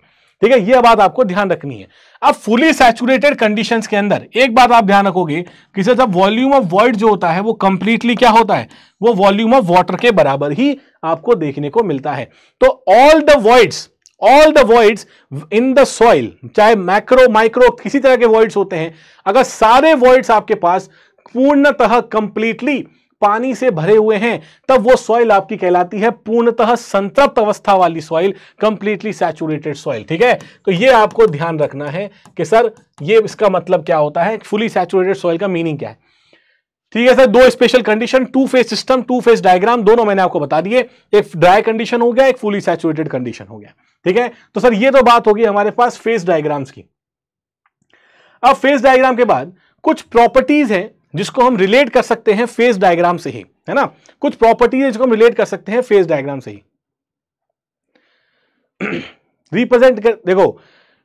ठीक है यह बात आपको ध्यान रखनी है अब फुली सैचुरेटेड कंडीशन के अंदर एक बात आप ध्यान रखोगे कि सर जब वॉल्यूम ऑफ वर्ल्ड जो होता है वो कंप्लीटली क्या होता है वो वॉल्यूम ऑफ वॉटर के बराबर ही आपको देखने को मिलता है तो all the voids All the voids in the soil, चाहे macro, micro किसी तरह के voids होते हैं अगर सारे voids आपके पास पूर्णतः completely पानी से भरे हुए हैं तब वो सॉइल आपकी कहलाती है पूर्णतः संतृप्त अवस्था वाली सॉइल कंप्लीटली सैचुरेटेड सॉइल ठीक है तो ये आपको ध्यान रखना है कि सर ये इसका मतलब क्या होता है फुली सैचुरेटेड सॉइल का मीनिंग क्या है ठीक है सर दो special condition two phase system two phase diagram दोनों मैंने आपको बता दिए एक ड्राई कंडीशन हो गया एक फुली सैचुरेटेड कंडीशन हो गया ठीक है तो सर ये तो बात होगी हमारे पास फेस डायग्राम्स की अब फेस डायग्राम के बाद कुछ प्रॉपर्टीज हैं जिसको हम रिलेट कर सकते हैं फेज डायग्राम से ही है ना कुछ प्रॉपर्टीज है जिसको हम रिलेट कर सकते हैं फेज डायग्राम से ही रिप्रेजेंट कर देखो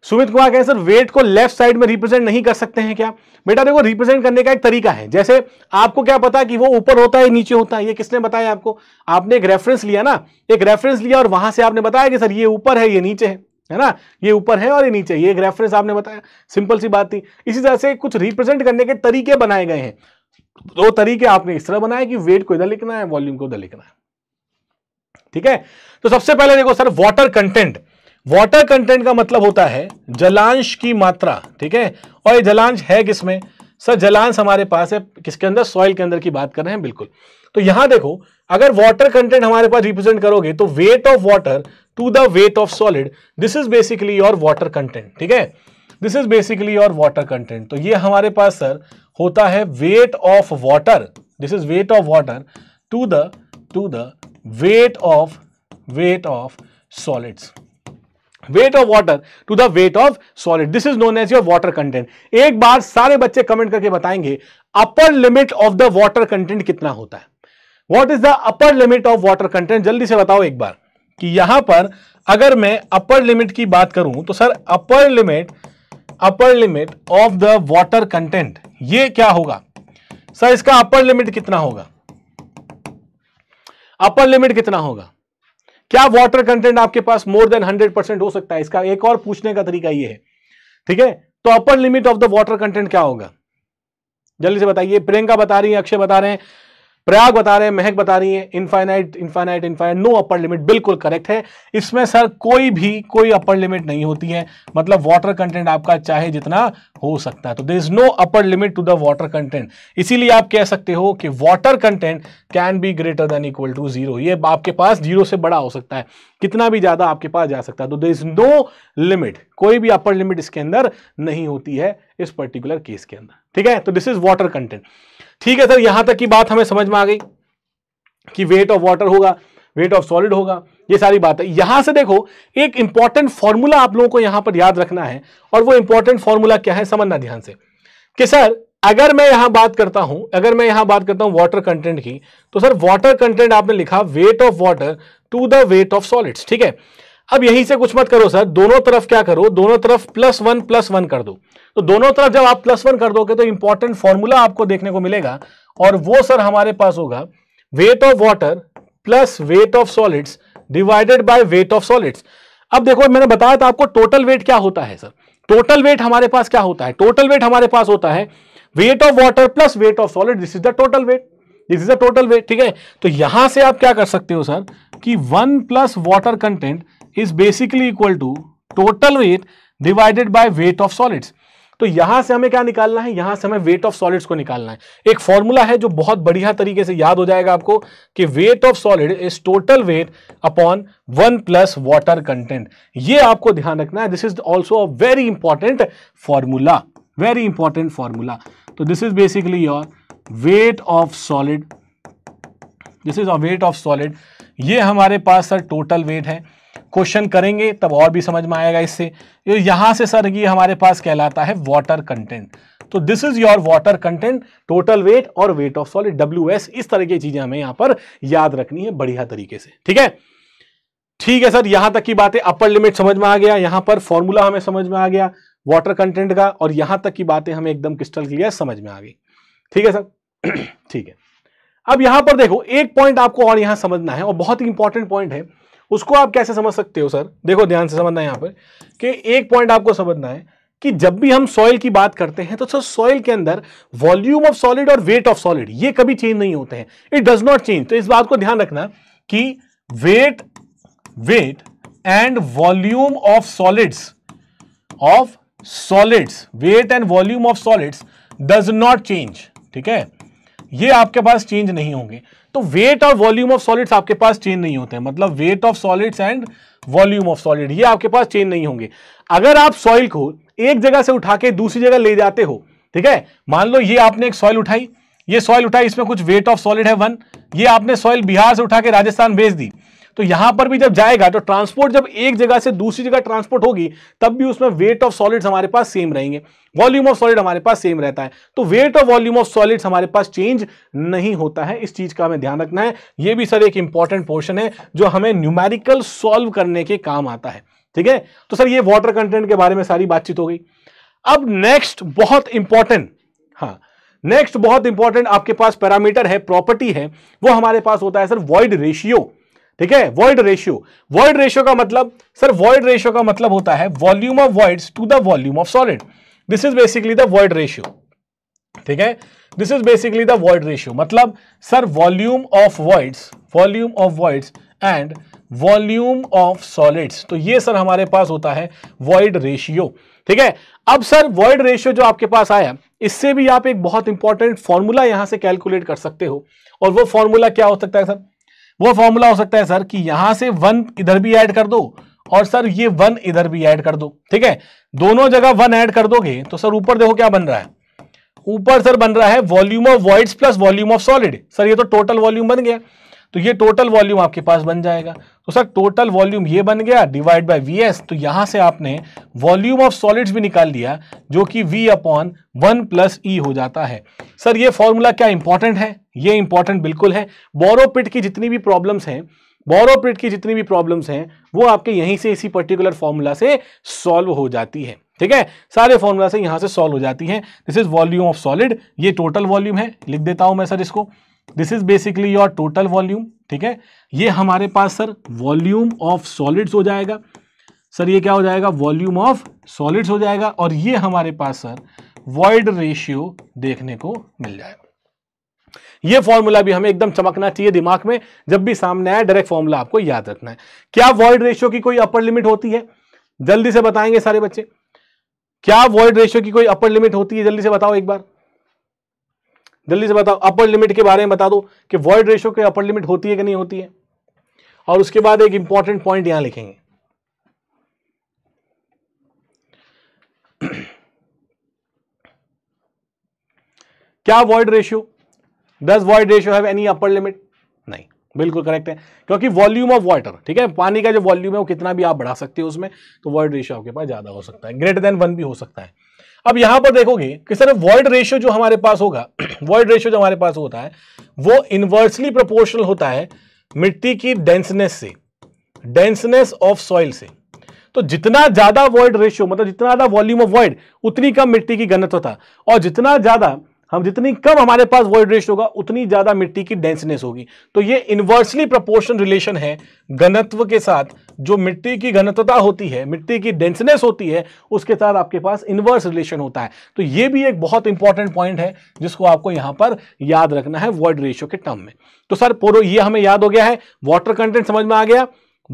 सुमित कुमार कहें सर वेट को लेफ्ट साइड में रिप्रेजेंट नहीं कर सकते हैं क्या बेटा देखो रिप्रेजेंट करने का एक तरीका है जैसे आपको क्या पता कि वो ऊपर होता है नीचे होता है ये किसने बताया आपको आपने एक रेफरेंस लिया ना एक रेफरेंस लिया और वहां से आपने बताया कि सर ये ऊपर है ये नीचे है है ना ये ऊपर है और ये नीचे ये एक रेफरेंस आपने बताया सिंपल सी बात थी इसी तरह से कुछ रिप्रेजेंट करने के तरीके बनाए गए हैं दो तरीके आपने इस तरह बनाए कि वेट को इधर लिखना है वॉल्यूम को इधर लिखना है ठीक है तो सबसे पहले देखो sir water content water content का मतलब होता है जलांश की मात्रा ठीक है और ये जलांश है किसमें सर जलांश हमारे पास है किसके अंदर सॉइल के अंदर की बात कर रहे हैं बिल्कुल तो यहां देखो अगर वाटर कंटेंट हमारे पास रिप्रेजेंट करोगे तो weight of water to the weight of solid this is basically your water content ठीक है this is basically your water content तो ये हमारे पास सर होता है weight of water this is weight of water to the to the weight of weight of solids weight of water to the weight of solid this is known as your water content एक बार सारे बच्चे comment करके बताएंगे upper limit of the water content कितना होता है what is the upper limit of water content जल्दी से बताओ एक बार कि यहां पर अगर मैं अपर लिमिट की बात करूं तो sir upper limit upper limit of the water content ये क्या होगा सर इसका अपर लिमिट कितना होगा अपर लिमिट कितना होगा क्या वाटर कंटेंट आपके पास मोर देन हंड्रेड परसेंट हो सकता है इसका एक और पूछने का तरीका ये है ठीक है तो upper limit of the water content क्या होगा जल्दी से बताइए प्रियंका बता रही है अक्षय बता रहे हैं प्रयाग बता रहे हैं महक बता रही है infinite infinite infinite no upper limit बिल्कुल करेक्ट है इसमें सर कोई भी कोई अपर लिमिट नहीं होती है मतलब वाटर कंटेंट आपका चाहे जितना हो सकता है तो there is no upper limit to the water content इसीलिए आप कह सकते हो कि water content can be greater than equal to zero आपके पास जीरो से बड़ा हो सकता है कितना भी ज्यादा आपके पास जा सकता है तो देर इज नो लिमिट कोई भी अपर लिमिट इसके अंदर नहीं होती है इस पर्टिकुलर केस के अंदर ठीक है तो दिस इज वॉटर कंटेंट ठीक है सर यहां तक की बात हमें समझ में आ गई कि वेट ऑफ वाटर होगा वेट ऑफ सॉलिड होगा ये सारी बात है यहां से देखो एक इंपॉर्टेंट फॉर्मूला आप लोगों को यहां पर याद रखना है और वो इंपॉर्टेंट फॉर्मूला क्या है समझना ध्यान से कि सर अगर मैं यहां बात करता हूं अगर मैं यहां बात करता हूं वाटर कंटेंट की तो सर वाटर कंटेंट आपने लिखा weight of water to the weight of solids ठीक है अब यहीं से कुछ मत करो सर दोनों तरफ क्या करो दोनों तरफ प्लस वन प्लस वन कर दो तो दोनों तरफ जब आप प्लस वन कर दोगे तो इंपॉर्टेंट फॉर्मूला आपको देखने को मिलेगा और वो सर हमारे पास होगा weight of water plus weight of solids divided by weight of solids अब देखो मैंने बताया था आपको टोटल वेट क्या होता है सर टोटल वेट हमारे पास क्या होता है टोटल वेट हमारे पास होता है weight of water plus weight of solid this is the total weight this is the total weight ठीक है तो यहां से आप क्या कर सकते हो सर कि one plus water content is basically equal to total weight divided by weight of solids तो यहां से हमें क्या निकालना है यहां से हमें वेट ऑफ सॉलिड्स को निकालना है एक फॉर्मूला है जो बहुत बढ़िया तरीके से याद हो जाएगा आपको कि weight of solid is total weight upon one plus water content ये आपको ध्यान रखना है this is also a very important formula very important formula तो this is basically your weight of solid this is a weight of solid ये हमारे पास sir total weight है क्वेश्चन करेंगे तब और भी समझ में आएगा इससे यहां से सर ये हमारे पास कहलाता है वाटर कंटेंट तो this is your water content total weight और वेट ऑफ सॉलिड डब्ल्यू इस तरह की चीजें हमें यहां पर याद रखनी है बढ़िया तरीके से ठीक है ठीक है सर यहां तक की बातें अपर लिमिट समझ में आ गया यहां पर फॉर्मूला हमें समझ में आ गया वाटर कंटेंट का और यहां तक की बातें हमें एकदम क्रिस्टल क्लियर समझ में आ गई ठीक है सर ठीक है अब यहां पर देखो एक पॉइंट आपको और यहां समझना है और बहुत ही इंपॉर्टेंट पॉइंट है उसको आप कैसे समझ सकते हो सर देखो ध्यान से समझना है यहाँ पर कि एक पॉइंट आपको समझना है कि जब भी हम सॉइल की बात करते हैं तो सर सॉइल के अंदर वॉल्यूम ऑफ सॉलिड और वेट ऑफ सॉलिड ये कभी चेंज नहीं होते हैं इट डज नॉट चेंज तो इस बात को ध्यान रखना कि weight weight and volume of solids of solids weight and volume of solids does not change ठीक है ये आपके पास चेंज नहीं होंगे तो वेट और वॉल्यूम ऑफ सॉलिड्स आपके पास चेंज नहीं होते हैं मतलब weight of solids and volume of solid ये आपके पास चेंज नहीं होंगे अगर आप सॉइल को एक जगह से उठा के दूसरी जगह ले जाते हो ठीक है मान लो ये आपने एक सॉइल उठाई ये सॉइल उठाई इसमें कुछ वेट ऑफ सॉलिड है वन ये आपने सॉइल बिहार से उठा के राजस्थान भेज दी तो यहां पर भी जब जाएगा तो ट्रांसपोर्ट जब एक जगह से दूसरी जगह ट्रांसपोर्ट होगी तब भी उसमें वेट ऑफ सॉलिड्स हमारे पास सेम रहेंगे वॉल्यूम ऑफ सॉलिड हमारे पास सेम रहता है तो वेट और वॉल्यूम ऑफ सॉलिड्स हमारे पास चेंज नहीं होता है इस चीज का हमें ध्यान रखना है यह भी सर एक इंपॉर्टेंट पोर्शन है जो हमें न्यूमेरिकल सॉल्व करने के काम आता है ठीक है तो सर ये वॉटर कंटेंट के बारे में सारी बातचीत हो गई अब नेक्स्ट बहुत इंपॉर्टेंट हाँ नेक्स्ट बहुत इंपॉर्टेंट आपके पास पैरामीटर है प्रॉपर्टी है वो हमारे पास होता है सर वॉइड रेशियो ठीक है वॉइड रेशियो वॉइड रेशियो का मतलब सर वॉइड रेशियो का मतलब होता है volume of voids to the volume of solid this is basically the void ratio ठीक है this is basically the void ratio मतलब sir volume of voids volume of voids and volume of solids तो ये sir हमारे पास होता है void ratio ठीक है अब सर वॉइड रेशियो जो आपके पास आया इससे भी आप एक बहुत इंपॉर्टेंट फॉर्मूला यहां से कैलकुलेट कर सकते हो और वो फॉर्मूला क्या हो सकता है सर वो फॉर्मूला हो सकता है सर कि यहां से वन इधर भी ऐड कर दो और सर ये वन इधर भी ऐड कर दो ठीक है दोनों जगह वन ऐड कर दोगे तो सर ऊपर देखो क्या बन रहा है ऊपर सर बन रहा है volume of voids plus volume of solid sir ये तो टोटल वॉल्यूम बन गया तो ये टोटल वॉल्यूम आपके पास बन जाएगा तो सर टोटल वॉल्यूम ये बन गया डिवाइड बाय वी एस तो यहां से आपने वॉल्यूम ऑफ सॉलिड्स भी निकाल लिया जो कि V upon one plus e हो जाता है सर ये फॉर्मूला क्या इंपॉर्टेंट है ये इंपॉर्टेंट बिल्कुल है बोरोपिट की जितनी भी प्रॉब्लम्स हैं बोरोपिट की जितनी भी प्रॉब्लम्स हैं वो आपके यहीं से इसी पर्टिकुलर फॉर्मूला से सॉल्व हो जाती है ठीक है सारे फॉर्मूला से यहां से सॉल्व हो जाती है this is volume of solid ये टोटल वॉल्यूम है लिख देता हूं मैं सर इसको this is basically your total volume ठीक है ये हमारे पास सर वॉल्यूम ऑफ सॉलिड्स हो जाएगा सर ये क्या हो जाएगा वॉल्यूम ऑफ सॉलिड्स हो जाएगा और ये हमारे पास सर वॉइड रेशियो देखने को मिल जाएगा ये फॉर्मूला भी हमें एकदम चमकना चाहिए दिमाग में जब भी सामने आए डायरेक्ट फॉर्मूला आपको याद रखना है क्या वॉइड रेशियो की कोई अपर लिमिट होती है जल्दी से बताएंगे सारे बच्चे क्या वॉइड रेशियो की कोई अपर लिमिट होती है जल्दी से बताओ एक बार जल्दी से बताओ अपर लिमिट के बारे में बता दो कि वॉइड रेशो के अपर लिमिट होती है कि नहीं होती है और उसके बाद एक इंपॉर्टेंट पॉइंट यहां लिखेंगे क्या void ratio does void ratio have any upper limit नहीं बिल्कुल करेक्ट है क्योंकि वॉल्यूम ऑफ वाटर ठीक है पानी का जो वॉल्यूम है वो कितना भी आप बढ़ा सकते हो उसमें तो वॉइड रेशियो आपके पास ज़्यादा हो सकता है ग्रेटर देन वन भी हो सकता है अब यहां पर देखोगे कि सर वॉइड रेशियो जो हमारे पास होगा वॉइड रेशियो जो हमारे पास होता है वो इनवर्सली प्रोपोर्शनल होता है मिट्टी की डेंसनेस से डेंसनेस ऑफ सॉइल से तो जितना ज्यादा वॉइड रेशियो मतलब जितना ज्यादा वॉल्यूम ऑफ वॉइड उतनी कम मिट्टी की घनत्व था और जितना ज्यादा हम जितनी कम हमारे पास वॉइड रेशियो होगा उतनी ज्यादा मिट्टी की डेंसनेस होगी तो ये इन्वर्सली प्रोपोर्शन रिलेशन है गणत्व के साथ जो मिट्टी की घनत्वता होती है मिट्टी की डेंसनेस होती है उसके साथ आपके पास इनवर्स रिलेशन होता है तो ये भी एक बहुत इंपॉर्टेंट पॉइंट है जिसको आपको यहां पर याद रखना है वर्ड रेशियो के टर्म में तो सर पोरो ये हमें याद हो गया है वाटर कंटेंट समझ में आ गया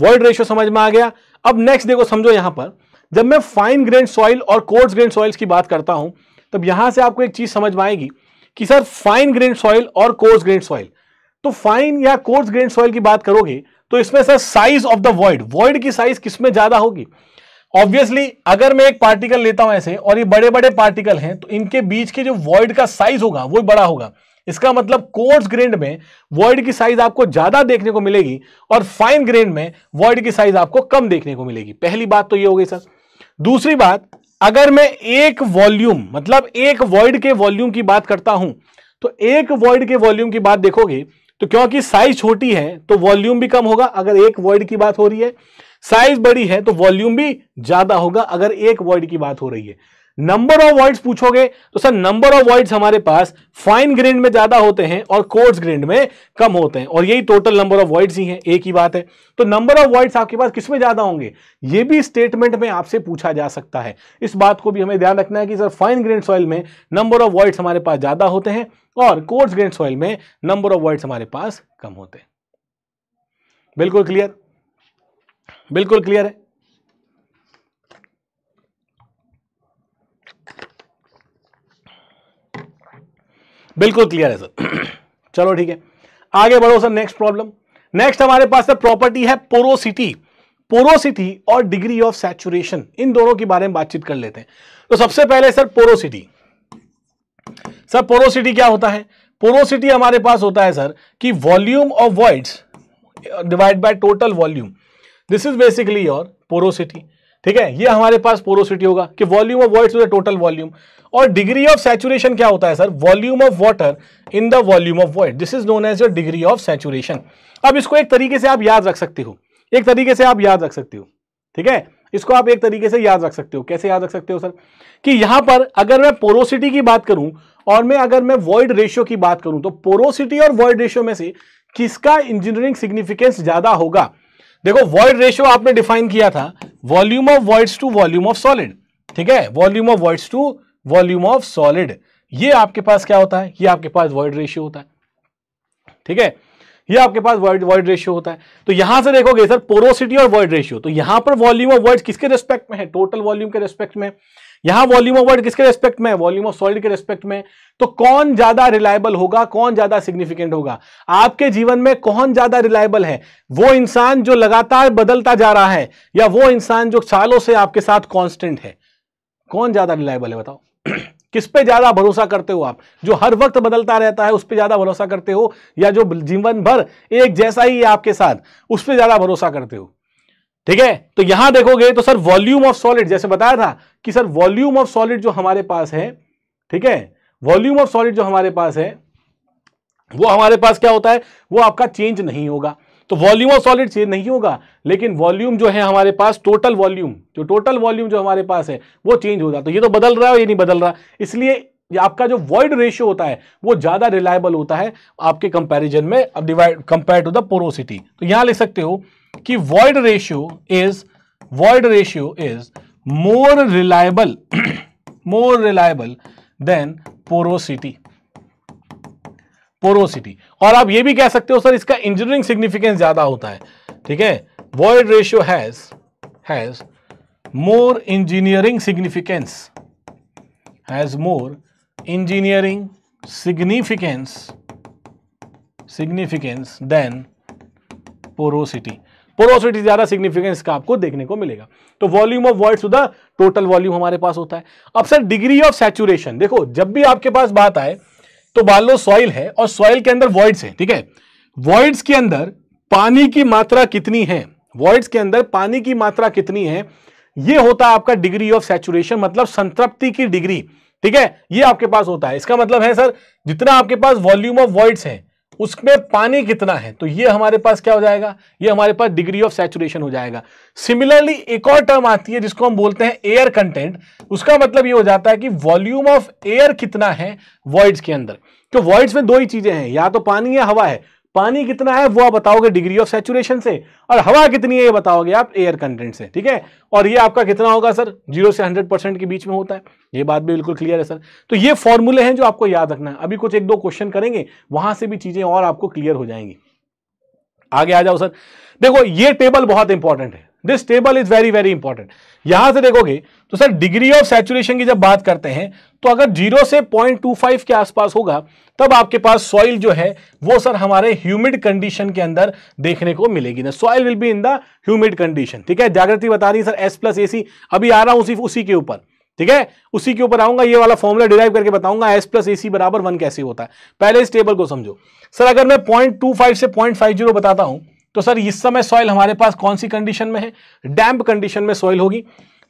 वर्ड रेशियो समझ में आ गया अब नेक्स्ट देखो समझो यहां पर जब मैं फाइन ग्रेन सॉइल और कोर्स ग्रेन सॉइल्स की बात करता हूं तब यहां से आपको एक चीज समझ में आएगी कि सर फाइन ग्रेन सॉइल और कोर्स ग्रेन सॉइल तो फाइन या कोर्स ग्रेन सॉइल की बात करोगे तो इसमें sir size of the void void की साइज किसमें ज्यादा होगी ऑब्वियसली अगर मैं एक पार्टिकल लेता हूं ऐसे और ये बड़े बड़े पार्टिकल हैं तो इनके बीच के जो वॉइड का साइज होगा वो बड़ा होगा इसका मतलब कोर्स ग्रेंड में वर्ड की साइज आपको ज्यादा देखने को मिलेगी और फाइन ग्रेंड में वर्ड की साइज आपको कम देखने को मिलेगी पहली बात तो ये हो गई सर दूसरी बात अगर मैं एक वॉल्यूम मतलब एक वर्ड के वॉल्यूम की बात करता हूं तो एक वर्ड के वॉल्यूम की बात देखोगे तो क्योंकि साइज छोटी है तो वॉल्यूम भी कम होगा अगर एक वर्ड की बात हो रही है साइज बड़ी है तो वॉल्यूम भी ज्यादा होगा अगर एक वर्ड की बात हो रही है नंबर ऑफ वर्ड्स पूछोगे तो सर नंबर ऑफ वर्ड्स हमारे पास फाइन ग्रेड में ज्यादा होते हैं और कोर्स ग्रेड में कम होते हैं और यही टोटल नंबर ऑफ वर्ड्स ही है एक ही बात है तो नंबर ऑफ वर्ड्स आपके पास किसमें ज्यादा होंगे ये भी स्टेटमेंट में आपसे पूछा जा सकता है इस बात को भी हमें ध्यान रखना है कि सर फाइन ग्रेड सॉइल में नंबर ऑफ वर्ड्स हमारे पास ज्यादा होते हैं और कोर्स ग्रेन सॉइल में नंबर ऑफ वर्ड्स हमारे पास कम होते हैं बिल्कुल क्लियर बिल्कुल क्लियर है बिल्कुल क्लियर है सर चलो ठीक है आगे बढ़ो सर नेक्स्ट प्रॉब्लम नेक्स्ट हमारे पास सर प्रॉपर्टी है पोरोसिटी पोरोसिटी और डिग्री ऑफ सैचुरेशन इन दोनों के बारे में बातचीत कर लेते हैं तो सबसे पहले सर पोरोसिटी सर पोरोसिटी क्या होता है पोरोसिटी हमारे पास होता है सर कि volume of voids divide by total volume this is basically your porosity ठीक है ये हमारे पास पोरोसिटी होगा कि volume of voids total volume और डिग्री ऑफ सैचुरेशन क्या होता है sir volume of water in the volume of void this is known as your degree of saturation अब इसको एक तरीके से आप याद रख सकते हो एक तरीके से आप याद रख सकते हो ठीक है इसको आप एक तरीके से याद रख सकते हो कैसे याद रख सकते हो सर कि यहां पर अगर मैं पोरोसिटी की बात करूं और मैं अगर मैं वॉइड रेशियो की बात करूं तो पोरोसिटी और वॉइड रेशियो में से किसका इंजीनियरिंग सिग्निफिकेंस ज्यादा होगा देखो वॉइड रेशियो आपने डिफाइन किया था volume of voids to volume of solid ठीक है volume of voids to volume of solid ये आपके पास क्या होता है ये आपके पास वॉइड रेशियो होता है ठीक है ये आपके पास वॉइड वॉइड रेशियो होता है तो यहां से देखोगे सर पोरोसिटी और वॉइड रेशियो तो यहां पर वॉल्यूम ऑफ वॉइड किसके रेस्पेक्ट में है टोटल वॉल्यूम के रेस्पेक्ट में यहां वॉल्यूम ऑफ वर्ड किसके रेस्पेक्ट में वॉल्यूम ऑफ सॉलिड के रेस्पेक्ट में तो कौन ज्यादा रिलायबल होगा कौन ज्यादा सिग्निफिकेंट होगा आपके जीवन में कौन ज्यादा रिलायबल है वो इंसान जो लगातार बदलता जा रहा है या वो इंसान जो सालों से आपके साथ कॉन्स्टेंट है कौन ज्यादा रिलायबल है बताओ किस पे ज्यादा भरोसा करते हो आप जो हर वक्त बदलता रहता है उस पर ज्यादा भरोसा करते हो या जो जीवन भर एक जैसा ही है आपके साथ उस पर ज्यादा भरोसा करते हो ठीक है तो यहां देखोगे तो सर वॉल्यूम ऑफ सॉलिड जैसे बताया था कि सर वॉल्यूम ऑफ सॉलिड जो हमारे पास है ठीक है वॉल्यूम ऑफ सॉलिड जो हमारे पास है वो हमारे पास क्या होता है वो आपका चेंज नहीं होगा तो वॉल्यूम ऑफ सॉलिड चेंज नहीं होगा लेकिन वॉल्यूम जो है हमारे पास टोटल वॉल्यूम जो टोटल वॉल्यूम जो हमारे पास है वो चेंज हो जाता तो ये तो बदल रहा है ये नहीं बदल रहा इसलिए या आपका जो वॉइड रेशियो होता है वो ज़्यादा रिलायबल होता है आपके कंपैरिजन में divide compare to the porosity तो यहां लिख सकते हो कि void ratio is void ratio is more reliable more reliable than porosity porosity और आप ये भी कह सकते हो सर इसका इंजीनियरिंग सिग्निफिकेंस ज़्यादा होता है ठीक है void ratio has has more engineering significance has more engineering significance significance then porosity porosity ज्यादा सिग्निफिकेंस का आपको देखने को मिलेगा तो volume of voids the total volume हमारे पास होता है अब सर डिग्री ऑफ सैचुरेशन देखो जब भी आपके पास बात आए तो मान लो सॉइल है और सॉइल के अंदर वॉइड्स है ठीक है वॉइड्स के अंदर पानी की मात्रा कितनी है वर्ड्स के अंदर पानी की मात्रा कितनी है यह होता है आपका डिग्री ऑफ सैचुरेशन मतलब संतृप्ति की डिग्री ठीक है ये आपके पास होता है इसका मतलब है सर जितना आपके पास वॉल्यूम ऑफ वॉइड्स है उसमें पानी कितना है तो ये हमारे पास क्या हो जाएगा ये हमारे पास डिग्री ऑफ सैचुरेशन हो जाएगा सिमिलरली एक और टर्म आती है जिसको हम बोलते हैं एयर कंटेंट उसका मतलब ये हो जाता है कि वॉल्यूम ऑफ एयर कितना है वॉइड्स के अंदर तो वॉइड्स में दो ही चीजें हैं या तो पानी या हवा है पानी कितना है वो आप बताओगे डिग्री ऑफ सेचुरेशन से और हवा कितनी है ये बताओगे आप एयर कंटेंट से ठीक है और ये आपका कितना होगा सर जीरो से हंड्रेड परसेंट के बीच में होता है ये बात भी बिल्कुल क्लियर है सर तो ये फॉर्मूले हैं जो आपको याद रखना है अभी कुछ एक दो क्वेश्चन करेंगे वहां से भी चीजें और आपको क्लियर हो जाएंगी आगे आ जाओ सर देखो ये टेबल बहुत इंपॉर्टेंट है this table is very very important यहां से देखोगे तो सर डिग्री ऑफ सैचुरेशन की जब बात करते हैं तो अगर जीरो से पॉइंट टू फाइव के आसपास होगा तब आपके पास सॉइल जो है वो सर हमारे ह्यूमिड कंडीशन के अंदर देखने को मिलेगी ना soil will be in the humid condition ठीक है जागृति बता रही sir S plus A C अभी आ रहा हूं सिर्फ उसी के ऊपर ठीक है उसी के ऊपर आऊंगा ये वाला फॉर्मुला डिराइव करके बताऊंगा एस प्लस ए सी बराबर वन कैसे होता है पहले इस टेबल को समझो सर अगर मैं पॉइंट टू फाइव से पॉइंट फाइव जीरो बताता हूं तो सर इस समय सॉइल हमारे पास कौन सी कंडीशन में है डैम्प कंडीशन में सॉइल होगी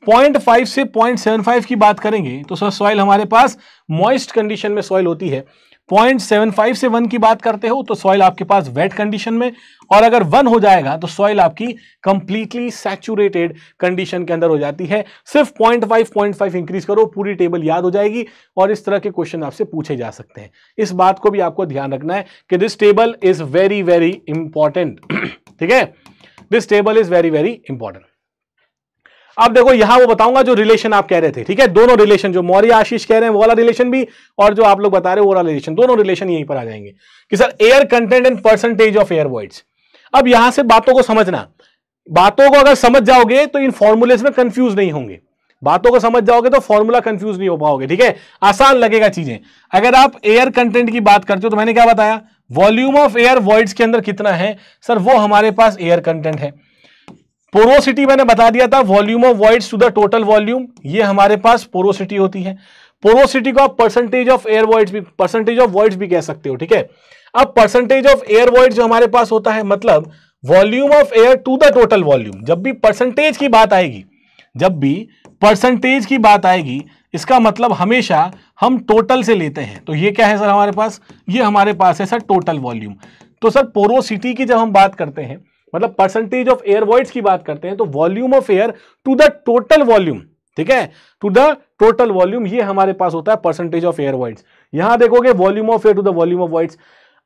0.5 से 0.75 की बात करेंगे तो सर सॉइल हमारे पास मॉइस्ट कंडीशन में सॉइल होती है 0.75 से वन की बात करते हो तो सॉइल आपके पास वेट कंडीशन में और अगर वन हो जाएगा तो सॉइल आपकी कंप्लीटली सैचुरेटेड कंडीशन के अंदर हो जाती है सिर्फ 0.5 0.5 इंक्रीज करो पूरी टेबल याद हो जाएगी और इस तरह के क्वेश्चन आपसे पूछे जा सकते हैं इस बात को भी आपको ध्यान रखना है कि this table is very very important ठीक है this table is very very important अब देखो यहां वो बताऊंगा जो रिलेशन आप कह रहे थे ठीक है दोनों रिलेशन जो मौर्य आशीष कह रहे हैं वो वाला रिलेशन भी और जो आप लोग बता रहे हो वो वाला रिलेशन दोनों रिलेशन यहीं पर आ जाएंगे कि sir air content and percentage of air voids अब यहां से बातों को समझना बातों को अगर समझ जाओगे तो इन फॉर्मूलेस में कंफ्यूज नहीं होंगे बातों को समझ जाओगे तो फॉर्मूला कंफ्यूज नहीं हो पाओगे ठीक है आसान लगेगा चीजें अगर आप एयर कंटेंट की बात करते हो तो मैंने क्या बताया वॉल्यूम ऑफ एयर वॉइड्स के अंदर कितना है सर वो हमारे पास एयर कंटेंट है पोरोसिटी मैंने बता दिया था volume of voids to the total volume ये हमारे पास पोरोसिटी होती है पोरोसिटी को आप परसेंटेज ऑफ एयर वॉइड्स भी परसेंटेज ऑफ वॉइड्स भी कह सकते हो ठीक है अब परसेंटेज ऑफ एयर वॉइड जो हमारे पास होता है मतलब volume of air to the total volume जब भी परसेंटेज की बात आएगी जब भी परसेंटेज की बात आएगी इसका मतलब हमेशा हम टोटल से लेते हैं तो ये क्या है सर हमारे पास ये हमारे पास है सर टोटल वॉल्यूम तो सर पोरोसिटी की जब हम बात करते हैं मतलब परसेंटेज ऑफ एयर वॉइड्स की बात करते हैं तो volume of air to the total volume ठीक है टू द टोटल वॉल्यूम ये हमारे पास होता है परसेंटेज ऑफ एयर वॉइड्स यहां देखोगे volume of air to the volume of voids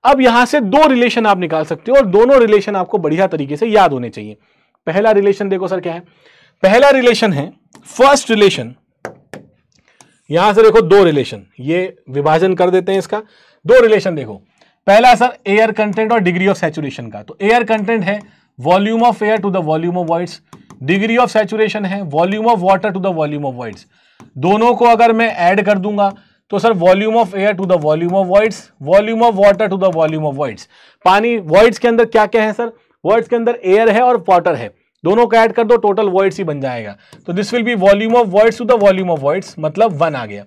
अब यहां से दो रिलेशन आप निकाल सकते हो और दोनों रिलेशन आपको बढ़िया तरीके से याद होने चाहिए पहला रिलेशन देखो सर क्या है पहला रिलेशन है फर्स्ट रिलेशन यहां से देखो दो रिलेशन ये विभाजन कर देते हैं इसका दो रिलेशन देखो पहला सर एयर कंटेंट और डिग्री ऑफ सैचुरेशन का तो एयर कंटेंट है volume of air to the volume of voids degree of saturation है volume of water to the volume of voids दोनों को अगर मैं ऐड कर दूंगा तो sir volume of air to the volume of voids volume of water to the volume of voids पानी voids के अंदर क्या क्या है सर वर्ड्स के अंदर एयर है और वाटर है दोनों को ऐड कर दो टोटल वर्ड्स ही बन जाएगा तो this will be volume of words to the volume of words मतलब वन आ गया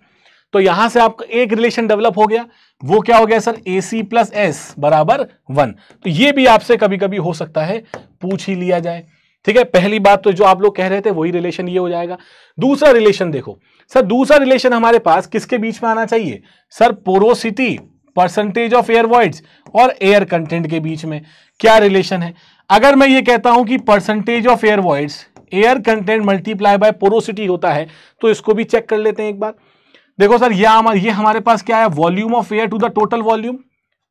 तो यहां से आपका एक रिलेशन डेवलप हो गया वो क्या हो गया sir A C plus S बराबर वन तो ये भी आपसे कभी कभी हो सकता है पूछ ही लिया जाए ठीक है पहली बात तो जो आप लोग कह रहे थे वही रिलेशन ये हो जाएगा दूसरा रिलेशन देखो सर दूसरा रिलेशन हमारे पास किसके बीच में आना चाहिए sir porosity percentage of air voids और एयर कंटेंट के बीच में क्या रिलेशन है अगर मैं ये कहता हूं कि percentage of air voids air content multiply by porosity होता है तो इसको भी चेक कर लेते हैं एक बार देखो सर ये हमारे ये हमारे पास क्या है volume of air to the total volume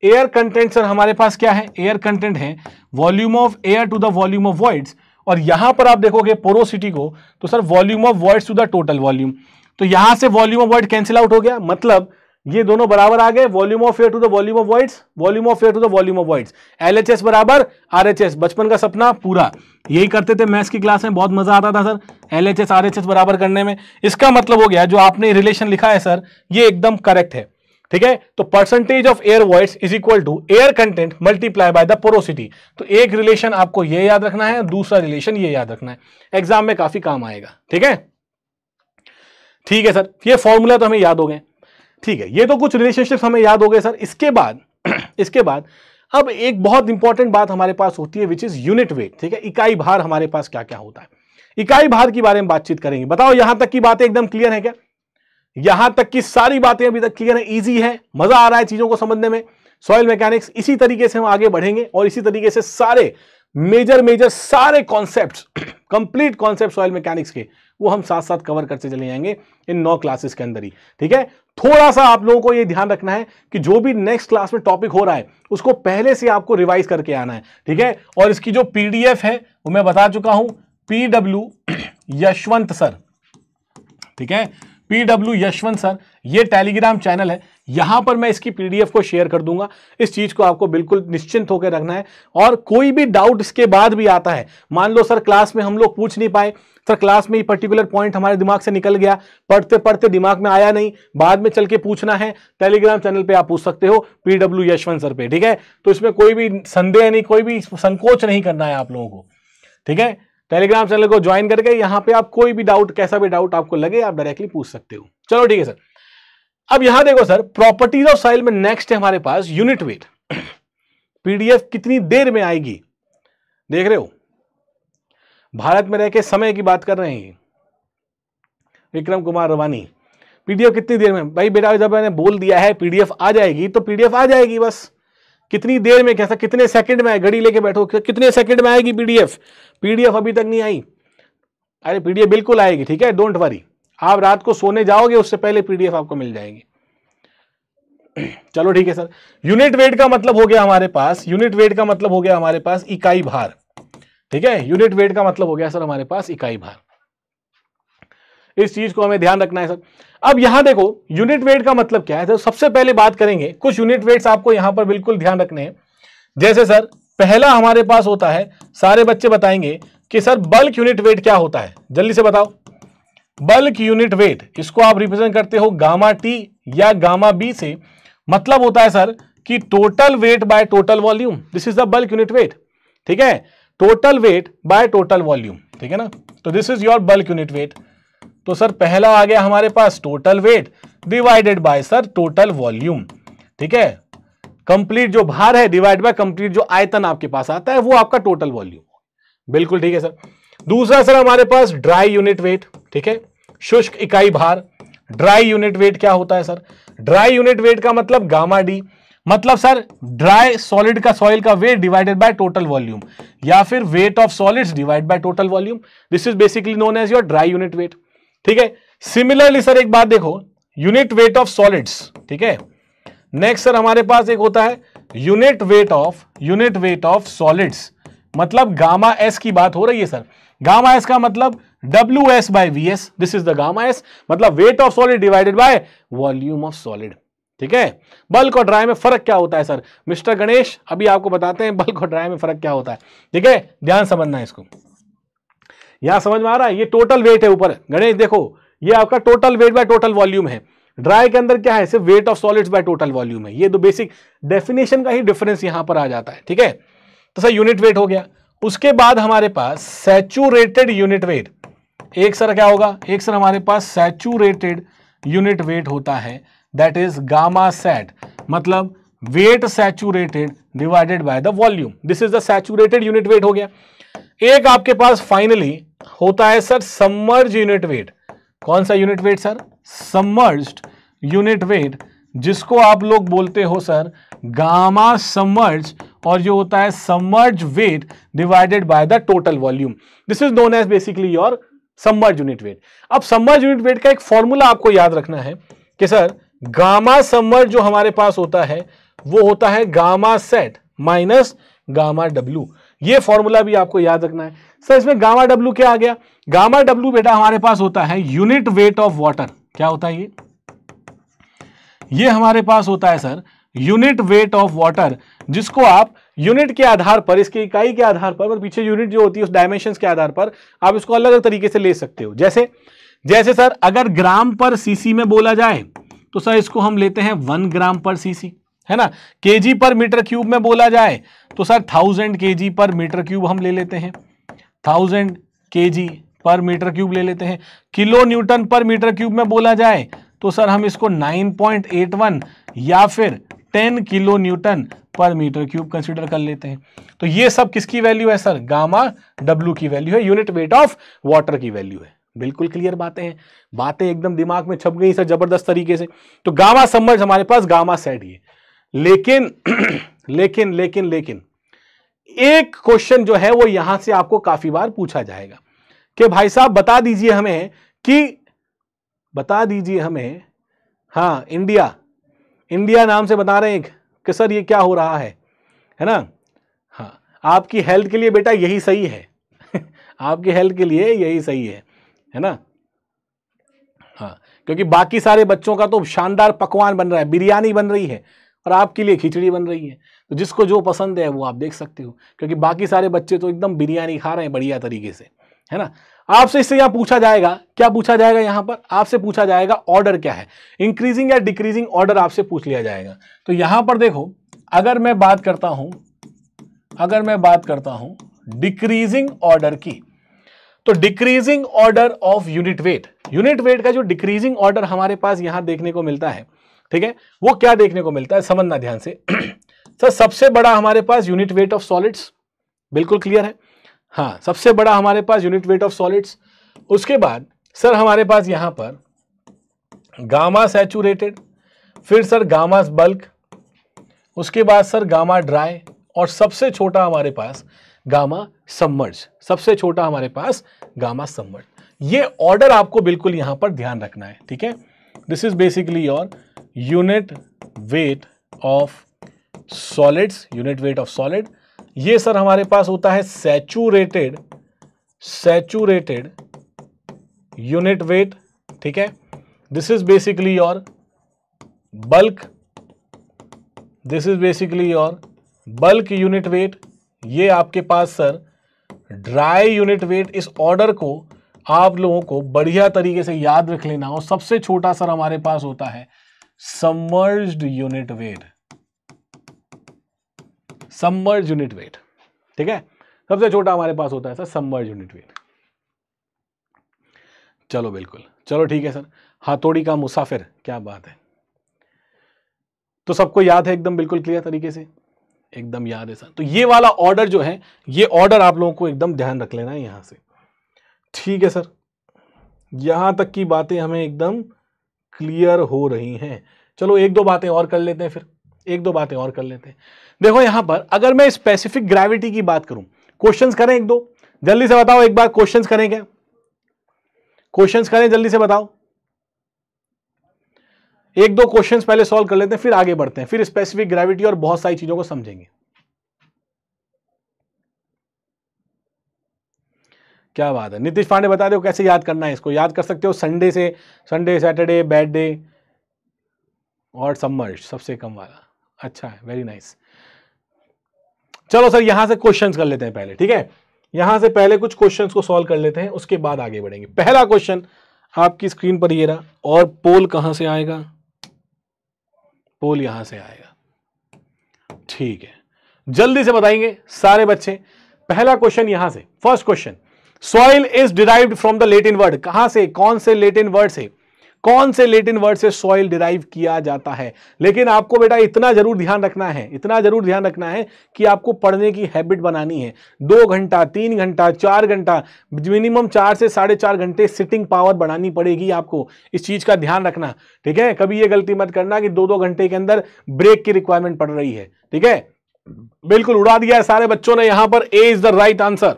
air content sir हमारे पास क्या है एयर कंटेंट है volume of air to the volume of voids और यहां पर आप देखोगे पोरोसिटी को तो sir volume of voids to the total volume तो यहां से volume of void cancel out हो गया मतलब ये दोनों बराबर आ गए volume of air to the volume of voids volume of air to the volume of voids LHS बराबर आरएचएस बचपन का सपना पूरा यही करते थे मैथ्स की क्लास में बहुत मजा आता था सर एलएचएस आरएचएस बराबर करने में इसका मतलब हो गया जो आपने रिलेशन लिखा है सर ये एकदम करेक्ट है ठीक है तो percentage of air voids is equal to air content multiply by the porosity तो एक रिलेशन आपको ये याद रखना है दूसरा रिलेशन ये याद रखना है एग्जाम में काफी काम आएगा ठीक है ठीक है सर ये फॉर्मूला तो हमें याद हो गए ठीक है ये तो कुछ रिलेशनशिप हमें याद हो गए सर इसके बाद इसके बाद अब एक बहुत इंपॉर्टेंट बात हमारे पास होती है विच इज यूनिट वेट ठीक है इकाई भार हमारे पास क्या क्या होता है इकाई भार के बारे में बातचीत करेंगे बताओ यहां तक की बातें एकदम क्लियर है क्या यहां तक की सारी बातें अभी तक क्लियर है ईजी है मजा आ रहा है चीजों को समझने में सॉइल मैकेनिक्स इसी तरीके से हम आगे बढ़ेंगे और इसी तरीके से सारे मेजर मेजर सारे concept complete concept soil mechanics के वो हम साथ साथ कवर करते चले जाएंगे इन नौ क्लासेस के अंदर ही ठीक है थोड़ा सा आप लोगों को ये ध्यान रखना है कि जो भी नेक्स्ट क्लास में टॉपिक हो रहा है उसको पहले से आपको रिवाइज करके आना है ठीक है और इसकी जो पीडीएफ है वो मैं बता चुका हूं पीडब्ल्यू यशवंत सर ठीक है पीडब्ल्यू यशवंत सर ये टेलीग्राम चैनल है यहां पर मैं इसकी पीडीएफ को शेयर कर दूंगा इस चीज को आपको बिल्कुल निश्चिंत होकर रखना है और कोई भी डाउट इसके बाद भी आता है मान लो सर क्लास में हम लोग पूछ नहीं पाए सर क्लास में ये पर्टिकुलर पॉइंट हमारे दिमाग से निकल गया पढ़ते पढ़ते दिमाग में आया नहीं बाद में चल के पूछना है टेलीग्राम चैनल पे आप पूछ सकते हो पीडब्ल्यू यशवंत सर पे ठीक है तो इसमें कोई भी संदेह नहीं कोई भी संकोच नहीं करना है आप लोगों को ठीक है टेलीग्राम चैनल को ज्वाइन करके यहाँ पे आप कोई भी डाउट कैसा भी डाउट आपको लगे आप डायरेक्टली पूछ सकते हो चलो ठीक है सर अब यहां देखो सर प्रॉपर्टीज ऑफ साइल में नेक्स्ट है हमारे पास यूनिट वेट पीडीएफ कितनी देर में आएगी देख रहे हो भारत में रह के समय की बात कर रहे हैं विक्रम कुमार रवानी पीडीएफ कितनी देर में भाई बेटा जब मैंने बोल दिया है पीडीएफ आ जाएगी तो पीडीएफ आ जाएगी बस कितनी देर में कैसा कितने सेकंड में घड़ी लेके बैठो कितने सेकंड में आएगी पीडीएफ पीडीएफ अभी तक नहीं आई अरे पीडीएफ बिल्कुल आएगी ठीक है डोंट वरी आप रात को सोने जाओगे उससे पहले पीडीएफ आपको मिल जाएगी चलो ठीक है सर यूनिट वेट का मतलब हो गया हमारे पास यूनिट वेट का मतलब हो गया हमारे पास इकाई भार ठीक है यूनिट वेट का मतलब हो गया सर हमारे पास इकाई भार इस चीज को हमें ध्यान रखना है सर अब यहां देखो यूनिट वेट का मतलब क्या है सर तो सबसे पहले बात करेंगे कुछ यूनिट वेट्स आपको यहां पर बिल्कुल ध्यान रखने हैं जैसे सर पहला हमारे पास होता है सारे बच्चे बताएंगे कि सर बल्क यूनिट वेट क्या होता है जल्दी से बताओ बल्क यूनिट वेट इसको आप रिप्रेजेंट करते हो गामा टी या गामा बी से मतलब होता है सर कि total weight by total volume this is the bulk unit weight ठीक है total weight by total volume ठीक है ना तो this is your bulk unit weight तो सर पहला आ गया हमारे पास total weight divided by sir total volume ठीक है कंप्लीट जो भार है डिवाइड बाय कंप्लीट जो आयतन आपके पास आता है वो आपका टोटल वॉल्यूम बिल्कुल ठीक है सर दूसरा सर हमारे पास ड्राई यूनिट वेट ठीक है शुष्क इकाई भार ड्राई यूनिट वेट क्या होता है सर ड्राई यूनिट वेट का मतलब गामा डी मतलब सर ड्राई सॉलिड का सॉइल का weight divided by total volume या फिर weight of solids divide by total volume this is basically known as your dry unit weight ठीक है similarly sir एक बात देखो यूनिट वेट ऑफ सॉलिड्स ठीक है नेक्स्ट सर हमारे पास एक होता है unit weight of unit weight of solids मतलब गामा एस की बात हो रही है सर गामा एस का मतलब W S by V S this is the gamma S मतलब weight of solid divided by volume of solid ठीक है बल्क और ड्राई में फर्क क्या होता है सर मिस्टर गणेश अभी आपको बताते हैं बल्क और ड्राई में फर्क क्या होता है ठीक है ध्यान समझना है इसको यहां समझ में आ रहा है ये टोटल वेट है ऊपर गणेश देखो ये आपका total weight by total volume है ड्राई के अंदर क्या है सिर्फ weight of solids by total volume है ये दो बेसिक डेफिनेशन का ही डिफरेंस यहां पर आ जाता है ठीक है तो सर यूनिट वेट हो गया उसके बाद हमारे पास सैचुरेटेड यूनिट वेट एक सर क्या होगा एक सर हमारे पास सैचुरेटेड यूनिट वेट होता है दैट इज गामा सेट मतलब weight saturated divided by the volume this is the saturated unit weight हो गया एक आपके पास फाइनली होता है सर समर्ज यूनिट वेट कौन सा unit weight sir submerged unit weight जिसको आप लोग बोलते हो सर गामा समर्ज और जो होता है submerged weight divided by the total volume this is known as basically your submerged unit weight अब सम्मर्ज यूनिट वेट का एक फॉर्मूला आपको याद रखना है कि सर गामा समवर जो हमारे पास होता है वो होता है gamma sat minus gamma W ये फॉर्मूला भी आपको याद रखना है सर इसमें गामा डब्ल्यू क्या आ गया गामा डब्ल्यू बेटा हमारे पास होता है यूनिट वेट ऑफ वाटर क्या होता है ये ये हमारे पास होता है sir unit weight of water जिसको आप यूनिट के आधार पर इसकी इकाई के आधार पर और पीछे यूनिट जो होती है उस डायमेंशन के आधार पर आप इसको अलग अलग तरीके से ले सकते हो जैसे जैसे सर अगर ग्राम पर सीसी में बोला जाए तो सर इसको हम लेते हैं वन ग्राम पर सीसी है ना केजी पर मीटर क्यूब में बोला जाए तो sir thousand KG per metre cube हम ले लेते हैं thousand KG per metre cube ले लेते हैं kilo newton per metre cube में बोला जाए तो सर हम इसको 9.81 या फिर 10 kilo newton per metre cube consider कर लेते हैं तो ये सब किसकी वैल्यू है सर गामा डब्ल्यू की वैल्यू है यूनिट वेट ऑफ वाटर की वैल्यू है बिल्कुल क्लियर बातें हैं बातें एकदम दिमाग में छप गई सर जबरदस्त तरीके से तो गामा समझ हमारे पास गामा सेट ये लेकिन लेकिन लेकिन लेकिन एक क्वेश्चन जो है वो यहां से आपको काफी बार पूछा जाएगा कि भाई साहब बता दीजिए हमें कि बता दीजिए हमें हाँ इंडिया इंडिया नाम से बता रहे हैं कि सर ये क्या हो रहा है है ना हाँ आपकी हेल्थ के लिए बेटा यही सही है आपकी हेल्थ के लिए यही सही है है ना हाँ क्योंकि बाकी सारे बच्चों का तो शानदार पकवान बन रहा है बिरयानी बन रही है और आपके लिए खिचड़ी बन रही है तो जिसको जो पसंद है वो आप देख सकते हो क्योंकि बाकी सारे बच्चे तो एकदम बिरयानी खा रहे हैं बढ़िया तरीके से है ना आपसे इससे यहाँ पूछा जाएगा क्या पूछा जाएगा यहाँ पर आपसे पूछा जाएगा ऑर्डर क्या है इंक्रीजिंग या डिक्रीजिंग ऑर्डर आपसे पूछ लिया जाएगा तो यहाँ पर देखो अगर मैं बात करता हूँ अगर मैं बात करता हूँ डिक्रीजिंग ऑर्डर की तो decreasing order of unit weight unit weight का जो डिक्रीजिंग ऑर्डर हमारे पास यहां देखने को मिलता है ठीक है वो क्या देखने को मिलता है समझना ध्यान से सर सबसे बड़ा हमारे पास यूनिट वेट ऑफ सॉलिड्स बिल्कुल क्लियर है हाँ सबसे बड़ा हमारे पास यूनिट वेट ऑफ सॉलिड्स उसके बाद सर हमारे पास यहां पर गामा सैचुरेटेड फिर सर गामा बल्क उसके बाद सर गामा ड्राई और सबसे छोटा हमारे पास गामा सम्मर्ज सबसे छोटा हमारे पास गामा सम्मर्ज ये ऑर्डर आपको बिल्कुल यहां पर ध्यान रखना है ठीक है this is basically your unit weight of solids unit weight of solid ये सर हमारे पास होता है सेचूरेटेड सेचूरेटेड यूनिट वेट ठीक है this is basically your bulk this is basically your bulk unit weight ये आपके पास सर ड्राई यूनिट वेट इस ऑर्डर को आप लोगों को बढ़िया तरीके से याद रख लेना और सबसे छोटा सर हमारे पास होता है submerged unit weight submerged unit weight ठीक है सबसे छोटा हमारे पास होता है सर समर्ज यूनिट वेट चलो बिल्कुल चलो ठीक है सर हाथोड़ी का मुसाफिर क्या बात है तो सबको याद है एकदम बिल्कुल क्लियर तरीके से एकदम याद है सर तो ये वाला ऑर्डर जो है ये ऑर्डर आप लोगों को एकदम ध्यान रख लेना है यहाँ से ठीक है सर यहाँ तक की बातें हमें एकदम क्लियर हो रही हैं चलो एक दो बातें और कर लेते हैं फिर एक दो बातें और कर लेते हैं देखो यहाँ पर अगर मैं स्पेसिफिक ग्रेविटी की बात करूँ क्वेश्चंस करें एक दो जल्दी से बताओ एक बार क्वेश्चंस करें क्या क्वेश्चंस करें जल्दी से बताओ एक दो क्वेश्चंस पहले सॉल्व कर लेते हैं फिर आगे बढ़ते हैं फिर स्पेसिफिक ग्रेविटी और बहुत सारी चीजों को समझेंगे क्या बात है नीतीश पांडे बता दो कैसे याद करना है इसको याद कर सकते हो संडे से संडे सैटरडे बैड डे और समर सबसे कम वाला अच्छा है वेरी नाइस चलो सर यहां से क्वेश्चंस कर लेते हैं पहले ठीक है यहां से पहले कुछ क्वेश्चंस को सॉल्व कर लेते हैं उसके बाद आगे बढ़ेंगे पहला क्वेश्चन आपकी स्क्रीन पर ये रहा और पोल कहां से आएगा पोल यहां से आएगा ठीक है जल्दी से बताएंगे सारे बच्चे पहला क्वेश्चन यहां से first question soil is derived from the Latin word कहां से कौन से लेटिन वर्ड से कौन से लेटिन वर्ड से सॉइल डिराइव किया जाता है लेकिन आपको बेटा इतना जरूर ध्यान रखना है इतना जरूर ध्यान रखना है कि आपको पढ़ने की हैबिट बनानी है दो घंटा तीन घंटा चार घंटा मिनिमम चार से साढ़े चार घंटे सिटिंग पावर बनानी पड़ेगी आपको इस चीज़ का ध्यान रखना ठीक है कभी यह गलती मत करना कि दो दो घंटे के अंदर ब्रेक की रिक्वायरमेंट पड़ रही है ठीक है बिल्कुल उड़ा दिया है सारे बच्चों ने यहां पर A is the right answer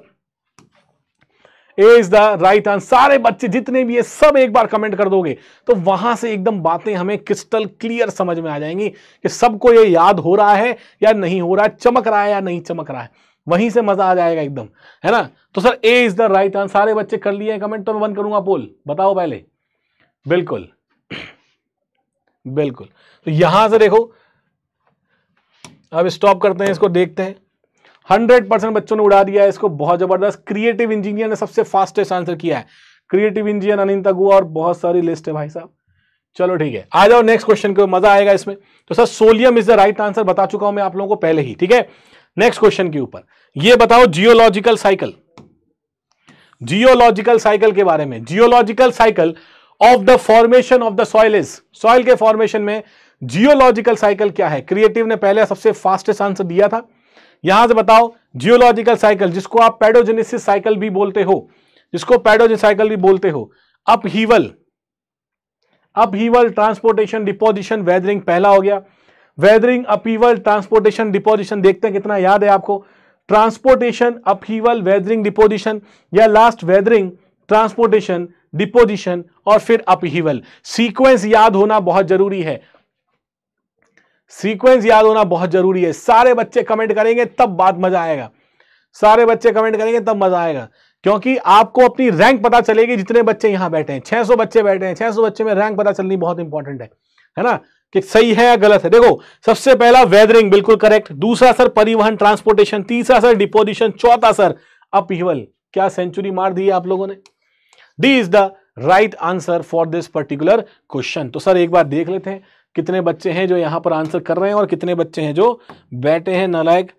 A is the right answer सारे बच्चे जितने भी है सब एक बार कमेंट कर दोगे तो वहां से एकदम बातें हमें क्रिस्टल क्लियर समझ में आ जाएंगी कि सबको ये याद हो रहा है या नहीं हो रहा है चमक रहा है या नहीं चमक रहा है वहीं से मजा आ जाएगा एकदम है ना तो sir A is the right answer सारे बच्चे कर लिए कमेंट तो मैं बंद करूंगा पोल बताओ पहले बिल्कुल बिल्कुल तो यहां से देखो अब स्टॉप करते हैं इसको देखते हैं हंड्रेड परसेंट बच्चों ने उड़ा दिया है इसको बहुत जबरदस्त क्रिएटिव इंजीनियर ने सबसे फास्टेस्ट आंसर किया है क्रिएटिव इंजीनियर अनिंत गुआ और बहुत सारी लिस्ट है भाई साहब चलो ठीक है आ जाओ नेक्स्ट क्वेश्चन को मजा आएगा इसमें तो sir solum is the right answer बता चुका हूं मैं आप लोगों को पहले ही ठीक है नेक्स्ट क्वेश्चन के ऊपर ये बताओ जियोलॉजिकल साइकिल जियोलॉजिकल साइकिल के बारे में geological cycle of the formation of the soil is soil के फॉर्मेशन में जियोलॉजिकल साइकिल क्या है क्रिएटिव ने पहले सबसे फास्टेस्ट आंसर दिया था यहां से बताओ जियोलॉजिकल साइकिल जिसको आप पेडोजेनेसिस साइकिल भी बोलते हो जिसको पेडोजेन साइकिल भी बोलते हो upheaval upheaval transportation deposition weathering पहला हो गया वेदरिंग अपहीवल ट्रांसपोर्टेशन डिपोजिशन देखते हैं कितना याद है आपको ट्रांसपोर्टेशन अपहीवल वेदरिंग डिपोजिशन या लास्ट वेदरिंग ट्रांसपोर्टेशन डिपोजिशन और फिर अपहीवल सीक्वेंस याद होना बहुत जरूरी है सीक्वेंस याद होना बहुत जरूरी है सारे बच्चे कमेंट करेंगे तब बात मजा आएगा सारे बच्चे कमेंट करेंगे तब मजा आएगा क्योंकि आपको अपनी रैंक पता चलेगी जितने बच्चे यहां बैठे हैं 600 बच्चे बैठे हैं 600 बच्चे में रैंक पता चलनी बहुत इंपॉर्टेंट है है ना कि सही है या गलत है देखो सबसे पहला वेदरिंग बिल्कुल करेक्ट दूसरा सर परिवहन ट्रांसपोर्टेशन तीसरा सर डिपोजिशन चौथा सर अपीवल क्या सेंचुरी मार दी है आप लोगों ने D is the right answer for this particular question तो सर एक बार देख लेते हैं कितने बच्चे हैं जो यहाँ पर आंसर कर रहे हैं और कितने बच्चे हैं जो बैठे हैं नलायक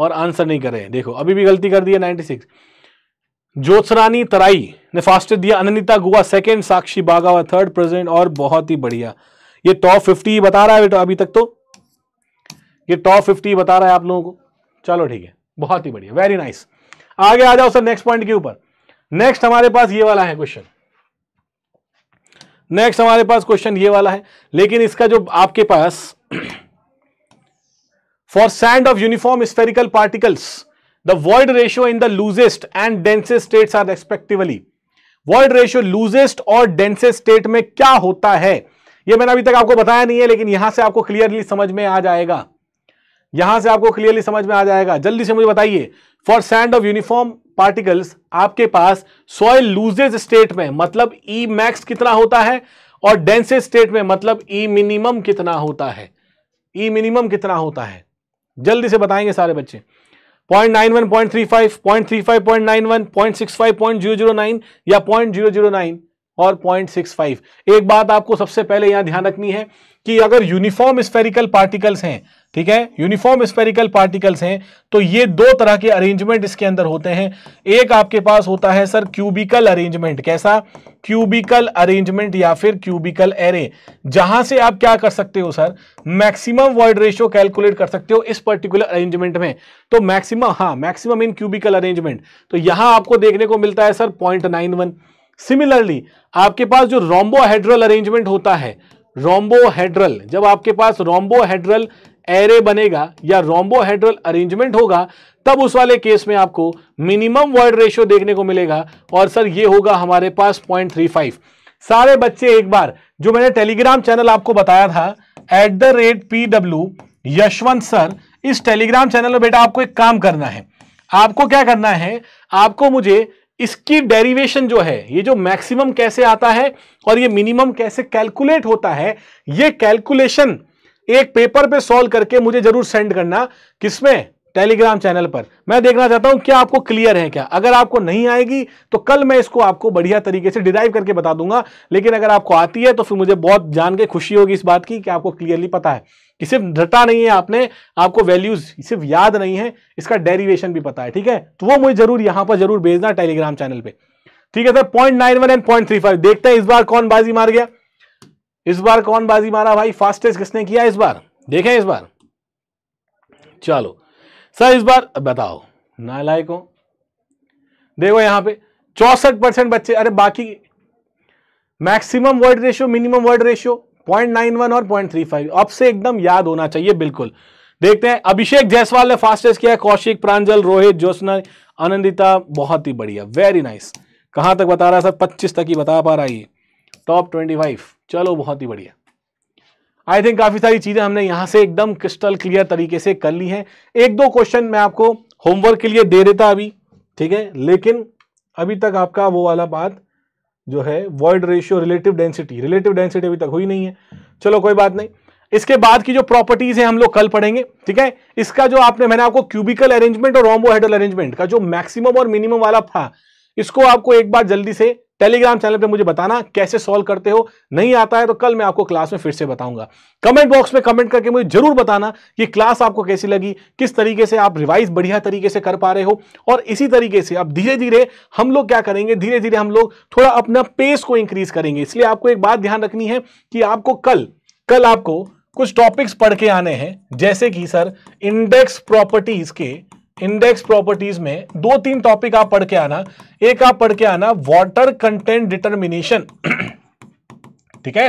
और आंसर नहीं कर रहे हैं देखो अभी भी गलती कर दी है नाइन्टी सिक्स ज्योत्सरानी तराई ने फास्ट दिया अननीता गुआ सेकेंड साक्षी बागावा थर्ड प्रेजेंट और बहुत ही बढ़िया ये टॉप फिफ्टी बता रहा है बेटा अभी तक तो ये टॉप फिफ्टी बता रहा है आप लोगों को चलो ठीक है बहुत ही बढ़िया वेरी नाइस आगे आ जाओ सर नेक्स्ट पॉइंट के ऊपर नेक्स्ट हमारे पास ये वाला है क्वेश्चन नेक्स्ट हमारे पास क्वेश्चन ये वाला है लेकिन इसका जो आपके पास for sand of uniform spherical particles the void ratio in the loosest and densest states are respectively void ratio loosest और डेंसेस्ट स्टेट में क्या होता है यह मैंने अभी तक आपको बताया नहीं है लेकिन यहां से आपको क्लियरली समझ में आ जाएगा यहां से आपको क्लियरली समझ में आ जाएगा जल्दी से मुझे बताइए for sand of uniform particles आपके पास सॉइल लूजेज स्टेट में मतलब ई e मैक्स कितना होता है और डेंसेज स्टेट में मतलब ई e मिनिमम कितना होता है ई e मिनिमम कितना होता है जल्दी से बताएंगे सारे बच्चे point nine one point three five point three five point nine one point six five point zero zero nine या पॉइंट जीरो जीरो नाइन और पॉइंट सिक्स फाइव एक बात आपको सबसे पहले यहां ध्यान रखनी है कि अगर यूनिफॉर्म स्फेरिकल पार्टिकल्स हैं ठीक है यूनिफॉर्म स्फेरिकल पार्टिकल्स हैं तो ये दो तरह के अरेंजमेंट इसके अंदर होते हैं एक आपके पास होता है सर क्यूबिकल अरेंजमेंट कैसा क्यूबिकल अरेंजमेंट या फिर क्यूबिकल एरे जहां से आप क्या कर सकते हो sir maximum word ratio calculate कर सकते हो इस पर्टिकुलर अरेंजमेंट में तो मैक्सिमम हाँ मैक्सिमम इन क्यूबिकल अरेंजमेंट तो यहां आपको देखने को मिलता है सर पॉइंट सिमिलरली आपके पास जो रोम्बोहाइड्रल अरेंजमेंट होता है रोम्बोहेड्रल जब आपके पास रोम्बोहेड्रल एरे बनेगा या रोम्बोहेड्रल अरेंजमेंट होगा तब उस वाले केस में आपको मिनिमम वर्ड रेशियो देखने को मिलेगा और सर ये होगा हमारे पास 0.35 सारे बच्चे एक बार जो मैंने टेलीग्राम चैनल आपको बताया था at the rate P W Yashwant sir इस टेलीग्राम चैनल में बेटा आपको एक काम करना है आपको क्या करना है आपको मुझे इसकी डेरिवेशन जो है ये जो मैक्सिमम कैसे आता है और ये मिनिमम कैसे कैलकुलेट होता है ये कैलकुलेशन एक पेपर पे सॉल्व करके मुझे जरूर सेंड करना किसमें टेलीग्राम चैनल पर मैं देखना चाहता हूं क्या आपको क्लियर है क्या अगर आपको नहीं आएगी तो कल मैं इसको आपको बढ़िया तरीके से डिराइव करके बता दूंगा लेकिन अगर आपको आती है तो फिर मुझे बहुत जान के खुशी होगी इस बात की कि आपको क्लियरली पता है कि सिर्फ रटा नहीं है आपने आपको वैल्यूज सिर्फ याद नहीं है इसका डेरिवेशन भी पता है ठीक है तो वो मुझे जरूर यहां पर जरूर भेजना टेलीग्राम चैनल पे ठीक है sir point nine one and point three five देखते हैं इस बार कौन बाजी मार गया इस बार कौन बाजी मारा भाई फास्टेस्ट किसने किया इस बार देखें इस बार चलो सर इस बार बताओ नालायक हो देखो यहां पे चौसठ परसेंट बच्चे अरे बाकी maximum word ratio minimum word ratio 0.91 और 0.35 अब से एकदम याद होना चाहिए बिल्कुल देखते हैं अभिषेक जायसवाल ने फास्टेस्ट किया कौशिक प्रांजल रोहित ज्योत्सना आनंदिता बहुत ही बढ़िया वेरी नाइस कहां तक बता रहा है सर पच्चीस तक ही बता पा रहा है टॉप फाइव चलो बहुत ही बढ़िया आई थिंक काफी सारी चीजें हमने यहां से एकदम क्रिस्टल क्लियर तरीके से कर ली है एक दो क्वेश्चन मैं आपको होमवर्क के लिए दे देता अभी ठीक है लेकिन अभी तक आपका वो वाला बात जो है word ratio relative density relative density अभी तक हुई नहीं है चलो कोई बात नहीं इसके बाद की जो प्रॉपर्टीज है हम लोग कल पढ़ेंगे ठीक है इसका जो आपने मैंने आपको क्यूबिकल अरेंजमेंट और रोम्बोहेडल अरेंजमेंट का जो मैक्सिमम और मिनिमम वाला था इसको आपको एक बार जल्दी से टेलीग्राम चैनल पे मुझे बताना कैसे सॉल्व करते हो नहीं आता है तो कल मैं आपको क्लास में फिर से बताऊंगा कमेंट बॉक्स में कमेंट करके मुझे जरूर बताना कि क्लास आपको कैसी लगी किस तरीके से आप रिवाइज बढ़िया तरीके से कर पा रहे हो और इसी तरीके से आप धीरे धीरे हम लोग क्या करेंगे धीरे धीरे हम लोग थोड़ा अपना पेस को इंक्रीज करेंगे इसलिए आपको एक बात ध्यान रखनी है कि आपको कल कल आपको कुछ टॉपिक्स पढ़ के आने हैं जैसे कि सर इंडेक्स प्रॉपर्टीज के इंडेक्स प्रॉपर्टीज में दो तीन टॉपिक आप पढ़ के आना एक आप पढ़ के आना वाटर कंटेंट डिटर्मिनेशन ठीक है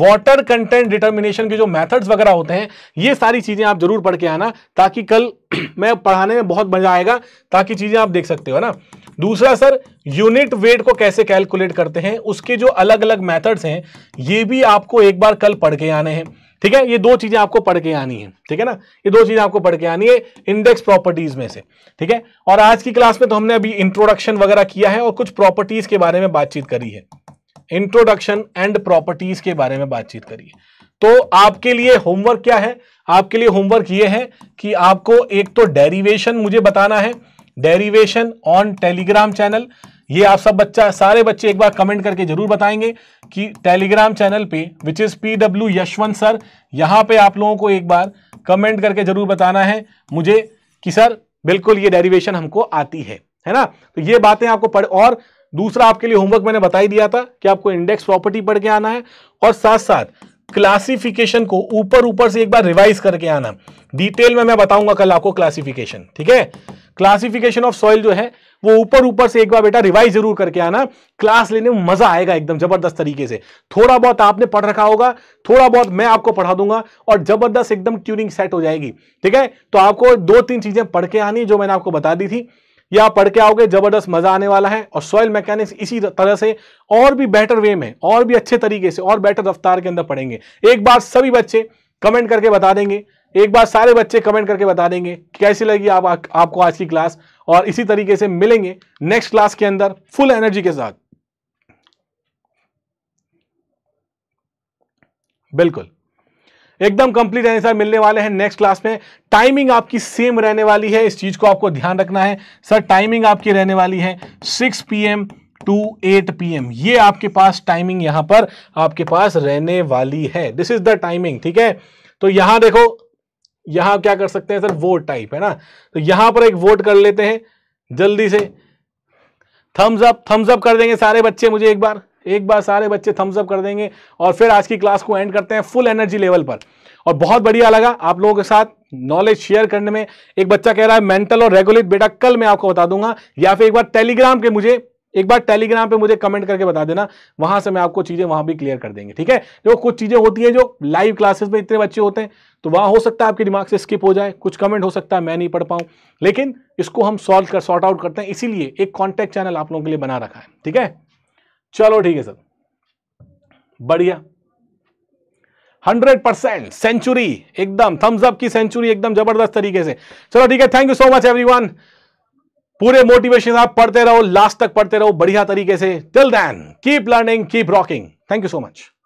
वाटर कंटेंट डिटर्मिनेशन के जो मेथड्स वगैरह होते हैं ये सारी चीजें आप जरूर पढ़ के आना ताकि कल मैं पढ़ाने में बहुत मजा आएगा ताकि चीजें आप देख सकते हो ना दूसरा सर यूनिट वेट को कैसे कैलकुलेट करते हैं उसके जो अलग अलग मेथड्स हैं ये भी आपको एक बार कल पढ़ के आने हैं ठीक है ये दो चीजें आपको पढ़ के आनी है ठीक है ना ये दो चीजें आपको पढ़ के आनी है इंडेक्स प्रॉपर्टीज में से ठीक है और आज की क्लास में तो हमने अभी इंट्रोडक्शन वगैरह किया है और कुछ प्रॉपर्टीज के बारे में बातचीत करी है इंट्रोडक्शन एंड प्रॉपर्टीज के बारे में बातचीत करी है तो आपके लिए होमवर्क क्या है आपके लिए होमवर्क ये है कि आपको एक तो डेरिवेशन मुझे बताना है डेरिवेशन ऑन टेलीग्राम चैनल ये आप सब बच्चा सारे बच्चे एक बार कमेंट करके जरूर बताएंगे कि टेलीग्राम चैनल पे which is P W Yashwant sir यहाँ पे आप लोगों को एक बार कमेंट करके जरूर बताना है मुझे कि सर बिल्कुल ये डेरिवेशन हमको आती है है ना तो ये बातें आपको पढ़ और दूसरा आपके लिए होमवर्क मैंने बताई दिया था कि आपको इंडेक्स प्रॉपर्टी पढ़ के आना है और साथ साथ क्लासिफिकेशन को ऊपर ऊपर से एक बार रिवाइज करके आना डिटेल में मैं बताऊंगा कल आपको क्लासिफिकेशन ठीक है क्लासिफिकेशन ऑफ सॉइल जो है वो ऊपर ऊपर से एक बार बेटा रिवाइज जरूर करके आना क्लास लेने में मजा आएगा एकदम जबरदस्त तरीके से थोड़ा बहुत आपने पढ़ रखा होगा थोड़ा बहुत मैं आपको पढ़ा दूंगा और जबरदस्त एकदम ट्यूनिंग सेट हो जाएगी ठीक है तो आपको दो तीन चीजें पढ़ के आनी जो मैंने आपको बता दी थी या पढ़ के आओगे जबरदस्त मजा आने वाला है और सॉयल मैकेनिक्स इसी तरह से और भी बेटर वे में और भी अच्छे तरीके से और बेटर रफ्तार के अंदर पढ़ेंगे एक बार सभी बच्चे कमेंट करके बता देंगे एक बार सारे बच्चे कमेंट करके बता देंगे कैसी लगी आप, आ, आपको आज की क्लास और इसी तरीके से मिलेंगे नेक्स्ट क्लास के अंदर फुल एनर्जी के साथ बिल्कुल एकदम कंप्लीट आंसर मिलने वाले हैं नेक्स्ट क्लास में टाइमिंग आपकी सेम रहने वाली है इस चीज को आपको ध्यान रखना है सर टाइमिंग आपकी रहने वाली है 6 पीएम टू 8 पीएम ये आपके पास टाइमिंग यहां पर आपके पास रहने वाली है दिस इज द टाइमिंग ठीक है तो यहां देखो यहां क्या कर सकते हैं सर वोट टाइप है ना तो यहां पर एक वोट कर लेते हैं जल्दी से थम्स अप थम्स अप कर देंगे सारे बच्चे मुझे एक बार एक बार सारे बच्चे थम्स अप कर देंगे और फिर आज की क्लास को एंड करते हैं फुल एनर्जी लेवल पर और बहुत बढ़िया लगा आप लोगों के साथ नॉलेज शेयर करने में एक बच्चा कह रहा है मेंटल और रेगुलेट बेटा कल मैं आपको बता दूंगा या फिर एक बार टेलीग्राम के मुझे एक बार टेलीग्राम पे मुझे कमेंट करके बता देना वहां से मैं आपको चीजें वहां भी क्लियर कर देंगे ठीक है देखो कुछ चीजें होती हैं जो लाइव क्लासेस में इतने बच्चे होते हैं तो वहां हो सकता है आपके दिमाग से स्किप हो जाए कुछ कमेंट हो सकता है मैं नहीं पढ़ पाऊं लेकिन इसको हम सॉल्व कर सॉर्ट आउट करते हैं इसीलिए एक कॉन्टेक्ट चैनल आप लोगों के लिए बना रखा है ठीक है चलो ठीक है सर बढ़िया हंड्रेड परसेंट सेंचुरी एकदम थम्स अप की सेंचुरी एकदम जबरदस्त तरीके से चलो ठीक है thank you so much every पूरे मोटिवेशन आप पढ़ते रहो लास्ट तक पढ़ते रहो बढ़िया तरीके से till then keep learning keep rocking thank you so much